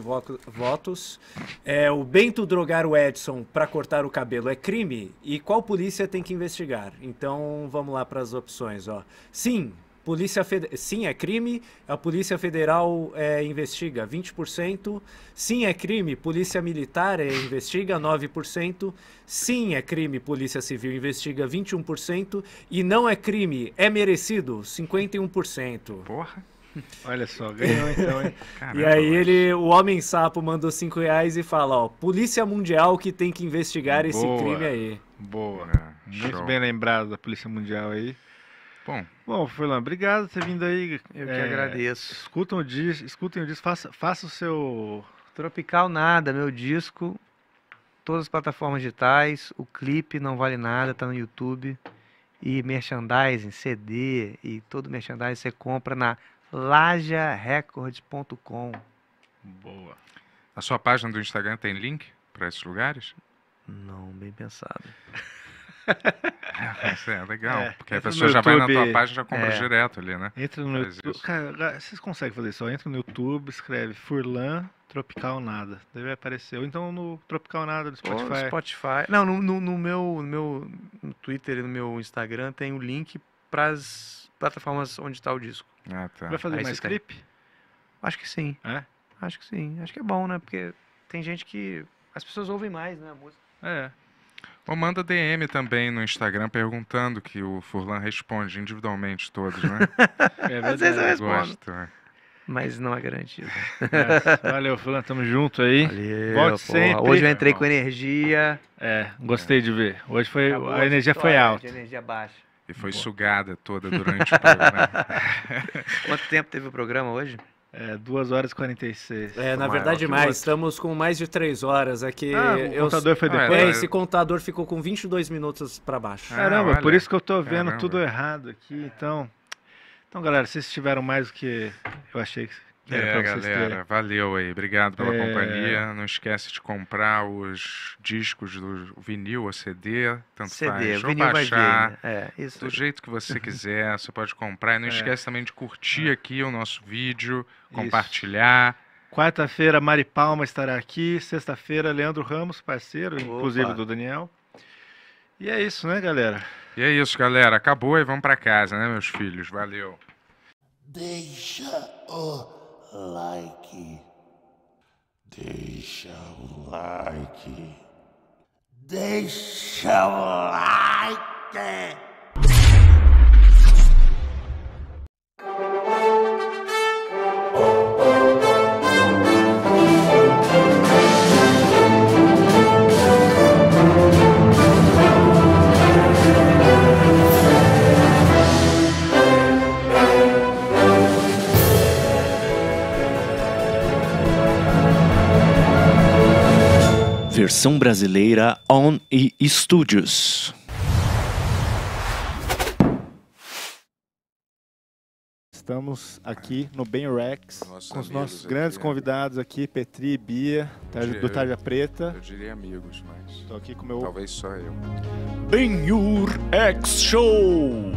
votos. É, o Bento drogar o Edson para cortar o cabelo é crime? E qual polícia tem que investigar? Então vamos lá para as opções. Ó. Sim, Polícia fed- Sim, é crime. A Polícia Federal é, investiga 20%. Sim, é crime. Polícia Militar é, investiga 9%. Sim, é crime. Polícia Civil investiga 21%. E não é crime. É merecido 51%. Porra. *laughs* Olha só, ganhou então, hein? *laughs* Caramba, e aí ele, o homem sapo mandou 5 reais e fala, ó, Polícia Mundial que tem que investigar boa, esse crime aí. Boa, muito Show. bem lembrado da Polícia Mundial aí. Bom. Bom, Fulano, obrigado por ter vindo aí. Eu é, que agradeço. Escutem o disco, escutem o disco, faça, faça o seu. Tropical Nada, meu disco. Todas as plataformas digitais. O clipe não vale nada, tá no YouTube. E merchandising, CD e todo merchandising você compra na lajarecords.com. Boa. A sua página do Instagram tem link para esses lugares? Não, bem pensado. *laughs* *laughs* é, legal, é, porque a pessoa já YouTube, vai na tua página e já compra é, direto ali, né? Entra no YouTube. Cara, vocês conseguem fazer isso? Entra no YouTube, escreve Furlan Tropical Nada. Deve aparecer. Ou então no Tropical Nada do Spotify. Ou Spotify. Não, no, no, no, meu, no meu no Twitter e no meu Instagram tem o link para as plataformas onde está o disco. Ah, tá. Vai fazer Aí mais clipe? Acho que sim. É? Acho que sim. Acho que é bom, né? Porque tem gente que. As pessoas ouvem mais, né? A música. É. Ou manda DM também no Instagram perguntando que o Furlan responde individualmente todos, né? *laughs* é Às vezes eu respondo. Gosto, né? Mas não é garantido. É, valeu, Furlan, tamo junto aí. Valeu, Volte sempre. Hoje eu entrei com energia. É, gostei é. de ver. Hoje foi, a energia foi alta. energia baixa. E foi sugada toda durante o programa. *laughs* Quanto tempo teve o programa hoje? É, 2 horas e 46. É, na verdade, mais. Estamos com mais de 3 horas aqui. Ah, eu... o contador foi ah, é, depois. É, é. esse contador ficou com 22 minutos para baixo. Caramba, é, ah, por isso que eu tô vendo Caramba. tudo errado aqui. Então, então galera, vocês tiveram mais do que eu achei que é, galera, valeu aí. Obrigado pela é... companhia. Não esquece de comprar os discos do vinil ou CD, tanto CD, faz. Ou baixar. Né? É, do jeito que você *laughs* quiser, você pode comprar. E não é. esquece também de curtir é. aqui o nosso vídeo, compartilhar. Isso. Quarta-feira, Mari Palma estará aqui. Sexta-feira, Leandro Ramos, parceiro, Opa. inclusive do Daniel. E é isso, né, galera? E é isso, galera. Acabou e vamos para casa, né, meus filhos? Valeu. Deixa o like. Deixa o like. Deixa o like. Versão brasileira On e Studios. Estamos aqui no Ben Rex com os nossos grandes né? convidados aqui, Petri, Bia, tarde, do Tarja Preta. Eu diria amigos, mas. Estou aqui com meu. Talvez só eu. Ben Rex Show!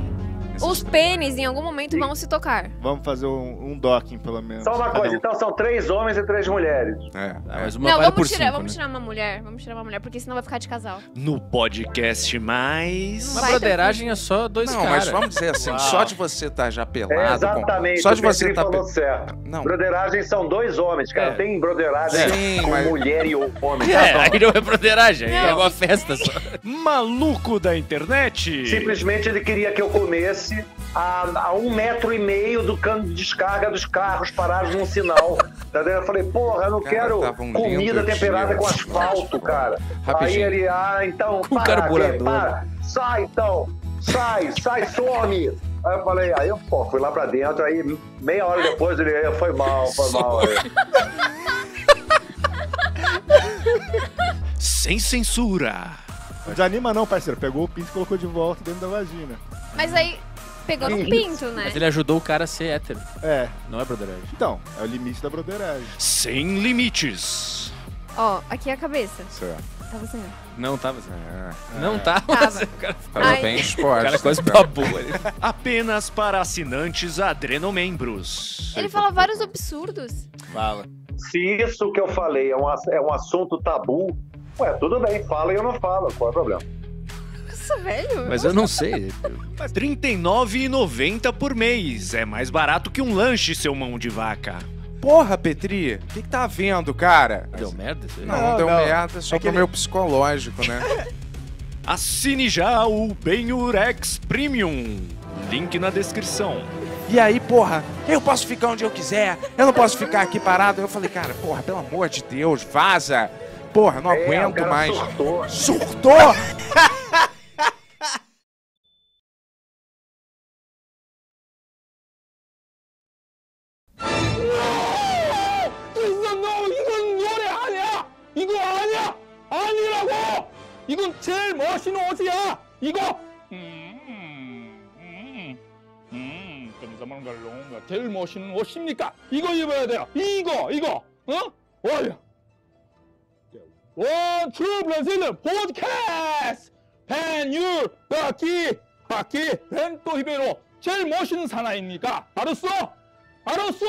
os pênis em algum momento Sim. vão se tocar. Vamos fazer um, um docking, pelo menos. Só uma coisa, um. então são três homens e três mulheres. É, é. Ah, mas uma Não, vale vamos, tirar, cinco, vamos né? tirar uma mulher. Vamos tirar uma mulher, porque senão vai ficar de casal. No podcast mais. Uma broderagem é só dois Não, cara. mas vamos dizer assim, só de você estar tá já pelado. É exatamente, com... só de você estar tá pe... certo. Não. Broderagem são dois homens, cara. É. Tem broderagem Sim, com mas... mulher e homem. Tá é, tá aí não é broderagem, não. é uma festa só. Maluco da internet! Simplesmente ele queria que eu comesse estivesse a, a, um metro e meio do cano de descarga dos carros parados num sinal. *laughs* Eu falei, porra, eu não cara, quero um comida temperada com asfalto, cara. Rapidinho. Aí ele, ah, então, para, o cara para, sai então, sai, sai, some. Aí eu falei, aí eu pô, fui lá pra dentro, aí meia hora depois ele foi mal, foi mal. *laughs* Sem censura. Não desanima não, parceiro. Pegou o pinto e colocou de volta dentro da vagina. Mas aí, Pegou no pinto, né? Mas ele ajudou o cara a ser hétero. É. Não é broderagem. Então, é o limite da broderagem. Sem limites. Ó, aqui é a cabeça. Certo. Tá vacinando. Não tá vacinando. É, ah. Não é. tá vacinando. O cara Tava Ai. bem *laughs* exposto. O cara quase babou ali. Apenas para assinantes adrenomembros. Ele fala vários absurdos. Fala. Se isso que eu falei é um, é um assunto tabu, ué, tudo bem, fala e eu não falo, qual é o problema? velho. Mas eu não sei. 39,90 *laughs* é por mês. É mais barato que um lanche, seu mão de vaca. Porra, Petri, o que, que, tá havendo, cara? Deu merda? Não, não, deu não. merda, só é pro é ele... meu psicológico, né? *laughs* Assine já o Benurex Premium. Link na descrição. E aí, porra, eu posso ficar onde eu quiser, eu não posso ficar aqui parado. Eu falei, cara, porra, pelo amor de Deus, vaza. Porra, não é, aguento mais. Surtou! surtou. *laughs* 이건 제일 멋있는 옷이야! 이거! 음, 음, 음, 깜짝말롱가 제일 멋있는 옷입니까? 이거 입어야 돼요! 이거! 이거! 어? 와 원, 투, 브라질은 포드캐스트! 팬, 유, 바퀴, 바퀴, 벤토 히베로 제일 멋있는 사나이입니까? 알았어? 알았어?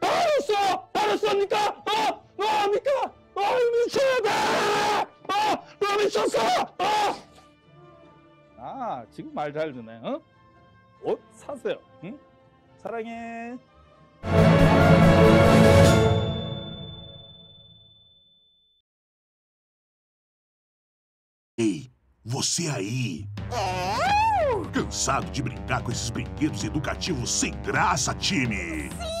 알았어? 알았습니까? 어? 너 뭐 합니까? 아, 어, 미치겠다! 아! 나 미쳤어! 아! 아, 지금 말잘 듣네. 어? 옷 사세요. 응? 사랑해. Ei, você aí! Cansado de brincar com esses brinquedos educativos sem graça, time? Sim!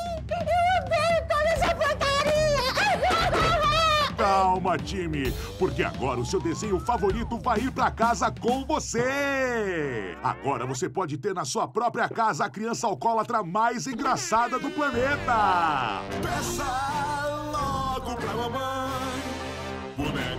Calma, time, porque agora o seu desenho favorito vai ir para casa com você. Agora você pode ter na sua própria casa a criança alcoólatra mais engraçada do planeta. Peça logo pra mamãe. Boneca